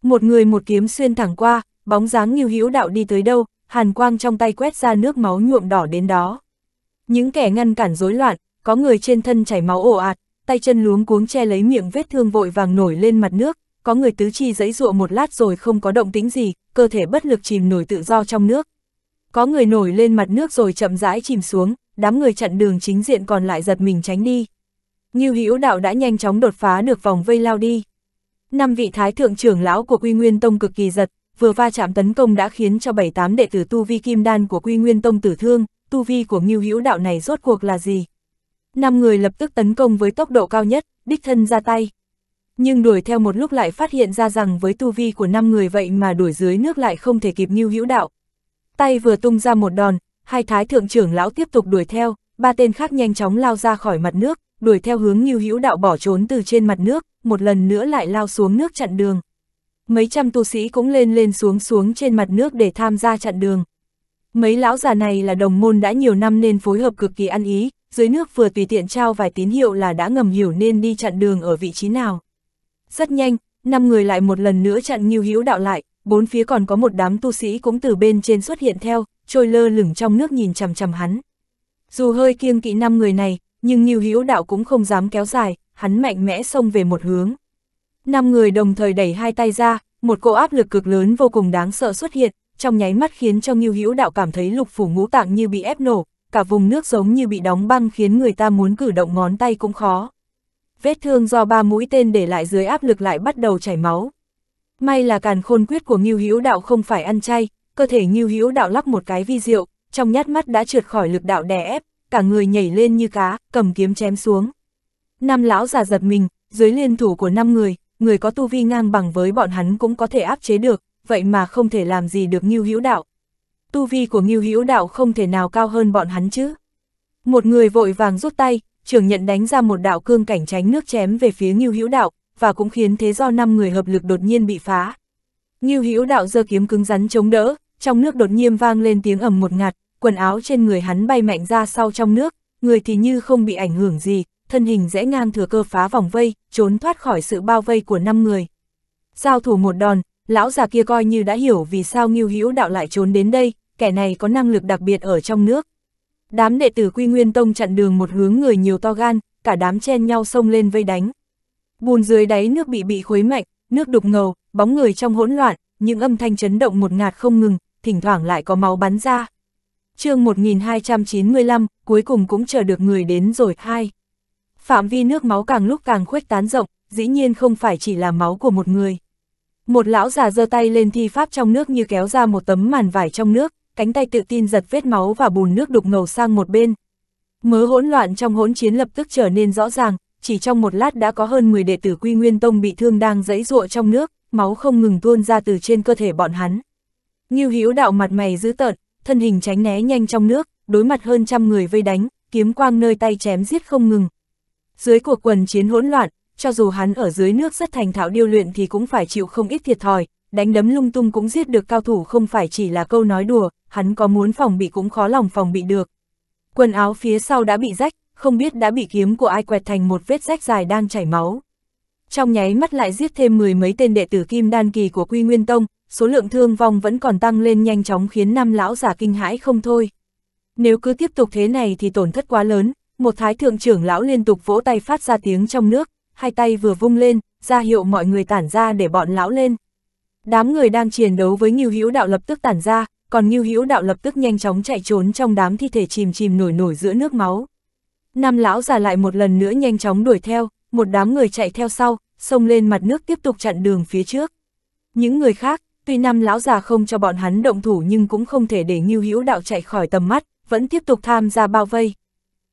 Một người một kiếm xuyên thẳng qua, bóng dáng Ngưu Hữu Đạo đi tới đâu, hàn quang trong tay quét ra nước máu nhuộm đỏ đến đó. Những kẻ ngăn cản rối loạn, có người trên thân chảy máu ồ ạt, tay chân luống cuống che lấy miệng vết thương vội vàng nổi lên mặt nước, có người tứ chi giãy dụa một lát rồi không có động tính gì, cơ thể bất lực chìm nổi tự do trong nước. Có người nổi lên mặt nước rồi chậm rãi chìm xuống, đám người chặn đường chính diện còn lại giật mình tránh đi. Ngưu Hữu Đạo đã nhanh chóng đột phá được vòng vây lao đi. Năm vị thái thượng trưởng lão của Quy Nguyên Tông cực kỳ giật, vừa va chạm tấn công đã khiến cho 78 đệ tử tu vi kim đan của Quy Nguyên Tông tử thương, tu vi của Ngưu Hữu Đạo này rốt cuộc là gì? Năm người lập tức tấn công với tốc độ cao nhất, đích thân ra tay nhưng đuổi theo một lúc lại phát hiện ra rằng với tu vi của năm người vậy mà đuổi dưới nước lại không thể kịp như Hữu Đạo. Tay vừa tung ra một đòn, hai thái thượng trưởng lão tiếp tục đuổi theo, ba tên khác nhanh chóng lao ra khỏi mặt nước, đuổi theo hướng Ngưu Hữu Đạo bỏ trốn từ trên mặt nước, một lần nữa lại lao xuống nước chặn đường. Mấy trăm tu sĩ cũng lên lên xuống xuống trên mặt nước để tham gia chặn đường. Mấy lão già này là đồng môn đã nhiều năm nên phối hợp cực kỳ ăn ý, dưới nước vừa tùy tiện trao vài tín hiệu là đã ngầm hiểu nên đi chặn đường ở vị trí nào. Rất nhanh, năm người lại một lần nữa chặn Ngưu Hữu đạo lại, bốn phía còn có một đám tu sĩ cũng từ bên trên xuất hiện theo, trôi lơ lửng trong nước nhìn chằm chằm hắn. Dù hơi kiêng kỵ năm người này, nhưng Ngưu Hữu đạo cũng không dám kéo dài, hắn mạnh mẽ xông về một hướng. Năm người đồng thời đẩy hai tay ra, một cỗ áp lực cực lớn vô cùng đáng sợ xuất hiện, trong nháy mắt khiến cho Ngưu Hữu đạo cảm thấy lục phủ ngũ tạng như bị ép nổ, cả vùng nước giống như bị đóng băng khiến người ta muốn cử động ngón tay cũng khó vết thương do ba mũi tên để lại dưới áp lực lại bắt đầu chảy máu. May là càn khôn quyết của Ngưu Hữu Đạo không phải ăn chay, cơ thể Ngưu Hữu Đạo lắp một cái vi diệu, trong nhát mắt đã trượt khỏi lực đạo đè ép, cả người nhảy lên như cá, cầm kiếm chém xuống. Năm lão già giật mình, dưới liên thủ của năm người, người có tu vi ngang bằng với bọn hắn cũng có thể áp chế được, vậy mà không thể làm gì được Ngưu Hữu Đạo. Tu vi của Ngưu Hữu Đạo không thể nào cao hơn bọn hắn chứ. Một người vội vàng rút tay, trường nhận đánh ra một đạo cương cảnh tránh nước chém về phía Ngưu Hữu Đạo, và cũng khiến thế do năm người hợp lực đột nhiên bị phá. Ngưu Hữu Đạo giơ kiếm cứng rắn chống đỡ, trong nước đột nhiên vang lên tiếng ầm một ngạt, quần áo trên người hắn bay mạnh ra sau trong nước, người thì như không bị ảnh hưởng gì, thân hình rẽ ngang thừa cơ phá vòng vây, trốn thoát khỏi sự bao vây của năm người. Giao thủ một đòn, lão già kia coi như đã hiểu vì sao Ngưu Hữu Đạo lại trốn đến đây, kẻ này có năng lực đặc biệt ở trong nước. Đám đệ tử Quy Nguyên Tông chặn đường một hướng người nhiều to gan, cả đám chen nhau xông lên vây đánh. Bùn dưới đáy nước bị bị khuấy mạnh, nước đục ngầu, bóng người trong hỗn loạn, những âm thanh chấn động một ngạt không ngừng, thỉnh thoảng lại có máu bắn ra. chương 1295, cuối cùng cũng chờ được người đến rồi, hai. Phạm vi nước máu càng lúc càng khuếch tán rộng, dĩ nhiên không phải chỉ là máu của một người. Một lão già giơ tay lên thi pháp trong nước như kéo ra một tấm màn vải trong nước, cánh tay tự tin giật vết máu và bùn nước đục ngầu sang một bên. Mớ hỗn loạn trong hỗn chiến lập tức trở nên rõ ràng, chỉ trong một lát đã có hơn 10 đệ tử Quy Nguyên Tông bị thương đang dẫy dụa trong nước, máu không ngừng tuôn ra từ trên cơ thể bọn hắn. Ngưu Hữu đạo mặt mày dữ tợn, thân hình tránh né nhanh trong nước, đối mặt hơn trăm người vây đánh, kiếm quang nơi tay chém giết không ngừng. Dưới cuộc quần chiến hỗn loạn, cho dù hắn ở dưới nước rất thành thạo điêu luyện thì cũng phải chịu không ít thiệt thòi, đánh đấm lung tung cũng giết được cao thủ không phải chỉ là câu nói đùa, hắn có muốn phòng bị cũng khó lòng phòng bị được. Quần áo phía sau đã bị rách, không biết đã bị kiếm của ai quẹt thành một vết rách dài đang chảy máu. Trong nháy mắt lại giết thêm mười mấy tên đệ tử kim đan kỳ của Quy Nguyên Tông, số lượng thương vong vẫn còn tăng lên nhanh chóng khiến năm lão giả kinh hãi không thôi. Nếu cứ tiếp tục thế này thì tổn thất quá lớn, một thái thượng trưởng lão liên tục vỗ tay phát ra tiếng trong nước, hai tay vừa vung lên, ra hiệu mọi người tản ra để bọn lão lên. Đám người đang chiến đấu với nhiều hữu đạo lập tức tản ra, còn Ngưu Hữu Đạo lập tức nhanh chóng chạy trốn trong đám thi thể chìm chìm nổi nổi giữa nước máu. Nam lão già lại một lần nữa nhanh chóng đuổi theo, một đám người chạy theo sau, xông lên mặt nước tiếp tục chặn đường phía trước. Những người khác, tuy Nam lão già không cho bọn hắn động thủ nhưng cũng không thể để Ngưu Hữu Đạo chạy khỏi tầm mắt, vẫn tiếp tục tham gia bao vây.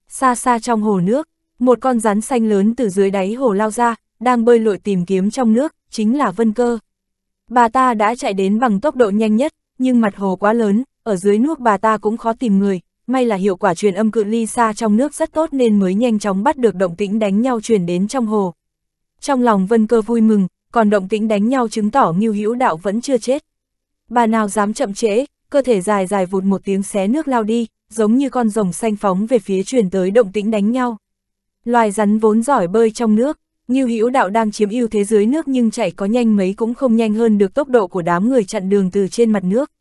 Xa xa trong hồ nước, một con rắn xanh lớn từ dưới đáy hồ lao ra, đang bơi lội tìm kiếm trong nước, chính là Vân Cơ. Bà ta đã chạy đến bằng tốc độ nhanh nhất, nhưng mặt hồ quá lớn, ở dưới nước bà ta cũng khó tìm người, may là hiệu quả truyền âm cự ly xa trong nước rất tốt nên mới nhanh chóng bắt được động tĩnh đánh nhau truyền đến trong hồ. Trong lòng Vân Cơ vui mừng, còn động tĩnh đánh nhau chứng tỏ Ngưu Hữu Đạo vẫn chưa chết. Bà nào dám chậm trễ, cơ thể dài dài vụt một tiếng xé nước lao đi, giống như con rồng xanh phóng về phía truyền tới động tĩnh đánh nhau. Loài rắn vốn giỏi bơi trong nước, Ngưu Hữu Đạo đang chiếm ưu thế dưới nước nhưng chạy có nhanh mấy cũng không nhanh hơn được tốc độ của đám người chặn đường từ trên mặt nước.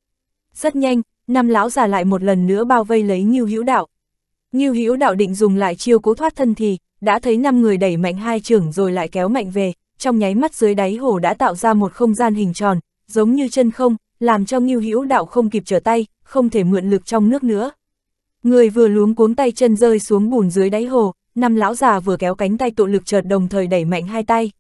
Rất nhanh, năm lão già lại một lần nữa bao vây lấy Ngưu Hữu Đạo. Ngưu Hữu Đạo định dùng lại chiêu cố thoát thân thì đã thấy năm người đẩy mạnh hai trưởng rồi lại kéo mạnh về, trong nháy mắt dưới đáy hồ đã tạo ra một không gian hình tròn, giống như chân không, làm cho Ngưu Hữu Đạo không kịp trở tay, không thể mượn lực trong nước nữa. Người vừa luống cuống tay chân rơi xuống bùn dưới đáy hồ, năm lão già vừa kéo cánh tay tụ lực chợt đồng thời đẩy mạnh hai tay.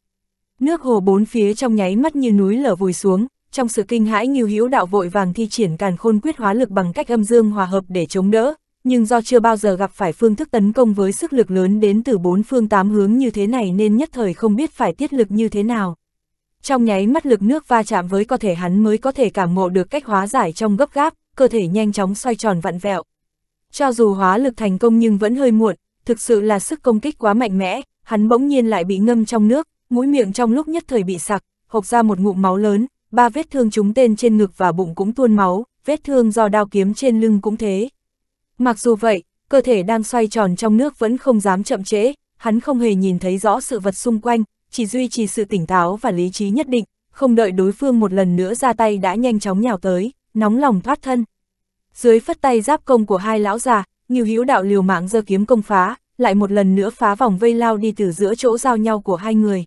Nước hồ bốn phía trong nháy mắt như núi lở vùi xuống, trong sự kinh hãi Ngưu Hữu đạo vội vàng thi triển càn khôn quyết hóa lực bằng cách âm dương hòa hợp để chống đỡ, nhưng do chưa bao giờ gặp phải phương thức tấn công với sức lực lớn đến từ bốn phương tám hướng như thế này nên nhất thời không biết phải tiết lực như thế nào. Trong nháy mắt lực nước va chạm với cơ thể hắn mới có thể cảm ngộ được cách hóa giải trong gấp gáp, cơ thể nhanh chóng xoay tròn vặn vẹo. Cho dù hóa lực thành công nhưng vẫn hơi muộn, thực sự là sức công kích quá mạnh mẽ, hắn bỗng nhiên lại bị ngâm trong nước, mũi miệng trong lúc nhất thời bị sặc, hộc ra một ngụm máu lớn, ba vết thương trúng tên trên ngực và bụng cũng tuôn máu, vết thương do đao kiếm trên lưng cũng thế. Mặc dù vậy, cơ thể đang xoay tròn trong nước vẫn không dám chậm trễ, hắn không hề nhìn thấy rõ sự vật xung quanh, chỉ duy trì sự tỉnh táo và lý trí nhất định, không đợi đối phương một lần nữa ra tay đã nhanh chóng nhào tới, nóng lòng thoát thân. Dưới phất tay giáp công của hai lão già, Ngưu Hữu Đạo liều mạng giơ kiếm công phá, lại một lần nữa phá vòng vây lao đi từ giữa chỗ giao nhau của hai người.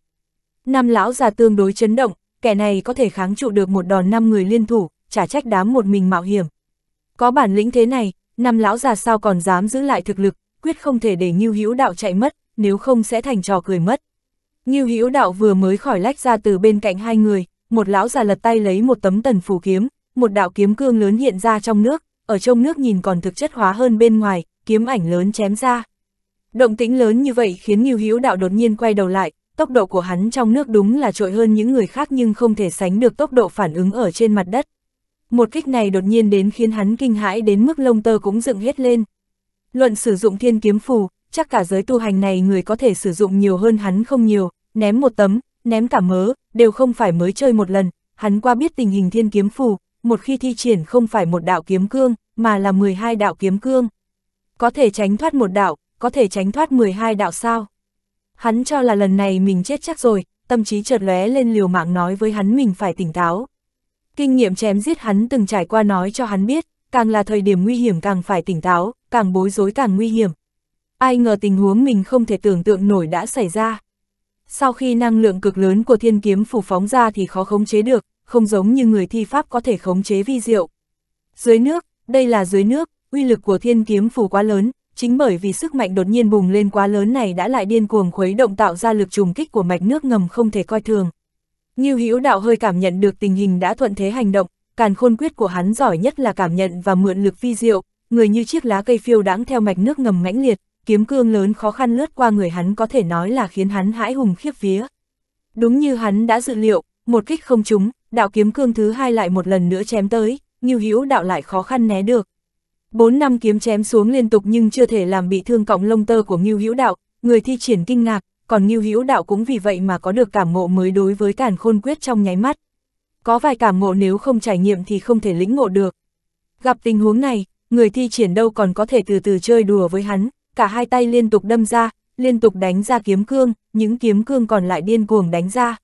Nam lão già tương đối chấn động, kẻ này có thể kháng trụ được một đòn năm người liên thủ, chả trách đám một mình mạo hiểm. Có bản lĩnh thế này, năm lão già sao còn dám giữ lại thực lực, quyết không thể để Ngưu Hữu Đạo chạy mất, nếu không sẽ thành trò cười mất. Ngưu Hữu Đạo vừa mới khỏi lách ra từ bên cạnh hai người, một lão già lật tay lấy một tấm tần phù kiếm, một đạo kiếm cương lớn hiện ra trong nước, ở trong nước nhìn còn thực chất hóa hơn bên ngoài, kiếm ảnh lớn chém ra. Động tĩnh lớn như vậy khiến Ngưu Hữu Đạo đột nhiên quay đầu lại, tốc độ của hắn trong nước đúng là trội hơn những người khác nhưng không thể sánh được tốc độ phản ứng ở trên mặt đất. Một kích này đột nhiên đến khiến hắn kinh hãi đến mức lông tơ cũng dựng hết lên. Luận sử dụng thiên kiếm phù, chắc cả giới tu hành này người có thể sử dụng nhiều hơn hắn không nhiều, ném một tấm, ném cả mớ, đều không phải mới chơi một lần, hắn qua biết tình hình thiên kiếm phù, một khi thi triển không phải một đạo kiếm cương, mà là 12 đạo kiếm cương. Có thể tránh thoát một đạo, có thể tránh thoát 12 đạo sao? Hắn cho là lần này mình chết chắc rồi, tâm trí chợt lóe lên liều mạng nói với hắn mình phải tỉnh táo. Kinh nghiệm chém giết hắn từng trải qua nói cho hắn biết, càng là thời điểm nguy hiểm càng phải tỉnh táo, càng bối rối càng nguy hiểm. Ai ngờ tình huống mình không thể tưởng tượng nổi đã xảy ra. Sau khi năng lượng cực lớn của thiên kiếm phủ phóng ra thì khó khống chế được, không giống như người thi pháp có thể khống chế vi diệu. Dưới nước, đây là dưới nước, uy lực của thiên kiếm phù quá lớn, chính bởi vì sức mạnh đột nhiên bùng lên quá lớn này đã lại điên cuồng khuấy động tạo ra lực trùng kích của mạch nước ngầm không thể coi thường. Như hữu đạo hơi cảm nhận được tình hình đã thuận thế hành động, càn khôn quyết của hắn giỏi nhất là cảm nhận và mượn lực vi diệu, người như chiếc lá cây phiêu đáng theo mạch nước ngầm mãnh liệt, kiếm cương lớn khó khăn lướt qua người hắn có thể nói là khiến hắn hãi hùng khiếp vía. Đúng như hắn đã dự liệu, một kích không trúng, đạo kiếm cương thứ hai lại một lần nữa chém tới, Ngưu Hữu đạo lại khó khăn né được. Bốn năm kiếm chém xuống liên tục nhưng chưa thể làm bị thương cọng lông tơ của Ngưu Hữu đạo, người thi triển kinh ngạc, còn Ngưu Hữu đạo cũng vì vậy mà có được cảm ngộ mới đối với càn khôn quyết trong nháy mắt. Có vài cảm ngộ nếu không trải nghiệm thì không thể lĩnh ngộ được. Gặp tình huống này, người thi triển đâu còn có thể từ từ chơi đùa với hắn, cả hai tay liên tục đâm ra, liên tục đánh ra kiếm cương, những kiếm cương còn lại điên cuồng đánh ra.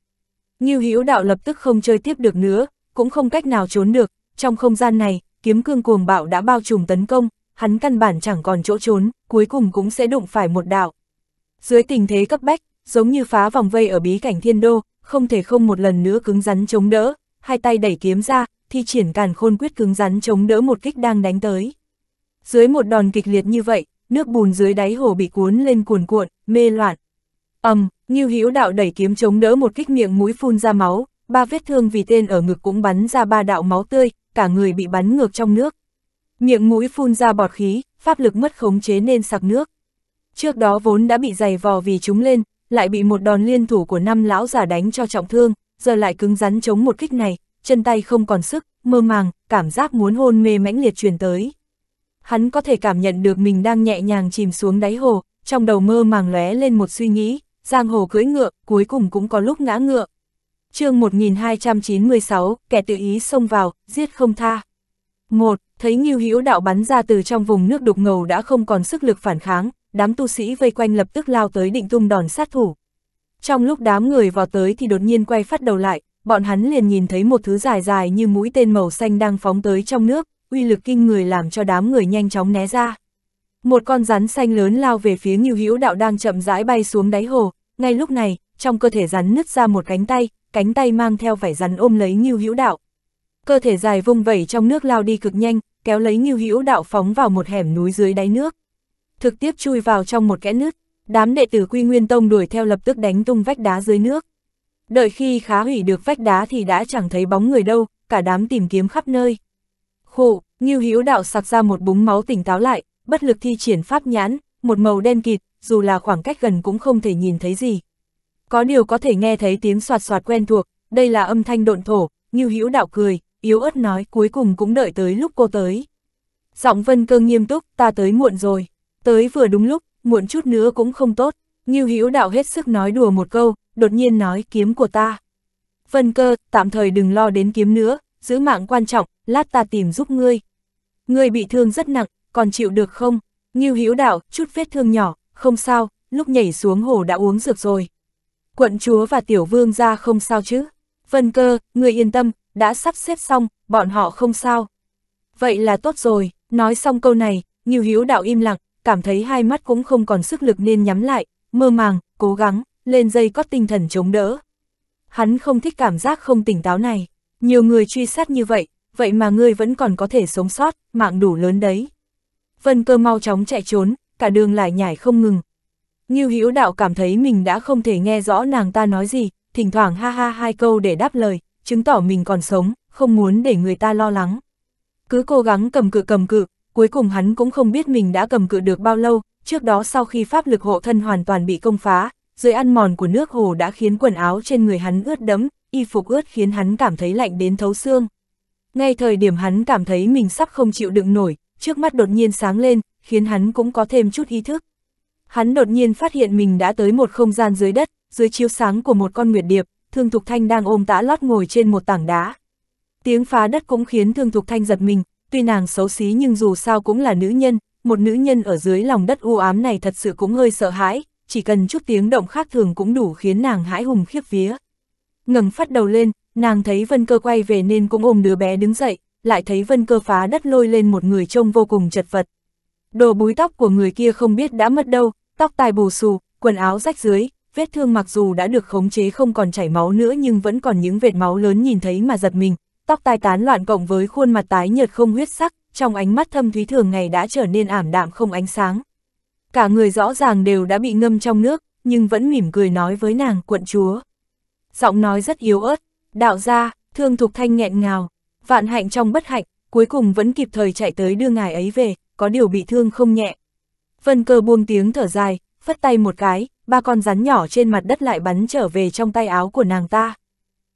Ngưu Hữu Đạo lập tức không chơi tiếp được nữa, cũng không cách nào trốn được, trong không gian này, kiếm cương cuồng bạo đã bao trùm tấn công, hắn căn bản chẳng còn chỗ trốn, cuối cùng cũng sẽ đụng phải một đạo. Dưới tình thế cấp bách, giống như phá vòng vây ở bí cảnh thiên đô, không thể không một lần nữa cứng rắn chống đỡ, hai tay đẩy kiếm ra, thi triển càn khôn quyết cứng rắn chống đỡ một kích đang đánh tới. Dưới một đòn kịch liệt như vậy, nước bùn dưới đáy hồ bị cuốn lên cuồn cuộn, mê loạn. ầm, um, Ngưu Hữu Đạo đẩy kiếm chống đỡ một kích miệng mũi phun ra máu, ba vết thương vì tên ở ngực cũng bắn ra ba đạo máu tươi, cả người bị bắn ngược trong nước. Miệng mũi phun ra bọt khí, pháp lực mất khống chế nên sặc nước. Trước đó vốn đã bị dày vò vì chúng lên, lại bị một đòn liên thủ của năm lão giả đánh cho trọng thương, giờ lại cứng rắn chống một kích này, chân tay không còn sức, mơ màng, cảm giác muốn hôn mê mãnh liệt truyền tới. Hắn có thể cảm nhận được mình đang nhẹ nhàng chìm xuống đáy hồ, trong đầu mơ màng lóe lên một suy nghĩ, giang hồ cưỡi ngựa, cuối cùng cũng có lúc ngã ngựa. chương 1296, kẻ tự ý xông vào, giết không tha. một Thấy Ngưu Hữu đạo bắn ra từ trong vùng nước đục ngầu đã không còn sức lực phản kháng, đám tu sĩ vây quanh lập tức lao tới định tung đòn sát thủ. Trong lúc đám người vào tới thì đột nhiên quay phát đầu lại, bọn hắn liền nhìn thấy một thứ dài dài như mũi tên màu xanh đang phóng tới trong nước, uy lực kinh người làm cho đám người nhanh chóng né ra. Một con rắn xanh lớn lao về phía Ngưu Hữu Đạo đang chậm rãi bay xuống đáy hồ, ngay lúc này, trong cơ thể rắn nứt ra một cánh tay, cánh tay mang theo vảy rắn ôm lấy Ngưu Hữu Đạo. Cơ thể dài vung vẩy trong nước lao đi cực nhanh, kéo lấy Ngưu Hữu Đạo phóng vào một hẻm núi dưới đáy nước. Thực tiếp chui vào trong một kẽ nứt, đám đệ tử Quy Nguyên Tông đuổi theo lập tức đánh tung vách đá dưới nước. Đợi khi khá hủy được vách đá thì đã chẳng thấy bóng người đâu, cả đám tìm kiếm khắp nơi. Khổ, Ngưu Hữu Đạo sặc ra một búng máu tỉnh táo lại, bất lực thi triển pháp nhãn, một màu đen kịt, dù là khoảng cách gần cũng không thể nhìn thấy gì. Có điều có thể nghe thấy tiếng soạt soạt quen thuộc, đây là âm thanh độn thổ, như hữu đạo cười, yếu ớt nói cuối cùng cũng đợi tới lúc cô tới. Giọng vân cơ nghiêm túc, ta tới muộn rồi, tới vừa đúng lúc, muộn chút nữa cũng không tốt, như hữu đạo hết sức nói đùa một câu, đột nhiên nói kiếm của ta. Vân cơ, tạm thời đừng lo đến kiếm nữa, giữ mạng quan trọng, lát ta tìm giúp ngươi. Ngươi bị thương rất nặng, còn chịu được không? Ngưu Hữu Đạo, chút vết thương nhỏ, không sao, lúc nhảy xuống hồ đã uống dược rồi. Quận chúa và tiểu vương ra không sao chứ? Vân cơ, người yên tâm, đã sắp xếp xong, bọn họ không sao. Vậy là tốt rồi, nói xong câu này, Ngưu Hữu Đạo im lặng, cảm thấy hai mắt cũng không còn sức lực nên nhắm lại, mơ màng, cố gắng, lên dây có tinh thần chống đỡ. Hắn không thích cảm giác không tỉnh táo này, nhiều người truy sát như vậy, vậy mà ngươi vẫn còn có thể sống sót, mạng đủ lớn đấy. Vân cơ mau chóng chạy trốn, cả đường lại nhảy không ngừng. Ngưu Hữu Đạo cảm thấy mình đã không thể nghe rõ nàng ta nói gì, thỉnh thoảng ha ha hai câu để đáp lời, chứng tỏ mình còn sống, không muốn để người ta lo lắng. Cứ cố gắng cầm cự cầm cự, cuối cùng hắn cũng không biết mình đã cầm cự được bao lâu, trước đó sau khi pháp lực hộ thân hoàn toàn bị công phá, dưới ăn mòn của nước hồ đã khiến quần áo trên người hắn ướt đẫm, y phục ướt khiến hắn cảm thấy lạnh đến thấu xương. Ngay thời điểm hắn cảm thấy mình sắp không chịu đựng nổi, trước mắt đột nhiên sáng lên, khiến hắn cũng có thêm chút ý thức. Hắn đột nhiên phát hiện mình đã tới một không gian dưới đất, dưới chiếu sáng của một con nguyệt điệp, Thương Thục Thanh đang ôm tã lót ngồi trên một tảng đá. Tiếng phá đất cũng khiến Thương Thục Thanh giật mình, tuy nàng xấu xí nhưng dù sao cũng là nữ nhân, một nữ nhân ở dưới lòng đất u ám này thật sự cũng hơi sợ hãi, chỉ cần chút tiếng động khác thường cũng đủ khiến nàng hãi hùng khiếp vía. Ngẩng phát đầu lên, nàng thấy Vân Cơ quay về nên cũng ôm đứa bé đứng dậy, lại thấy vân cơ phá đất lôi lên một người trông vô cùng chật vật. Đồ búi tóc của người kia không biết đã mất đâu, tóc tai bù xù, quần áo rách dưới, vết thương mặc dù đã được khống chế không còn chảy máu nữa nhưng vẫn còn những vệt máu lớn nhìn thấy mà giật mình, tóc tai tán loạn cộng với khuôn mặt tái nhợt không huyết sắc, trong ánh mắt thâm thúy thường ngày đã trở nên ảm đạm không ánh sáng. Cả người rõ ràng đều đã bị ngâm trong nước, nhưng vẫn mỉm cười nói với nàng quận chúa. Giọng nói rất yếu ớt, đạo gia thương thục thanh nghẹn ngào, vạn hạnh trong bất hạnh, cuối cùng vẫn kịp thời chạy tới đưa ngài ấy về, có điều bị thương không nhẹ. Vân cơ buông tiếng thở dài, phất tay một cái, ba con rắn nhỏ trên mặt đất lại bắn trở về trong tay áo của nàng ta.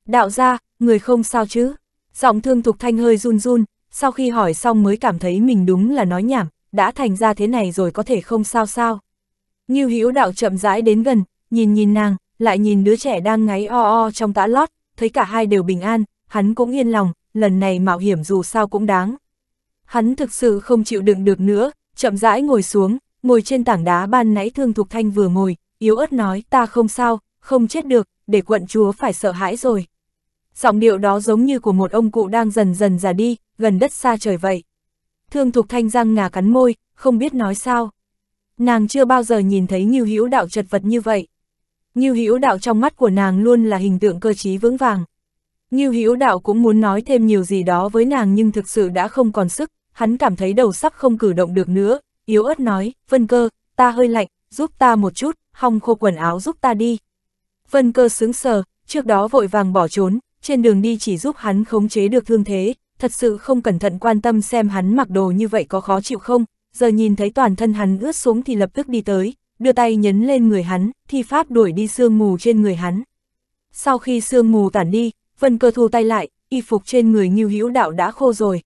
Đạo ra, người không sao chứ? Giọng thương thục thanh hơi run run, sau khi hỏi xong mới cảm thấy mình đúng là nói nhảm, đã thành ra thế này rồi có thể không sao sao. Như hữu đạo chậm rãi đến gần, nhìn nhìn nàng, lại nhìn đứa trẻ đang ngáy o o trong tã lót, thấy cả hai đều bình an, hắn cũng yên lòng, lần này mạo hiểm dù sao cũng đáng. Hắn thực sự không chịu đựng được nữa, chậm rãi ngồi xuống, ngồi trên tảng đá ban nãy Thương Thục Thanh vừa ngồi, yếu ớt nói ta không sao, không chết được, để quận chúa phải sợ hãi rồi. Giọng điệu đó giống như của một ông cụ đang dần dần già đi, gần đất xa trời vậy. Thương Thục Thanh răng ngà cắn môi, không biết nói sao. Nàng chưa bao giờ nhìn thấy như Hữu Đạo chật vật như vậy. như Hữu Đạo trong mắt của nàng luôn là hình tượng cơ trí vững vàng. Ngưu Hữu Đạo cũng muốn nói thêm nhiều gì đó với nàng nhưng thực sự đã không còn sức, hắn cảm thấy đầu sắp không cử động được nữa, yếu ớt nói, Vân Cơ, ta hơi lạnh, giúp ta một chút, hong khô quần áo giúp ta đi. Vân Cơ sướng sờ, trước đó vội vàng bỏ trốn, trên đường đi chỉ giúp hắn khống chế được thương thế, thật sự không cẩn thận quan tâm xem hắn mặc đồ như vậy có khó chịu không, giờ nhìn thấy toàn thân hắn ướt sũng thì lập tức đi tới, đưa tay nhấn lên người hắn, thi pháp đuổi đi sương mù trên người hắn. Sau khi sương mù tản đi, Vân cơ thu tay lại, y phục trên người Ngưu Hữu Đạo đã khô rồi.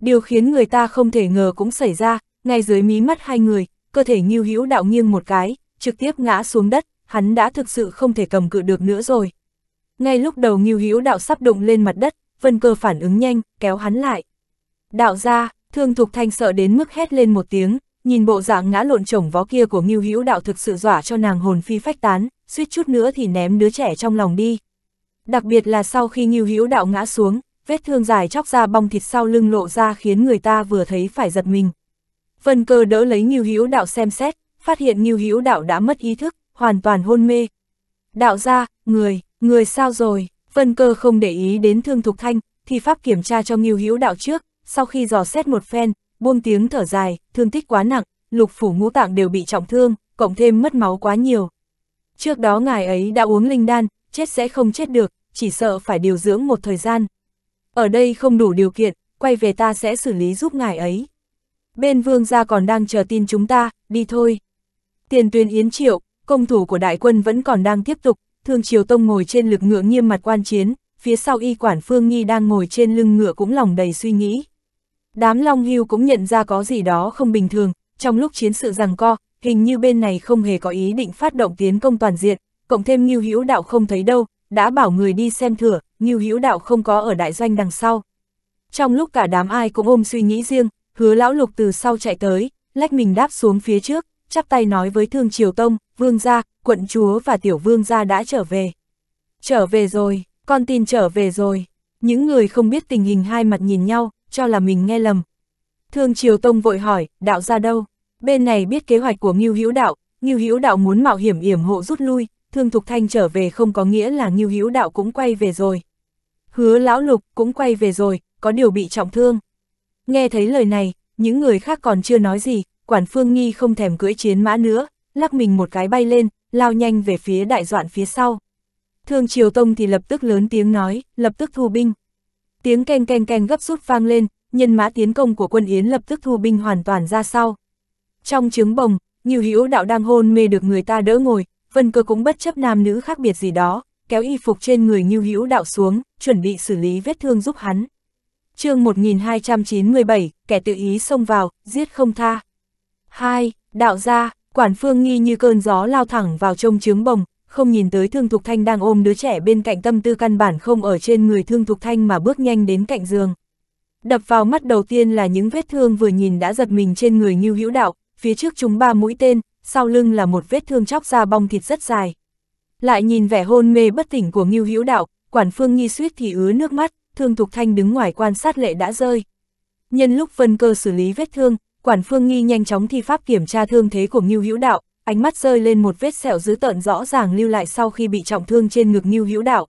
Điều khiến người ta không thể ngờ cũng xảy ra, ngay dưới mí mắt hai người, cơ thể Ngưu Hữu Đạo nghiêng một cái, trực tiếp ngã xuống đất, hắn đã thực sự không thể cầm cự được nữa rồi. Ngay lúc đầu Ngưu Hữu Đạo sắp đụng lên mặt đất, Vân Cơ phản ứng nhanh, kéo hắn lại. Đạo ra, Thương Thục Thanh sợ đến mức hét lên một tiếng, nhìn bộ dạng ngã lộn chồng vó kia của Ngưu Hữu Đạo thực sự dọa cho nàng hồn phi phách tán, suýt chút nữa thì ném đứa trẻ trong lòng đi. Đặc biệt là sau khi Ngưu Hữu Đạo ngã xuống, vết thương dài chóc ra bong thịt sau lưng lộ ra khiến người ta vừa thấy phải giật mình. Vân Cơ đỡ lấy Ngưu Hữu Đạo xem xét, phát hiện Ngưu Hữu Đạo đã mất ý thức, hoàn toàn hôn mê. Đạo gia, người, người sao rồi? Vân Cơ không để ý đến Thương Thục Thanh, thì pháp kiểm tra cho Ngưu Hữu Đạo trước, sau khi dò xét một phen, buông tiếng thở dài, thương tích quá nặng, lục phủ ngũ tạng đều bị trọng thương, cộng thêm mất máu quá nhiều. Trước đó ngài ấy đã uống linh đan, chết sẽ không chết được, chỉ sợ phải điều dưỡng một thời gian. Ở đây không đủ điều kiện, quay về ta sẽ xử lý giúp ngài ấy. Bên vương gia còn đang chờ tin chúng ta, đi thôi. Tiền tuyên yến triệu, công thủ của đại quân vẫn còn đang tiếp tục, thương triều tông ngồi trên lực ngựa nghiêm mặt quan chiến, phía sau y quản phương nghi đang ngồi trên lưng ngựa cũng lòng đầy suy nghĩ. Đám long hưu cũng nhận ra có gì đó không bình thường, trong lúc chiến sự rằng co, hình như bên này không hề có ý định phát động tiến công toàn diện, cộng thêm Ngưu Hữu Đạo không thấy đâu, đã bảo người đi xem thửa, Ngưu Hữu Đạo không có ở đại doanh đằng sau. Trong lúc cả đám ai cũng ôm suy nghĩ riêng, Hứa lão lục từ sau chạy tới, lách mình đáp xuống phía trước, chắp tay nói với Thương Triều Tông, Vương gia, quận chúa và tiểu vương gia đã trở về. Trở về rồi, con tin trở về rồi. Những người không biết tình hình hai mặt nhìn nhau, cho là mình nghe lầm. Thương Triều Tông vội hỏi, đạo ra đâu? Bên này biết kế hoạch của Ngưu Hữu Đạo, Ngưu Hữu Đạo muốn mạo hiểm yểm hộ rút lui, Thương Thục Thanh trở về không có nghĩa là Ngưu Hữu Đạo cũng quay về rồi. Hứa Lão Lục cũng quay về rồi, có điều bị trọng thương. Nghe thấy lời này, những người khác còn chưa nói gì, Quản Phương Nghi không thèm cưỡi chiến mã nữa, lắc mình một cái bay lên, lao nhanh về phía đại Doạn phía sau. Thương Triều Tông thì lập tức lớn tiếng nói, lập tức thu binh. Tiếng keng keng keng gấp rút vang lên, nhân mã tiến công của quân Yến lập tức thu binh hoàn toàn ra sau. Trong trứng bồng, nhiều hữu đạo đang hôn mê được người ta đỡ ngồi, Vân Cơ cũng bất chấp nam nữ khác biệt gì đó, kéo y phục trên người Ngưu Hữu Đạo xuống, chuẩn bị xử lý vết thương giúp hắn. Chương 1297, kẻ tự ý xông vào, giết không tha. 2. Đạo gia, quản phương nghi như cơn gió lao thẳng vào trông chướng bồng, không nhìn tới Thương Thục Thanh đang ôm đứa trẻ bên cạnh tâm tư căn bản không ở trên người Thương Thục Thanh mà bước nhanh đến cạnh giường. Đập vào mắt đầu tiên là những vết thương vừa nhìn đã giật mình trên người Ngưu Hữu Đạo, phía trước chúng ba mũi tên, sau lưng là một vết thương chóc da bong thịt rất dài. Lại nhìn vẻ hôn mê bất tỉnh của Ngưu Hữu Đạo, quản phương nghi suýt thì ứa nước mắt, thương Thục Thanh đứng ngoài quan sát lệ đã rơi. Nhân lúc vân cơ xử lý vết thương, quản phương nghi nhanh chóng thi pháp kiểm tra thương thế của Ngưu Hữu Đạo, ánh mắt rơi lên một vết sẹo dữ tợn rõ ràng lưu lại sau khi bị trọng thương trên ngực Ngưu Hữu Đạo.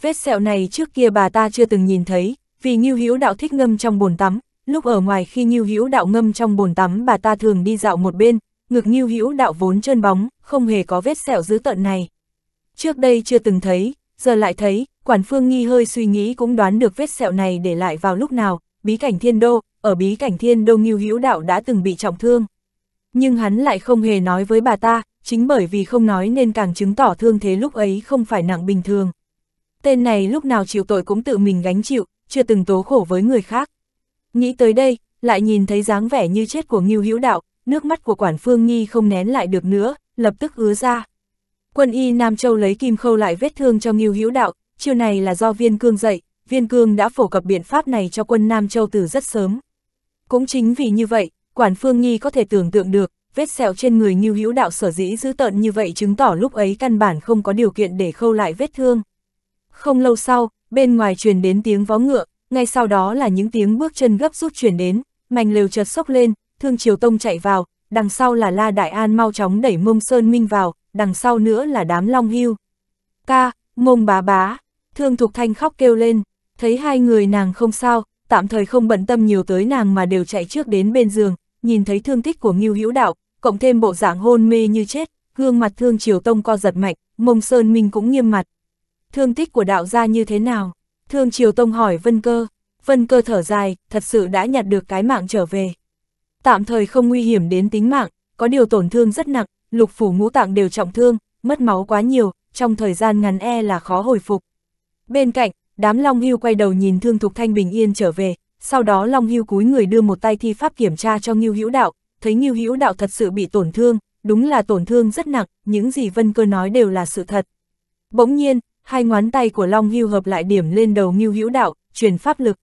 Vết sẹo này trước kia bà ta chưa từng nhìn thấy, vì Ngưu Hữu Đạo thích ngâm trong bồn tắm, lúc ở ngoài khi Ngưu Hữu Đạo ngâm trong bồn tắm bà ta thường đi dạo một bên, ngực nghiêu hữu đạo vốn trơn bóng, không hề có vết sẹo dữ tợn này. Trước đây chưa từng thấy, giờ lại thấy, quản phương nghi hơi suy nghĩ cũng đoán được vết sẹo này để lại vào lúc nào, bí cảnh thiên đô, ở bí cảnh thiên đô nghiêu hữu đạo đã từng bị trọng thương. Nhưng hắn lại không hề nói với bà ta, chính bởi vì không nói nên càng chứng tỏ thương thế lúc ấy không phải nặng bình thường. Tên này lúc nào chịu tội cũng tự mình gánh chịu, chưa từng tố khổ với người khác. Nghĩ tới đây, lại nhìn thấy dáng vẻ như chết của Ngưu Hữu Đạo, nước mắt của quản phương nghi không nén lại được nữa, lập tức ứa ra. Quân y Nam Châu lấy kim khâu lại vết thương cho Ngưu Hữu Đạo, chiêu này là do viên cương dạy, viên cương đã phổ cập biện pháp này cho quân Nam Châu từ rất sớm. Cũng chính vì như vậy, quản phương nghi có thể tưởng tượng được, vết sẹo trên người Ngưu Hữu Đạo sở dĩ dữ tợn như vậy chứng tỏ lúc ấy căn bản không có điều kiện để khâu lại vết thương. Không lâu sau, bên ngoài truyền đến tiếng vó ngựa, ngay sau đó là những tiếng bước chân gấp rút truyền đến, mảnh lều chợt sốc lên, Thương Triều Tông chạy vào, đằng sau là La Đại An mau chóng đẩy mông Sơn Minh vào, đằng sau nữa là đám Long Hưu. Ca, mông bá bá, Thương Thục Thanh khóc kêu lên, thấy hai người nàng không sao, tạm thời không bận tâm nhiều tới nàng mà đều chạy trước đến bên giường, nhìn thấy thương tích của Ngưu Hữu Đạo, cộng thêm bộ dạng hôn mê như chết, gương mặt Thương Triều Tông co giật mạnh, mông Sơn Minh cũng nghiêm mặt. Thương tích của đạo gia như thế nào? Thương Triều Tông hỏi Vân Cơ. Vân Cơ thở dài, thật sự đã nhặt được cái mạng trở về tạm thời không nguy hiểm đến tính mạng, có điều tổn thương rất nặng, lục phủ ngũ tạng đều trọng thương, mất máu quá nhiều, trong thời gian ngắn e là khó hồi phục. Bên cạnh, đám Long Hưu quay đầu nhìn Thương Thục Thanh bình yên trở về, sau đó Long Hưu cúi người đưa một tay thi pháp kiểm tra cho Ngưu Hữu Đạo, thấy Ngưu Hữu Đạo thật sự bị tổn thương, đúng là tổn thương rất nặng, những gì Vân Cơ nói đều là sự thật. Bỗng nhiên, hai ngón tay của Long Hưu hợp lại điểm lên đầu Ngưu Hữu Đạo, truyền pháp lực.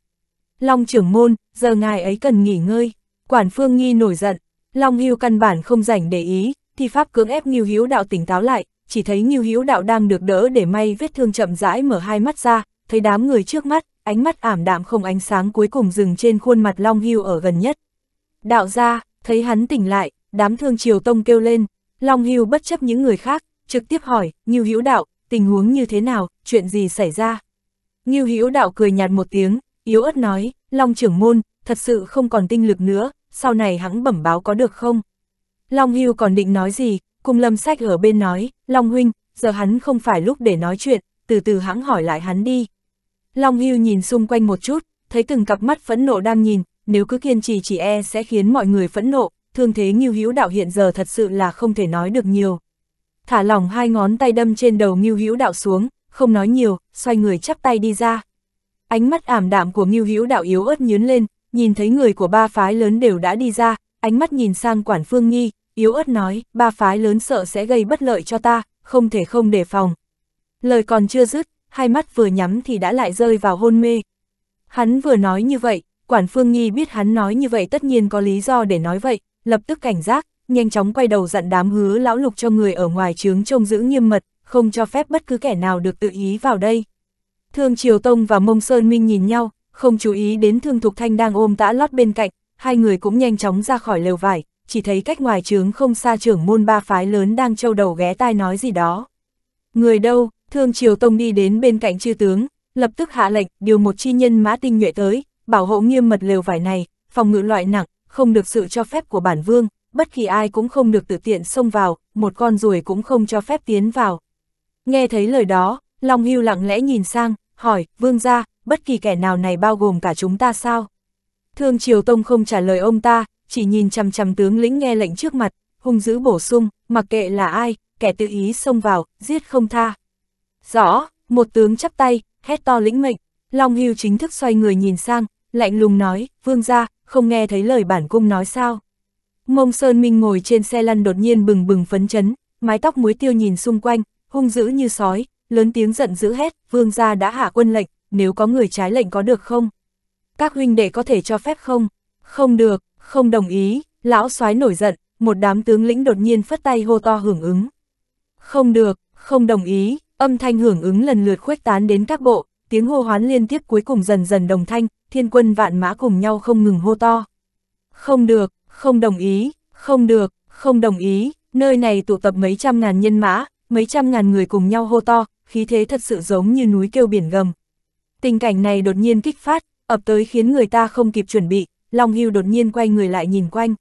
Long trưởng môn, giờ ngài ấy cần nghỉ ngơi. Quản Phương Nhi nổi giận, Long Hưu căn bản không rảnh để ý, thi pháp cưỡng ép Ngưu Hiếu Đạo tỉnh táo lại, chỉ thấy Ngưu Hiếu Đạo đang được đỡ để may vết thương chậm rãi mở hai mắt ra, thấy đám người trước mắt, ánh mắt ảm đạm không ánh sáng cuối cùng dừng trên khuôn mặt Long Hưu ở gần nhất. Đạo ra, thấy hắn tỉnh lại, đám thương triều tông kêu lên, Long Hưu bất chấp những người khác, trực tiếp hỏi, Ngưu Hiếu Đạo, tình huống như thế nào, chuyện gì xảy ra? Ngưu Hiếu Đạo cười nhạt một tiếng, yếu ớt nói, Long trưởng môn, thật sự không còn tinh lực nữa, sau này hắn bẩm báo có được không? Long Hưu còn định nói gì, cùng lâm sách ở bên nói, Long Huynh, giờ hắn không phải lúc để nói chuyện, từ từ hắn hỏi lại hắn đi. Long Hưu nhìn xung quanh một chút, thấy từng cặp mắt phẫn nộ đang nhìn, nếu cứ kiên trì chỉ e sẽ khiến mọi người phẫn nộ, thương thế Ngưu Hữu đạo hiện giờ thật sự là không thể nói được nhiều. Thả lỏng hai ngón tay đâm trên đầu Ngưu Hữu đạo xuống, không nói nhiều, xoay người chắp tay đi ra. Ánh mắt ảm đạm của Ngưu Hữu đạo yếu ớt nhướn lên, nhìn thấy người của ba phái lớn đều đã đi ra, ánh mắt nhìn sang quản phương nghi yếu ớt nói, ba phái lớn sợ sẽ gây bất lợi cho ta, không thể không đề phòng. Lời còn chưa dứt, hai mắt vừa nhắm thì đã lại rơi vào hôn mê. Hắn vừa nói như vậy, quản phương nghi biết hắn nói như vậy tất nhiên có lý do để nói vậy, lập tức cảnh giác, nhanh chóng quay đầu dặn đám hứa lão lục cho người ở ngoài trướng trông giữ nghiêm mật, không cho phép bất cứ kẻ nào được tự ý vào đây. Thương Triều Tông và Mông Sơn Minh nhìn nhau, không chú ý đến Thương Thục Thanh đang ôm tã lót bên cạnh, hai người cũng nhanh chóng ra khỏi lều vải, chỉ thấy cách ngoài trướng không xa trưởng môn ba phái lớn đang trâu đầu ghé tai nói gì đó. Người đâu, Thương Triều Tông đi đến bên cạnh chư tướng, lập tức hạ lệnh, điều một chi nhân mã tinh nhuệ tới, bảo hộ nghiêm mật lều vải này, phòng ngự loại nặng, không được sự cho phép của bản vương, bất kỳ ai cũng không được tự tiện xông vào, một con ruồi cũng không cho phép tiến vào. Nghe thấy lời đó, Long Hưu lặng lẽ nhìn sang, hỏi, vương gia, bất kỳ kẻ nào này bao gồm cả chúng ta sao? Thương Triều Tông không trả lời ông ta, chỉ nhìn chằm chằm tướng lĩnh nghe lệnh trước mặt, hung dữ bổ sung, mặc kệ là ai, kẻ tự ý xông vào, giết không tha. Rõ, một tướng chắp tay, hét to lĩnh mệnh, Long Hưu chính thức xoay người nhìn sang, lạnh lùng nói, vương ra, không nghe thấy lời bản cung nói sao. Mông Sơn Minh ngồi trên xe lăn đột nhiên bừng bừng phấn chấn, mái tóc muối tiêu nhìn xung quanh, hung dữ như sói, lớn tiếng giận dữ hét, vương gia đã hạ quân lệnh, nếu có người trái lệnh có được không? Các huynh đệ có thể cho phép không? Không được, không đồng ý, lão soái nổi giận, một đám tướng lĩnh đột nhiên phất tay hô to hưởng ứng. Không được, không đồng ý, âm thanh hưởng ứng lần lượt khuếch tán đến các bộ, tiếng hô hoán liên tiếp cuối cùng dần dần đồng thanh, thiên quân vạn mã cùng nhau không ngừng hô to. Không được, không đồng ý, không được, không đồng ý, nơi này tụ tập mấy trăm ngàn nhân mã, mấy trăm ngàn người cùng nhau hô to, khí thế thật sự giống như núi kêu biển gầm, Tình cảnh này đột nhiên kích phát, ập tới khiến người ta không kịp chuẩn bị, Long Hưu đột nhiên quay người lại nhìn quanh.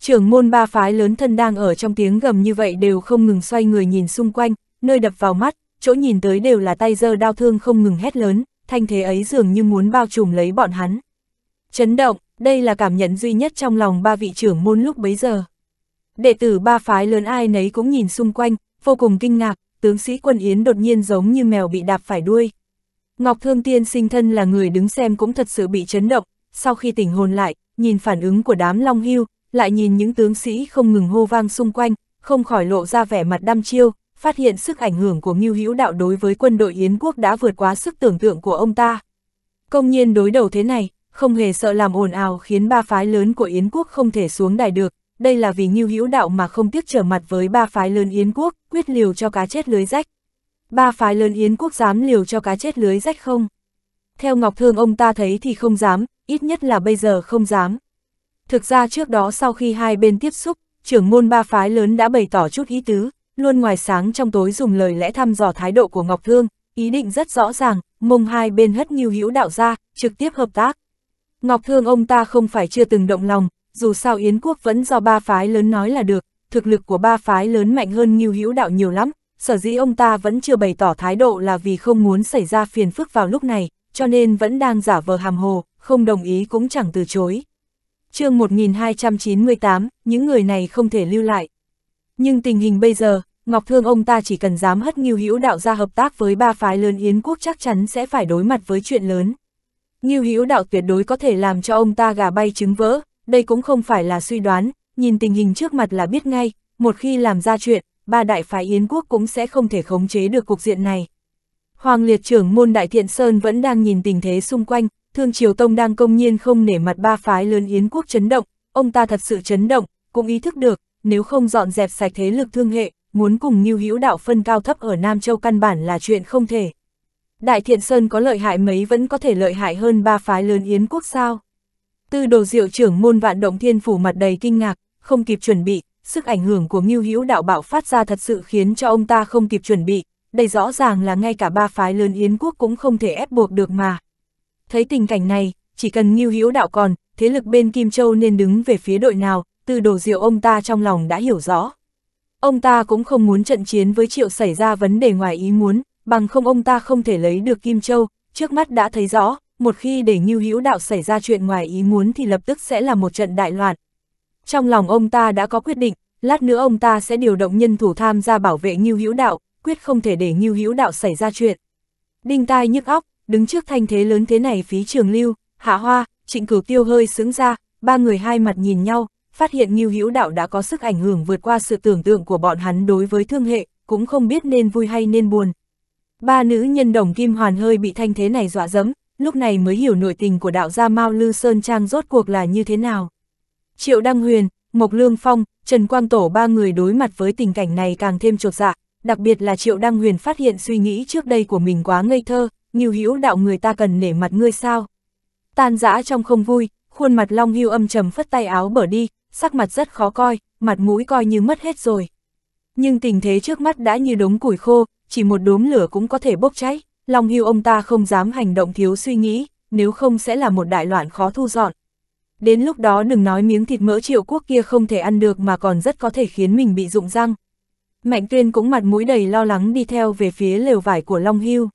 Trưởng môn ba phái lớn thân đang ở trong tiếng gầm như vậy đều không ngừng xoay người nhìn xung quanh, nơi đập vào mắt, chỗ nhìn tới đều là tay giơ đau thương không ngừng hét lớn, thanh thế ấy dường như muốn bao trùm lấy bọn hắn. Chấn động, đây là cảm nhận duy nhất trong lòng ba vị trưởng môn lúc bấy giờ. Đệ tử ba phái lớn ai nấy cũng nhìn xung quanh, vô cùng kinh ngạc, tướng sĩ quân Yến đột nhiên giống như mèo bị đạp phải đuôi. Ngọc Thương Tiên sinh thân là người đứng xem cũng thật sự bị chấn động, sau khi tỉnh hồn lại, nhìn phản ứng của đám Long Hưu, lại nhìn những tướng sĩ không ngừng hô vang xung quanh, không khỏi lộ ra vẻ mặt đăm chiêu, phát hiện sức ảnh hưởng của Ngưu Hữu Đạo đối với quân đội Yến quốc đã vượt quá sức tưởng tượng của ông ta. Công nhiên đối đầu thế này, không hề sợ làm ồn ào khiến ba phái lớn của Yến quốc không thể xuống đài được, đây là vì Ngưu Hữu Đạo mà không tiếc trở mặt với ba phái lớn Yến quốc, quyết liều cho cá chết lưới rách ba phái lớn Yến quốc dám liều cho cá chết lưới rách không? Theo Ngọc Thương ông ta thấy thì không dám, ít nhất là bây giờ không dám. Thực ra trước đó sau khi hai bên tiếp xúc, trưởng môn ba phái lớn đã bày tỏ chút ý tứ, luôn ngoài sáng trong tối dùng lời lẽ thăm dò thái độ của Ngọc Thương, ý định rất rõ ràng, mông hai bên hất nghiêu hữu đạo ra, trực tiếp hợp tác. Ngọc Thương ông ta không phải chưa từng động lòng, dù sao Yến quốc vẫn do ba phái lớn nói là được, thực lực của ba phái lớn mạnh hơn nghiêu hữu đạo nhiều lắm, sở dĩ ông ta vẫn chưa bày tỏ thái độ là vì không muốn xảy ra phiền phức vào lúc này, cho nên vẫn đang giả vờ hàm hồ, không đồng ý cũng chẳng từ chối. chương 1298, những người này không thể lưu lại. Nhưng tình hình bây giờ, Ngọc Thương ông ta chỉ cần dám hất Nghiêu Hữu đạo ra hợp tác với ba phái lớn Yến quốc chắc chắn sẽ phải đối mặt với chuyện lớn. Nghiêu Hữu đạo tuyệt đối có thể làm cho ông ta gà bay trứng vỡ, đây cũng không phải là suy đoán, nhìn tình hình trước mặt là biết ngay, một khi làm ra chuyện, ba đại phái Yến quốc cũng sẽ không thể khống chế được cục diện này. Hoàng liệt trưởng môn Đại Thiện Sơn vẫn đang nhìn tình thế xung quanh, Thương Triều Tông đang công nhiên không nể mặt ba phái lớn Yến quốc chấn động, ông ta thật sự chấn động, cũng ý thức được, nếu không dọn dẹp sạch thế lực thương hệ, muốn cùng Ngưu Hữu Đạo phân cao thấp ở Nam Châu căn bản là chuyện không thể. Đại Thiện Sơn có lợi hại mấy vẫn có thể lợi hại hơn ba phái lớn Yến quốc sao? Tư đồ diệu trưởng môn vạn động thiên phủ mặt đầy kinh ngạc, không kịp chuẩn bị, sức ảnh hưởng của Ngưu Hữu đạo bạo phát ra thật sự khiến cho ông ta không kịp chuẩn bị, đây rõ ràng là ngay cả ba phái lớn Yến quốc cũng không thể ép buộc được mà. Thấy tình cảnh này, chỉ cần Ngưu Hữu đạo còn, thế lực bên Kim Châu nên đứng về phía đội nào, từ đồ diệu ông ta trong lòng đã hiểu rõ. Ông ta cũng không muốn trận chiến với Triệu xảy ra vấn đề ngoài ý muốn, bằng không ông ta không thể lấy được Kim Châu, trước mắt đã thấy rõ, một khi để Ngưu Hữu Đạo xảy ra chuyện ngoài ý muốn thì lập tức sẽ là một trận đại loạn, trong lòng ông ta đã có quyết định, lát nữa ông ta sẽ điều động nhân thủ tham gia bảo vệ Ngưu Hữu Đạo, quyết không thể để Ngưu Hữu Đạo xảy ra chuyện. Đinh tai nhức óc, đứng trước thanh thế lớn thế này phí trường lưu, hạ hoa, trịnh cửu tiêu hơi sướng ra, ba người hai mặt nhìn nhau, phát hiện Ngưu Hữu Đạo đã có sức ảnh hưởng vượt qua sự tưởng tượng của bọn hắn đối với thương hệ, cũng không biết nên vui hay nên buồn. Ba nữ nhân đồng kim hoàn hơi bị thanh thế này dọa dẫm, lúc này mới hiểu nội tình của đạo gia Mao Lư Sơn Trang rốt cuộc là như thế nào. Triệu Đăng Huyền, Mộc Lương Phong, Trần Quang Tổ ba người đối mặt với tình cảnh này càng thêm trột dạ, đặc biệt là Triệu Đăng Huyền phát hiện suy nghĩ trước đây của mình quá ngây thơ, nhiều hữu đạo người ta cần nể mặt ngươi sao. Tan dã trong không vui, khuôn mặt Long Hưu âm trầm phất tay áo bở đi, sắc mặt rất khó coi, mặt mũi coi như mất hết rồi. Nhưng tình thế trước mắt đã như đống củi khô, chỉ một đốm lửa cũng có thể bốc cháy, Long Hưu ông ta không dám hành động thiếu suy nghĩ, nếu không sẽ là một đại loạn khó thu dọn đến lúc đó đừng nói miếng thịt mỡ triệu quốc kia không thể ăn được mà còn rất có thể khiến mình bị rụng răng. Mạnh tuyên cũng mặt mũi đầy lo lắng đi theo về phía lều vải của Long Hưu.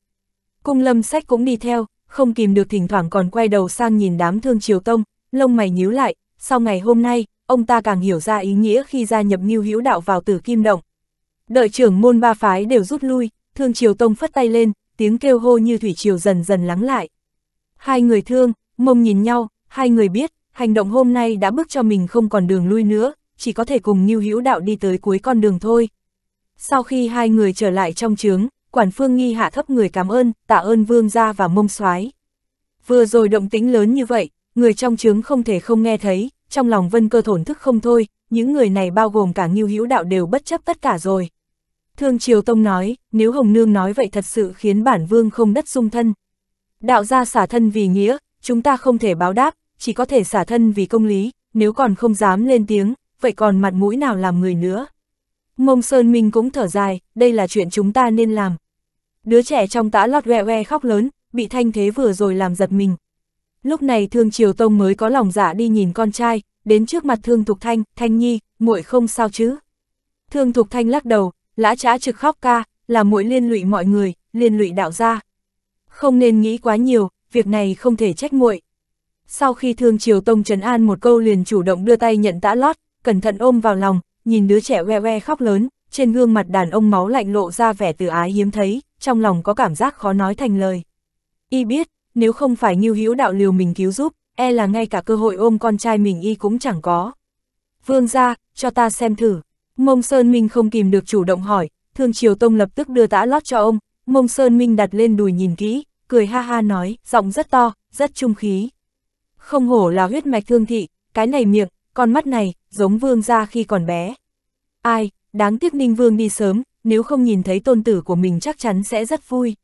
Cung lâm sách cũng đi theo, không kìm được thỉnh thoảng còn quay đầu sang nhìn đám thương triều tông, lông mày nhíu lại, sau ngày hôm nay, ông ta càng hiểu ra ý nghĩa khi gia nhập Ngưu Hữu Đạo vào Tử Kim Động. Đợi trưởng môn ba phái đều rút lui, Thương Triều Tông phất tay lên, tiếng kêu hô như thủy triều dần dần lắng lại. Hai người thương, mông nhìn nhau, hai người biết, Hành động hôm nay đã bước cho mình không còn đường lui nữa, chỉ có thể cùng Ngưu Hữu Đạo đi tới cuối con đường thôi. Sau khi hai người trở lại trong trướng, quản phương nghi hạ thấp người cảm ơn, tạ ơn vương gia và mông soái. Vừa rồi động tĩnh lớn như vậy, người trong trướng không thể không nghe thấy, trong lòng vân cơ thổn thức không thôi, những người này bao gồm cả Ngưu Hữu Đạo đều bất chấp tất cả rồi. Thương Triều Tông nói, nếu Hồng Nương nói vậy thật sự khiến bản vương không đất dung thân. Đạo gia xả thân vì nghĩa, chúng ta không thể báo đáp, chỉ có thể xả thân vì công lý, nếu còn không dám lên tiếng, vậy còn mặt mũi nào làm người nữa. Mông Sơn Minh cũng thở dài, đây là chuyện chúng ta nên làm. Đứa trẻ trong tã lót hoe hoe khóc lớn, bị thanh thế vừa rồi làm giật mình. Lúc này Thương Triều Tông mới có lòng dạ đi nhìn con trai, đến trước mặt Thương Thục Thanh, Thanh Nhi, muội không sao chứ. Thương Thục Thanh lắc đầu, lã trá trực khóc ca, là muội liên lụy mọi người, liên lụy đạo gia. Không nên nghĩ quá nhiều, việc này không thể trách muội sau khi thương triều tông trấn an một câu liền chủ động đưa tay nhận tã lót, cẩn thận ôm vào lòng, nhìn đứa trẻ oe oe khóc lớn, trên gương mặt đàn ông máu lạnh lộ ra vẻ từ ái hiếm thấy, trong lòng có cảm giác khó nói thành lời. Y biết, nếu không phải nghiêu hữu đạo liều mình cứu giúp, e là ngay cả cơ hội ôm con trai mình y cũng chẳng có. Vương ra, cho ta xem thử. Mông Sơn Minh không kìm được chủ động hỏi, Thương Triều Tông lập tức đưa tã lót cho ông, Mông Sơn Minh đặt lên đùi nhìn kỹ, cười ha ha nói, giọng rất to, rất trung khí không hổ là huyết mạch thương thị, cái này miệng, con mắt này, giống vương ra khi còn bé. Ai, đáng tiếc Ninh Vương đi sớm, nếu không nhìn thấy tôn tử của mình chắc chắn sẽ rất vui.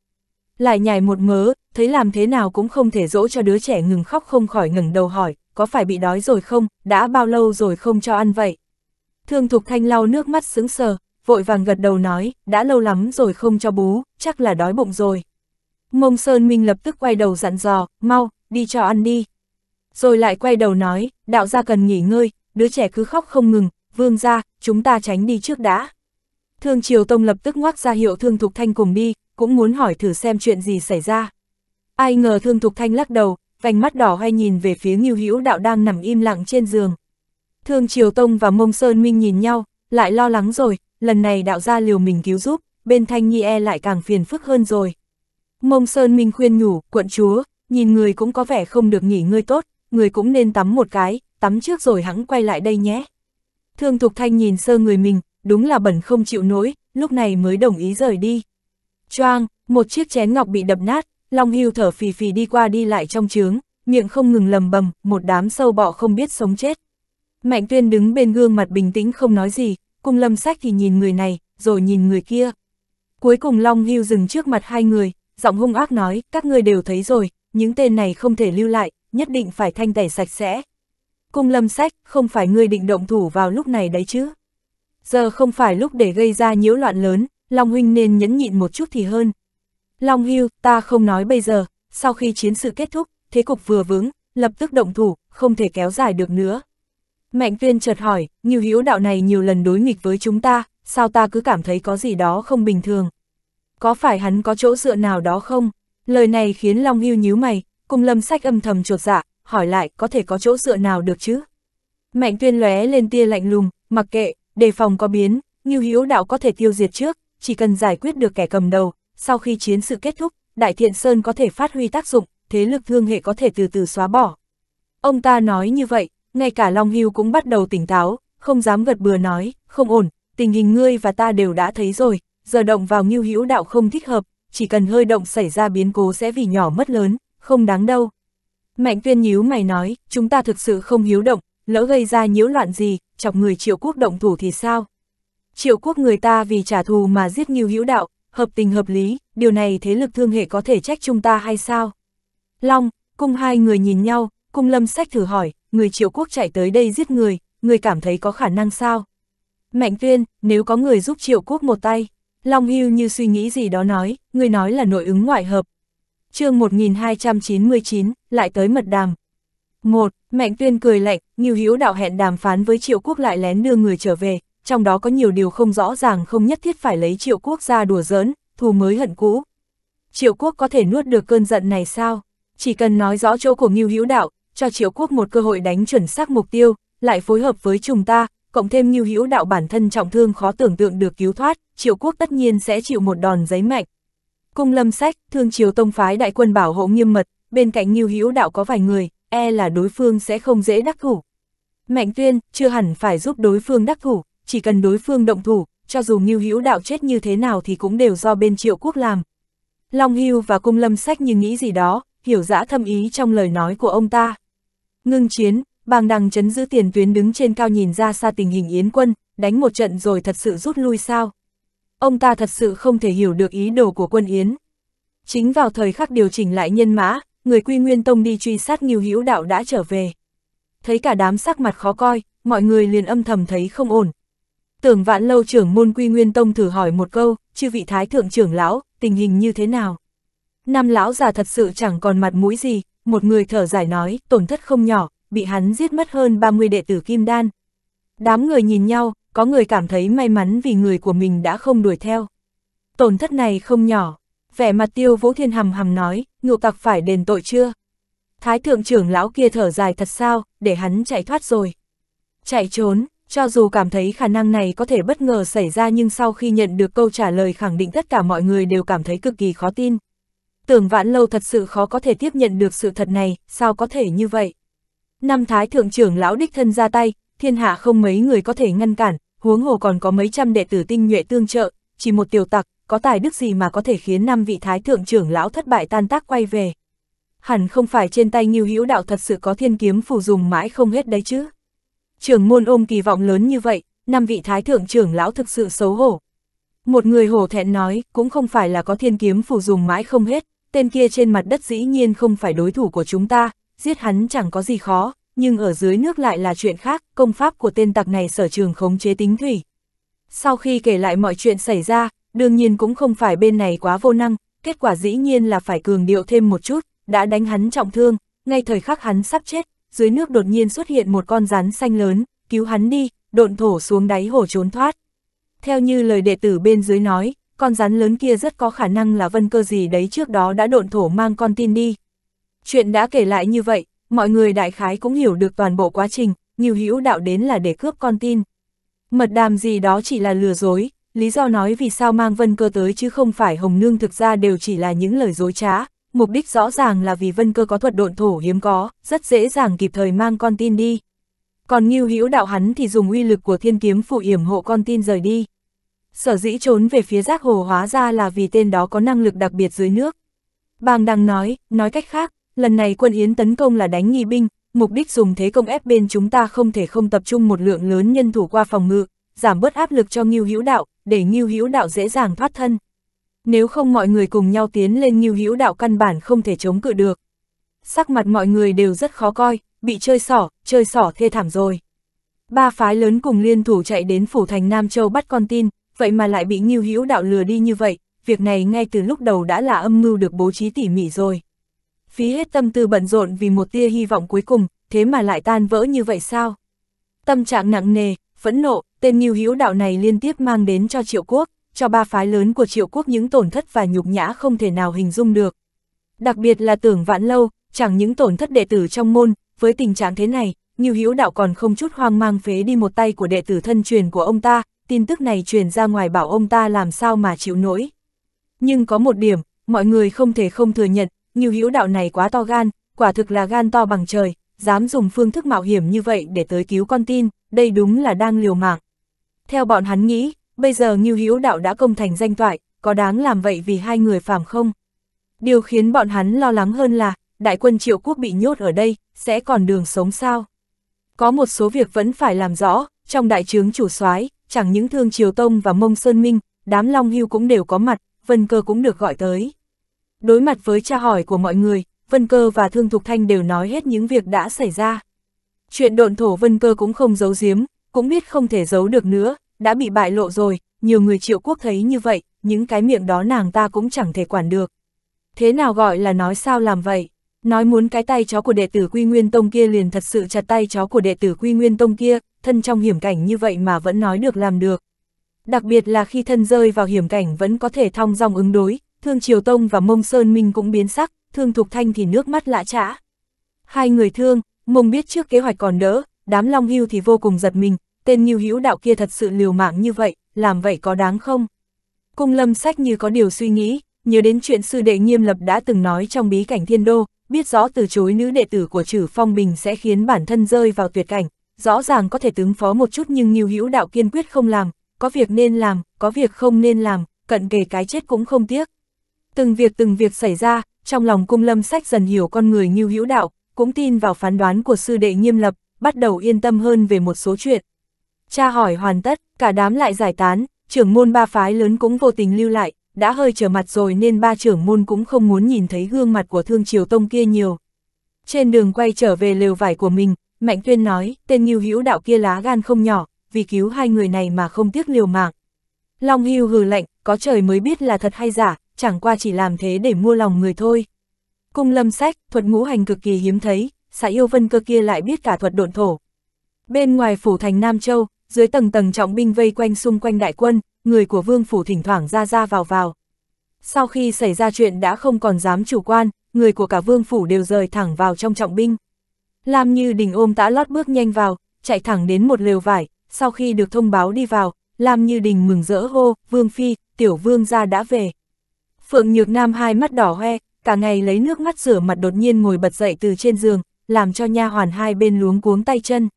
Lại nhảy một mớ, thấy làm thế nào cũng không thể dỗ cho đứa trẻ ngừng khóc không khỏi ngừng đầu hỏi, có phải bị đói rồi không, đã bao lâu rồi không cho ăn vậy. Thương Thục Thanh lau nước mắt sững sờ, vội vàng gật đầu nói, đã lâu lắm rồi không cho bú, chắc là đói bụng rồi. Mông Sơn Minh lập tức quay đầu dặn dò, mau, đi cho ăn đi rồi lại quay đầu nói, đạo gia cần nghỉ ngơi, đứa trẻ cứ khóc không ngừng, vương gia chúng ta tránh đi trước đã. Thương Triều Tông lập tức ngoác ra hiệu Thương Thục Thanh cùng đi, cũng muốn hỏi thử xem chuyện gì xảy ra. Ai ngờ Thương Thục Thanh lắc đầu, vành mắt đỏ hay nhìn về phía Ngưu Hữu Đạo đang nằm im lặng trên giường. Thương Triều Tông và Mông Sơn Minh nhìn nhau, lại lo lắng rồi, lần này đạo gia liều mình cứu giúp, bên Thanh Nhi e lại càng phiền phức hơn rồi. Mông Sơn Minh khuyên nhủ, quận chúa, nhìn người cũng có vẻ không được nghỉ ngơi tốt, người cũng nên tắm một cái, tắm trước rồi hắn quay lại đây nhé. Thương Thục Thanh nhìn sơ người mình, đúng là bẩn không chịu nổi, lúc này mới đồng ý rời đi. Choang, một chiếc chén ngọc bị đập nát, Long Hưu thở phì phì đi qua đi lại trong trướng, miệng không ngừng lầm bầm, một đám sâu bọ không biết sống chết. Mạnh Tuyên đứng bên gương mặt bình tĩnh không nói gì, cùng lâm sách thì nhìn người này, rồi nhìn người kia. Cuối cùng Long Hưu dừng trước mặt hai người, giọng hung ác nói, các ngươi đều thấy rồi, những tên này không thể lưu lại, nhất định phải thanh tẩy sạch sẽ. Cung lâm sách, không phải ngươi định động thủ vào lúc này đấy chứ. Giờ không phải lúc để gây ra nhiễu loạn lớn, Long Huynh nên nhẫn nhịn một chút thì hơn. Long Hưu, ta không nói bây giờ, sau khi chiến sự kết thúc, thế cục vừa vướng, lập tức động thủ, không thể kéo dài được nữa. Mạnh viên chợt hỏi, nhiều hữu đạo này nhiều lần đối nghịch với chúng ta, sao ta cứ cảm thấy có gì đó không bình thường. Có phải hắn có chỗ dựa nào đó không? Lời này khiến Long Hưu nhíu mày, Cung lâm sách âm thầm chuột dạ, hỏi lại có thể có chỗ dựa nào được chứ? Mạnh tuyên lóe lên tia lạnh lùng, mặc kệ, đề phòng có biến, như hiếu đạo có thể tiêu diệt trước, chỉ cần giải quyết được kẻ cầm đầu, sau khi chiến sự kết thúc, Đại Thiện Sơn có thể phát huy tác dụng, thế lực thương hệ có thể từ từ xóa bỏ. Ông ta nói như vậy, ngay cả Long Hưu cũng bắt đầu tỉnh táo, không dám gật bừa nói, không ổn, tình hình ngươi và ta đều đã thấy rồi, giờ động vào Ngưu Hữu đạo không thích hợp, chỉ cần hơi động xảy ra biến cố sẽ vì nhỏ mất lớn, không đáng đâu. Mạnh tuyên nhíu mày nói, chúng ta thực sự không hiếu động, lỡ gây ra nhiễu loạn gì, chọc người triệu quốc động thủ thì sao? Triệu quốc người ta vì trả thù mà giết nhiều hữu đạo, hợp tình hợp lý, điều này thế lực thương hệ có thể trách chúng ta hay sao? Long, cung hai người nhìn nhau, cung lâm sách thử hỏi, người triệu quốc chạy tới đây giết người, người cảm thấy có khả năng sao? Mạnh tuyên, nếu có người giúp triệu quốc một tay, Long Hưu như suy nghĩ gì đó nói, người nói là nội ứng ngoại hợp, chương 1299, lại tới mật đàm. một Mạnh tuyên cười lạnh, Nghiêu Hữu đạo hẹn đàm phán với triệu quốc lại lén đưa người trở về, trong đó có nhiều điều không rõ ràng không nhất thiết phải lấy triệu quốc ra đùa giỡn, thù mới hận cũ. Triệu quốc có thể nuốt được cơn giận này sao? Chỉ cần nói rõ chỗ của Nghiêu Hữu đạo, cho triệu quốc một cơ hội đánh chuẩn xác mục tiêu, lại phối hợp với chúng ta, cộng thêm Nghiêu Hữu đạo bản thân trọng thương khó tưởng tượng được cứu thoát, triệu quốc tất nhiên sẽ chịu một đòn giấy mạnh, Cung lâm sách, thương chiếu tông phái đại quân bảo hộ nghiêm mật, bên cạnh Ngưu Hữu đạo có vài người, e là đối phương sẽ không dễ đắc thủ. Mạnh tuyên, chưa hẳn phải giúp đối phương đắc thủ, chỉ cần đối phương động thủ, cho dù Ngưu Hữu đạo chết như thế nào thì cũng đều do bên triệu quốc làm. Long Hưu và cung lâm sách như nghĩ gì đó, hiểu rõ thâm ý trong lời nói của ông ta. Ngưng chiến, bàng đằng chấn giữ tiền tuyến đứng trên cao nhìn ra xa tình hình yến quân, đánh một trận rồi thật sự rút lui sao? ông ta thật sự không thể hiểu được ý đồ của quân Yến. Chính vào thời khắc điều chỉnh lại nhân mã, người quy nguyên tông đi truy sát nghiêu hữu đạo đã trở về. Thấy cả đám sắc mặt khó coi, mọi người liền âm thầm thấy không ổn. Tưởng vạn lâu trưởng môn quy nguyên tông thử hỏi một câu, chư vị thái thượng trưởng lão, tình hình như thế nào? năm lão già thật sự chẳng còn mặt mũi gì, một người thở dài nói, tổn thất không nhỏ, bị hắn giết mất hơn 30 đệ tử kim đan. Đám người nhìn nhau, có người cảm thấy may mắn vì người của mình đã không đuổi theo. Tổn thất này không nhỏ, vẻ mặt tiêu vũ thiên hầm hầm nói, ngụ tặc phải đền tội chưa? Thái thượng trưởng lão kia thở dài thật sao, để hắn chạy thoát rồi. Chạy trốn, cho dù cảm thấy khả năng này có thể bất ngờ xảy ra nhưng sau khi nhận được câu trả lời khẳng định tất cả mọi người đều cảm thấy cực kỳ khó tin. Tưởng vãn lâu thật sự khó có thể tiếp nhận được sự thật này, sao có thể như vậy? Năm thái thượng trưởng lão đích thân ra tay, thiên hạ không mấy người có thể ngăn cản, huống hồ còn có mấy trăm đệ tử tinh nhuệ tương trợ, chỉ một tiểu tặc, có tài đức gì mà có thể khiến năm vị thái thượng trưởng lão thất bại tan tác quay về. Hẳn không phải trên tay Ngưu Hữu Đạo thật sự có thiên kiếm phù dùng mãi không hết đấy chứ. Trưởng môn ôm kỳ vọng lớn như vậy, năm vị thái thượng trưởng lão thực sự xấu hổ. Một người hổ thẹn nói, cũng không phải là có thiên kiếm phù dùng mãi không hết, tên kia trên mặt đất dĩ nhiên không phải đối thủ của chúng ta, giết hắn chẳng có gì khó, nhưng ở dưới nước lại là chuyện khác, công pháp của tên tặc này sở trường khống chế tính thủy. Sau khi kể lại mọi chuyện xảy ra, đương nhiên cũng không phải bên này quá vô năng, kết quả dĩ nhiên là phải cường điệu thêm một chút, đã đánh hắn trọng thương, ngay thời khắc hắn sắp chết, dưới nước đột nhiên xuất hiện một con rắn xanh lớn, cứu hắn đi, độn thổ xuống đáy hồ trốn thoát. Theo như lời đệ tử bên dưới nói, con rắn lớn kia rất có khả năng là vân cơ gì đấy trước đó đã độn thổ mang con tin đi. Chuyện đã kể lại như vậy, mọi người đại khái cũng hiểu được toàn bộ quá trình, Ngưu Hữu đạo đến là để cướp con tin. Mật đàm gì đó chỉ là lừa dối, lý do nói vì sao mang Vân Cơ tới chứ không phải Hồng Nương thực ra đều chỉ là những lời dối trá, mục đích rõ ràng là vì Vân Cơ có thuật độn thổ hiếm có, rất dễ dàng kịp thời mang con tin đi. Còn Ngưu Hữu đạo hắn thì dùng uy lực của Thiên kiếm phụ yểm hộ con tin rời đi. Sở dĩ trốn về phía giác hồ hóa ra là vì tên đó có năng lực đặc biệt dưới nước. Bàng đang nói, nói cách khác, lần này quân Yến tấn công là đánh nghi binh, mục đích dùng thế công ép bên chúng ta không thể không tập trung một lượng lớn nhân thủ qua phòng ngự, giảm bớt áp lực cho Ngưu Hữu Đạo, để Ngưu Hữu Đạo dễ dàng thoát thân. Nếu không mọi người cùng nhau tiến lên Ngưu Hữu Đạo căn bản không thể chống cự được. Sắc mặt mọi người đều rất khó coi, bị chơi xỏ, chơi xỏ thê thảm rồi. Ba phái lớn cùng liên thủ chạy đến phủ thành Nam Châu bắt con tin, vậy mà lại bị Ngưu Hữu Đạo lừa đi như vậy, việc này ngay từ lúc đầu đã là âm mưu được bố trí tỉ mỉ rồi phí hết tâm tư bận rộn vì một tia hy vọng cuối cùng, thế mà lại tan vỡ như vậy sao? Tâm trạng nặng nề, phẫn nộ, tên Nghiêu Hữu đạo này liên tiếp mang đến cho Triệu Quốc, cho ba phái lớn của Triệu Quốc những tổn thất và nhục nhã không thể nào hình dung được. Đặc biệt là Tưởng Vãn Lâu, chẳng những tổn thất đệ tử trong môn, với tình trạng thế này, Nghiêu Hữu đạo còn không chút hoang mang phế đi một tay của đệ tử thân truyền của ông ta, tin tức này truyền ra ngoài bảo ông ta làm sao mà chịu nổi. Nhưng có một điểm, mọi người không thể không thừa nhận, như hữu đạo này quá to gan, quả thực là gan to bằng trời, dám dùng phương thức mạo hiểm như vậy để tới cứu con tin, đây đúng là đang liều mạng. Theo bọn hắn nghĩ, bây giờ Ngưu Hữu Đạo đã công thành danh toại, có đáng làm vậy vì hai người phàm không? Điều khiến bọn hắn lo lắng hơn là, đại quân triệu quốc bị nhốt ở đây, sẽ còn đường sống sao? Có một số việc vẫn phải làm rõ, trong đại trướng chủ soái chẳng những thương Triều Tông và Mông Sơn Minh, đám Long Hưu cũng đều có mặt, Vân Cơ cũng được gọi tới. Đối mặt với tra hỏi của mọi người, Vân Cơ và Thương Thục Thanh đều nói hết những việc đã xảy ra. Chuyện độn thổ Vân Cơ cũng không giấu giếm, cũng biết không thể giấu được nữa, đã bị bại lộ rồi, nhiều người triệu quốc thấy như vậy, những cái miệng đó nàng ta cũng chẳng thể quản được. Thế nào gọi là nói sao làm vậy? Nói muốn cái tay chó của đệ tử Quy Nguyên Tông kia liền thật sự chặt tay chó của đệ tử Quy Nguyên Tông kia, thân trong hiểm cảnh như vậy mà vẫn nói được làm được. Đặc biệt là khi thân rơi vào hiểm cảnh vẫn có thể thong dong ứng đối, Thương Triều Tông và Mông Sơn Minh cũng biến sắc, Thương Thục Thanh thì nước mắt lã trã. Hai người thương, Mông biết trước kế hoạch còn đỡ, đám Long Hưu thì vô cùng giật mình, tên Ngưu Hữu đạo kia thật sự liều mạng như vậy, làm vậy có đáng không? Cung Lâm Sách như có điều suy nghĩ, nhớ đến chuyện sư đệ Nghiêm Lập đã từng nói trong bí cảnh Thiên Đô, biết rõ từ chối nữ đệ tử của Trử Phong Bình sẽ khiến bản thân rơi vào tuyệt cảnh, rõ ràng có thể tướng phó một chút nhưng Ngưu Hữu đạo kiên quyết không làm, có việc nên làm, có việc không nên làm, cận kề cái chết cũng không tiếc. Từng việc từng việc xảy ra, trong lòng cung lâm sách dần hiểu con người như hữu đạo, cũng tin vào phán đoán của sư đệ nghiêm lập, bắt đầu yên tâm hơn về một số chuyện. Cha hỏi hoàn tất, cả đám lại giải tán, trưởng môn ba phái lớn cũng vô tình lưu lại, đã hơi trở mặt rồi nên ba trưởng môn cũng không muốn nhìn thấy gương mặt của thương triều tông kia nhiều. Trên đường quay trở về lều vải của mình, Mạnh Tuyên nói, tên Nghiêu Hữu đạo kia lá gan không nhỏ, vì cứu hai người này mà không tiếc liều mạng. Long Hưu hừ lạnh, có trời mới biết là thật hay giả, chẳng qua chỉ làm thế để mua lòng người thôi. Cung lâm sách, thuật ngũ hành cực kỳ hiếm thấy, xã yêu vân cơ kia lại biết cả thuật độn thổ. Bên ngoài phủ thành Nam Châu, dưới tầng tầng trọng binh vây quanh xung quanh đại quân, người của vương phủ thỉnh thoảng ra ra vào vào. Sau khi xảy ra chuyện đã không còn dám chủ quan, người của cả vương phủ đều rời thẳng vào trong trọng binh. Lam Như Đình ôm tã lót bước nhanh vào, chạy thẳng đến một lều vải, sau khi được thông báo đi vào, Lam Như Đình mừng rỡ hô, Vương Phi, tiểu vương gia đã về. Phượng Nhược Nam hai mắt đỏ hoe, cả ngày lấy nước mắt rửa mặt đột nhiên ngồi bật dậy từ trên giường, làm cho nha hoàn hai bên luống cuống tay chân.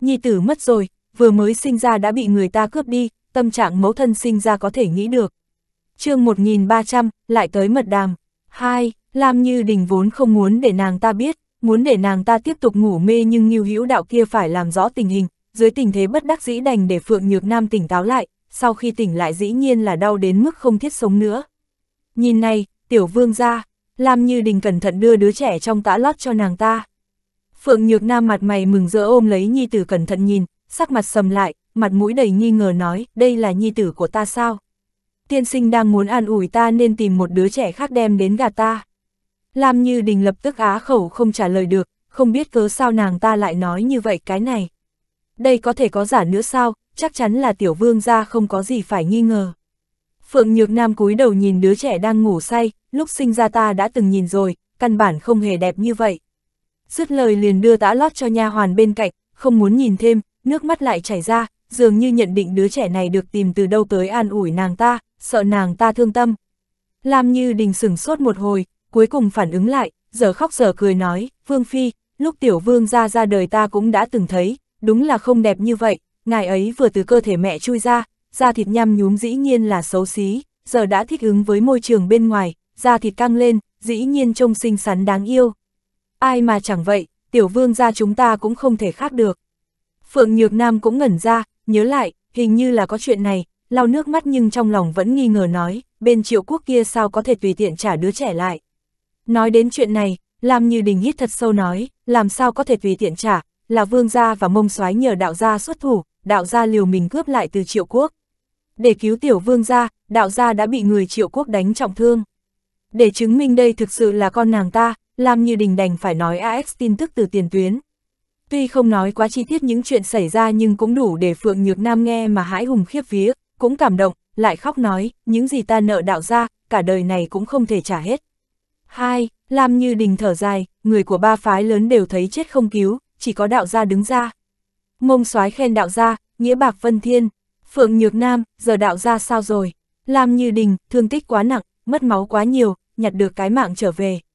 Nhi tử mất rồi, vừa mới sinh ra đã bị người ta cướp đi, tâm trạng mẫu thân sinh ra có thể nghĩ được. chương 1300, lại tới mật đàm. 2. Lam Như Đình vốn không muốn để nàng ta biết, muốn để nàng ta tiếp tục ngủ mê nhưng như Hữu Đạo kia phải làm rõ tình hình, dưới tình thế bất đắc dĩ đành để Phượng Nhược Nam tỉnh táo lại, sau khi tỉnh lại dĩ nhiên là đau đến mức không thiết sống nữa nhìn này, tiểu vương ra, làm như đình cẩn thận đưa đứa trẻ trong tã lót cho nàng ta. Phượng Nhược Nam mặt mày mừng rỡ ôm lấy nhi tử cẩn thận nhìn, sắc mặt sầm lại, mặt mũi đầy nghi ngờ nói, đây là nhi tử của ta sao? Tiên sinh đang muốn an ủi ta nên tìm một đứa trẻ khác đem đến gạt ta. Làm như đình lập tức á khẩu không trả lời được, không biết cớ sao nàng ta lại nói như vậy cái này. Đây có thể có giả nữa sao, chắc chắn là tiểu vương gia không có gì phải nghi ngờ. Phượng Nhược Nam cúi đầu nhìn đứa trẻ đang ngủ say, lúc sinh ra ta đã từng nhìn rồi, căn bản không hề đẹp như vậy. Dứt lời liền đưa tã lót cho nha hoàn bên cạnh, không muốn nhìn thêm, nước mắt lại chảy ra, dường như nhận định đứa trẻ này được tìm từ đâu tới an ủi nàng ta, sợ nàng ta thương tâm. Làm như đình sửng sốt một hồi, cuối cùng phản ứng lại, giờ khóc giờ cười nói, Vương Phi, lúc tiểu vương ra ra đời ta cũng đã từng thấy, đúng là không đẹp như vậy, ngài ấy vừa từ cơ thể mẹ chui ra, da thịt nhăm nhúm dĩ nhiên là xấu xí, giờ đã thích ứng với môi trường bên ngoài, da thịt căng lên, dĩ nhiên trông xinh xắn đáng yêu. Ai mà chẳng vậy, tiểu vương gia chúng ta cũng không thể khác được. Phượng Nhược Nam cũng ngẩn ra, nhớ lại, hình như là có chuyện này, lau nước mắt nhưng trong lòng vẫn nghi ngờ nói, bên triệu quốc kia sao có thể tùy tiện trả đứa trẻ lại. Nói đến chuyện này, làm Như Đình hít thật sâu nói, làm sao có thể tùy tiện trả, là vương gia và mông soái nhờ đạo gia xuất thủ, đạo gia liều mình cướp lại từ triệu quốc để cứu tiểu vương gia, đạo gia đã bị người triệu quốc đánh trọng thương. Để chứng minh đây thực sự là con nàng ta, làm như đình đành phải nói AX tin tức từ tiền tuyến. Tuy không nói quá chi tiết những chuyện xảy ra nhưng cũng đủ để Phượng Nhược Nam nghe mà hãi hùng khiếp vía, cũng cảm động, lại khóc nói, những gì ta nợ đạo gia cả đời này cũng không thể trả hết. Hai, làm như đình thở dài, người của ba phái lớn đều thấy chết không cứu, chỉ có đạo gia đứng ra. Mông soái khen đạo gia, nghĩa bạc vân thiên, Phượng Nhược Nam, giờ đạo ra sao rồi? Lam Như Đình, thương tích quá nặng, mất máu quá nhiều, nhặt được cái mạng trở về.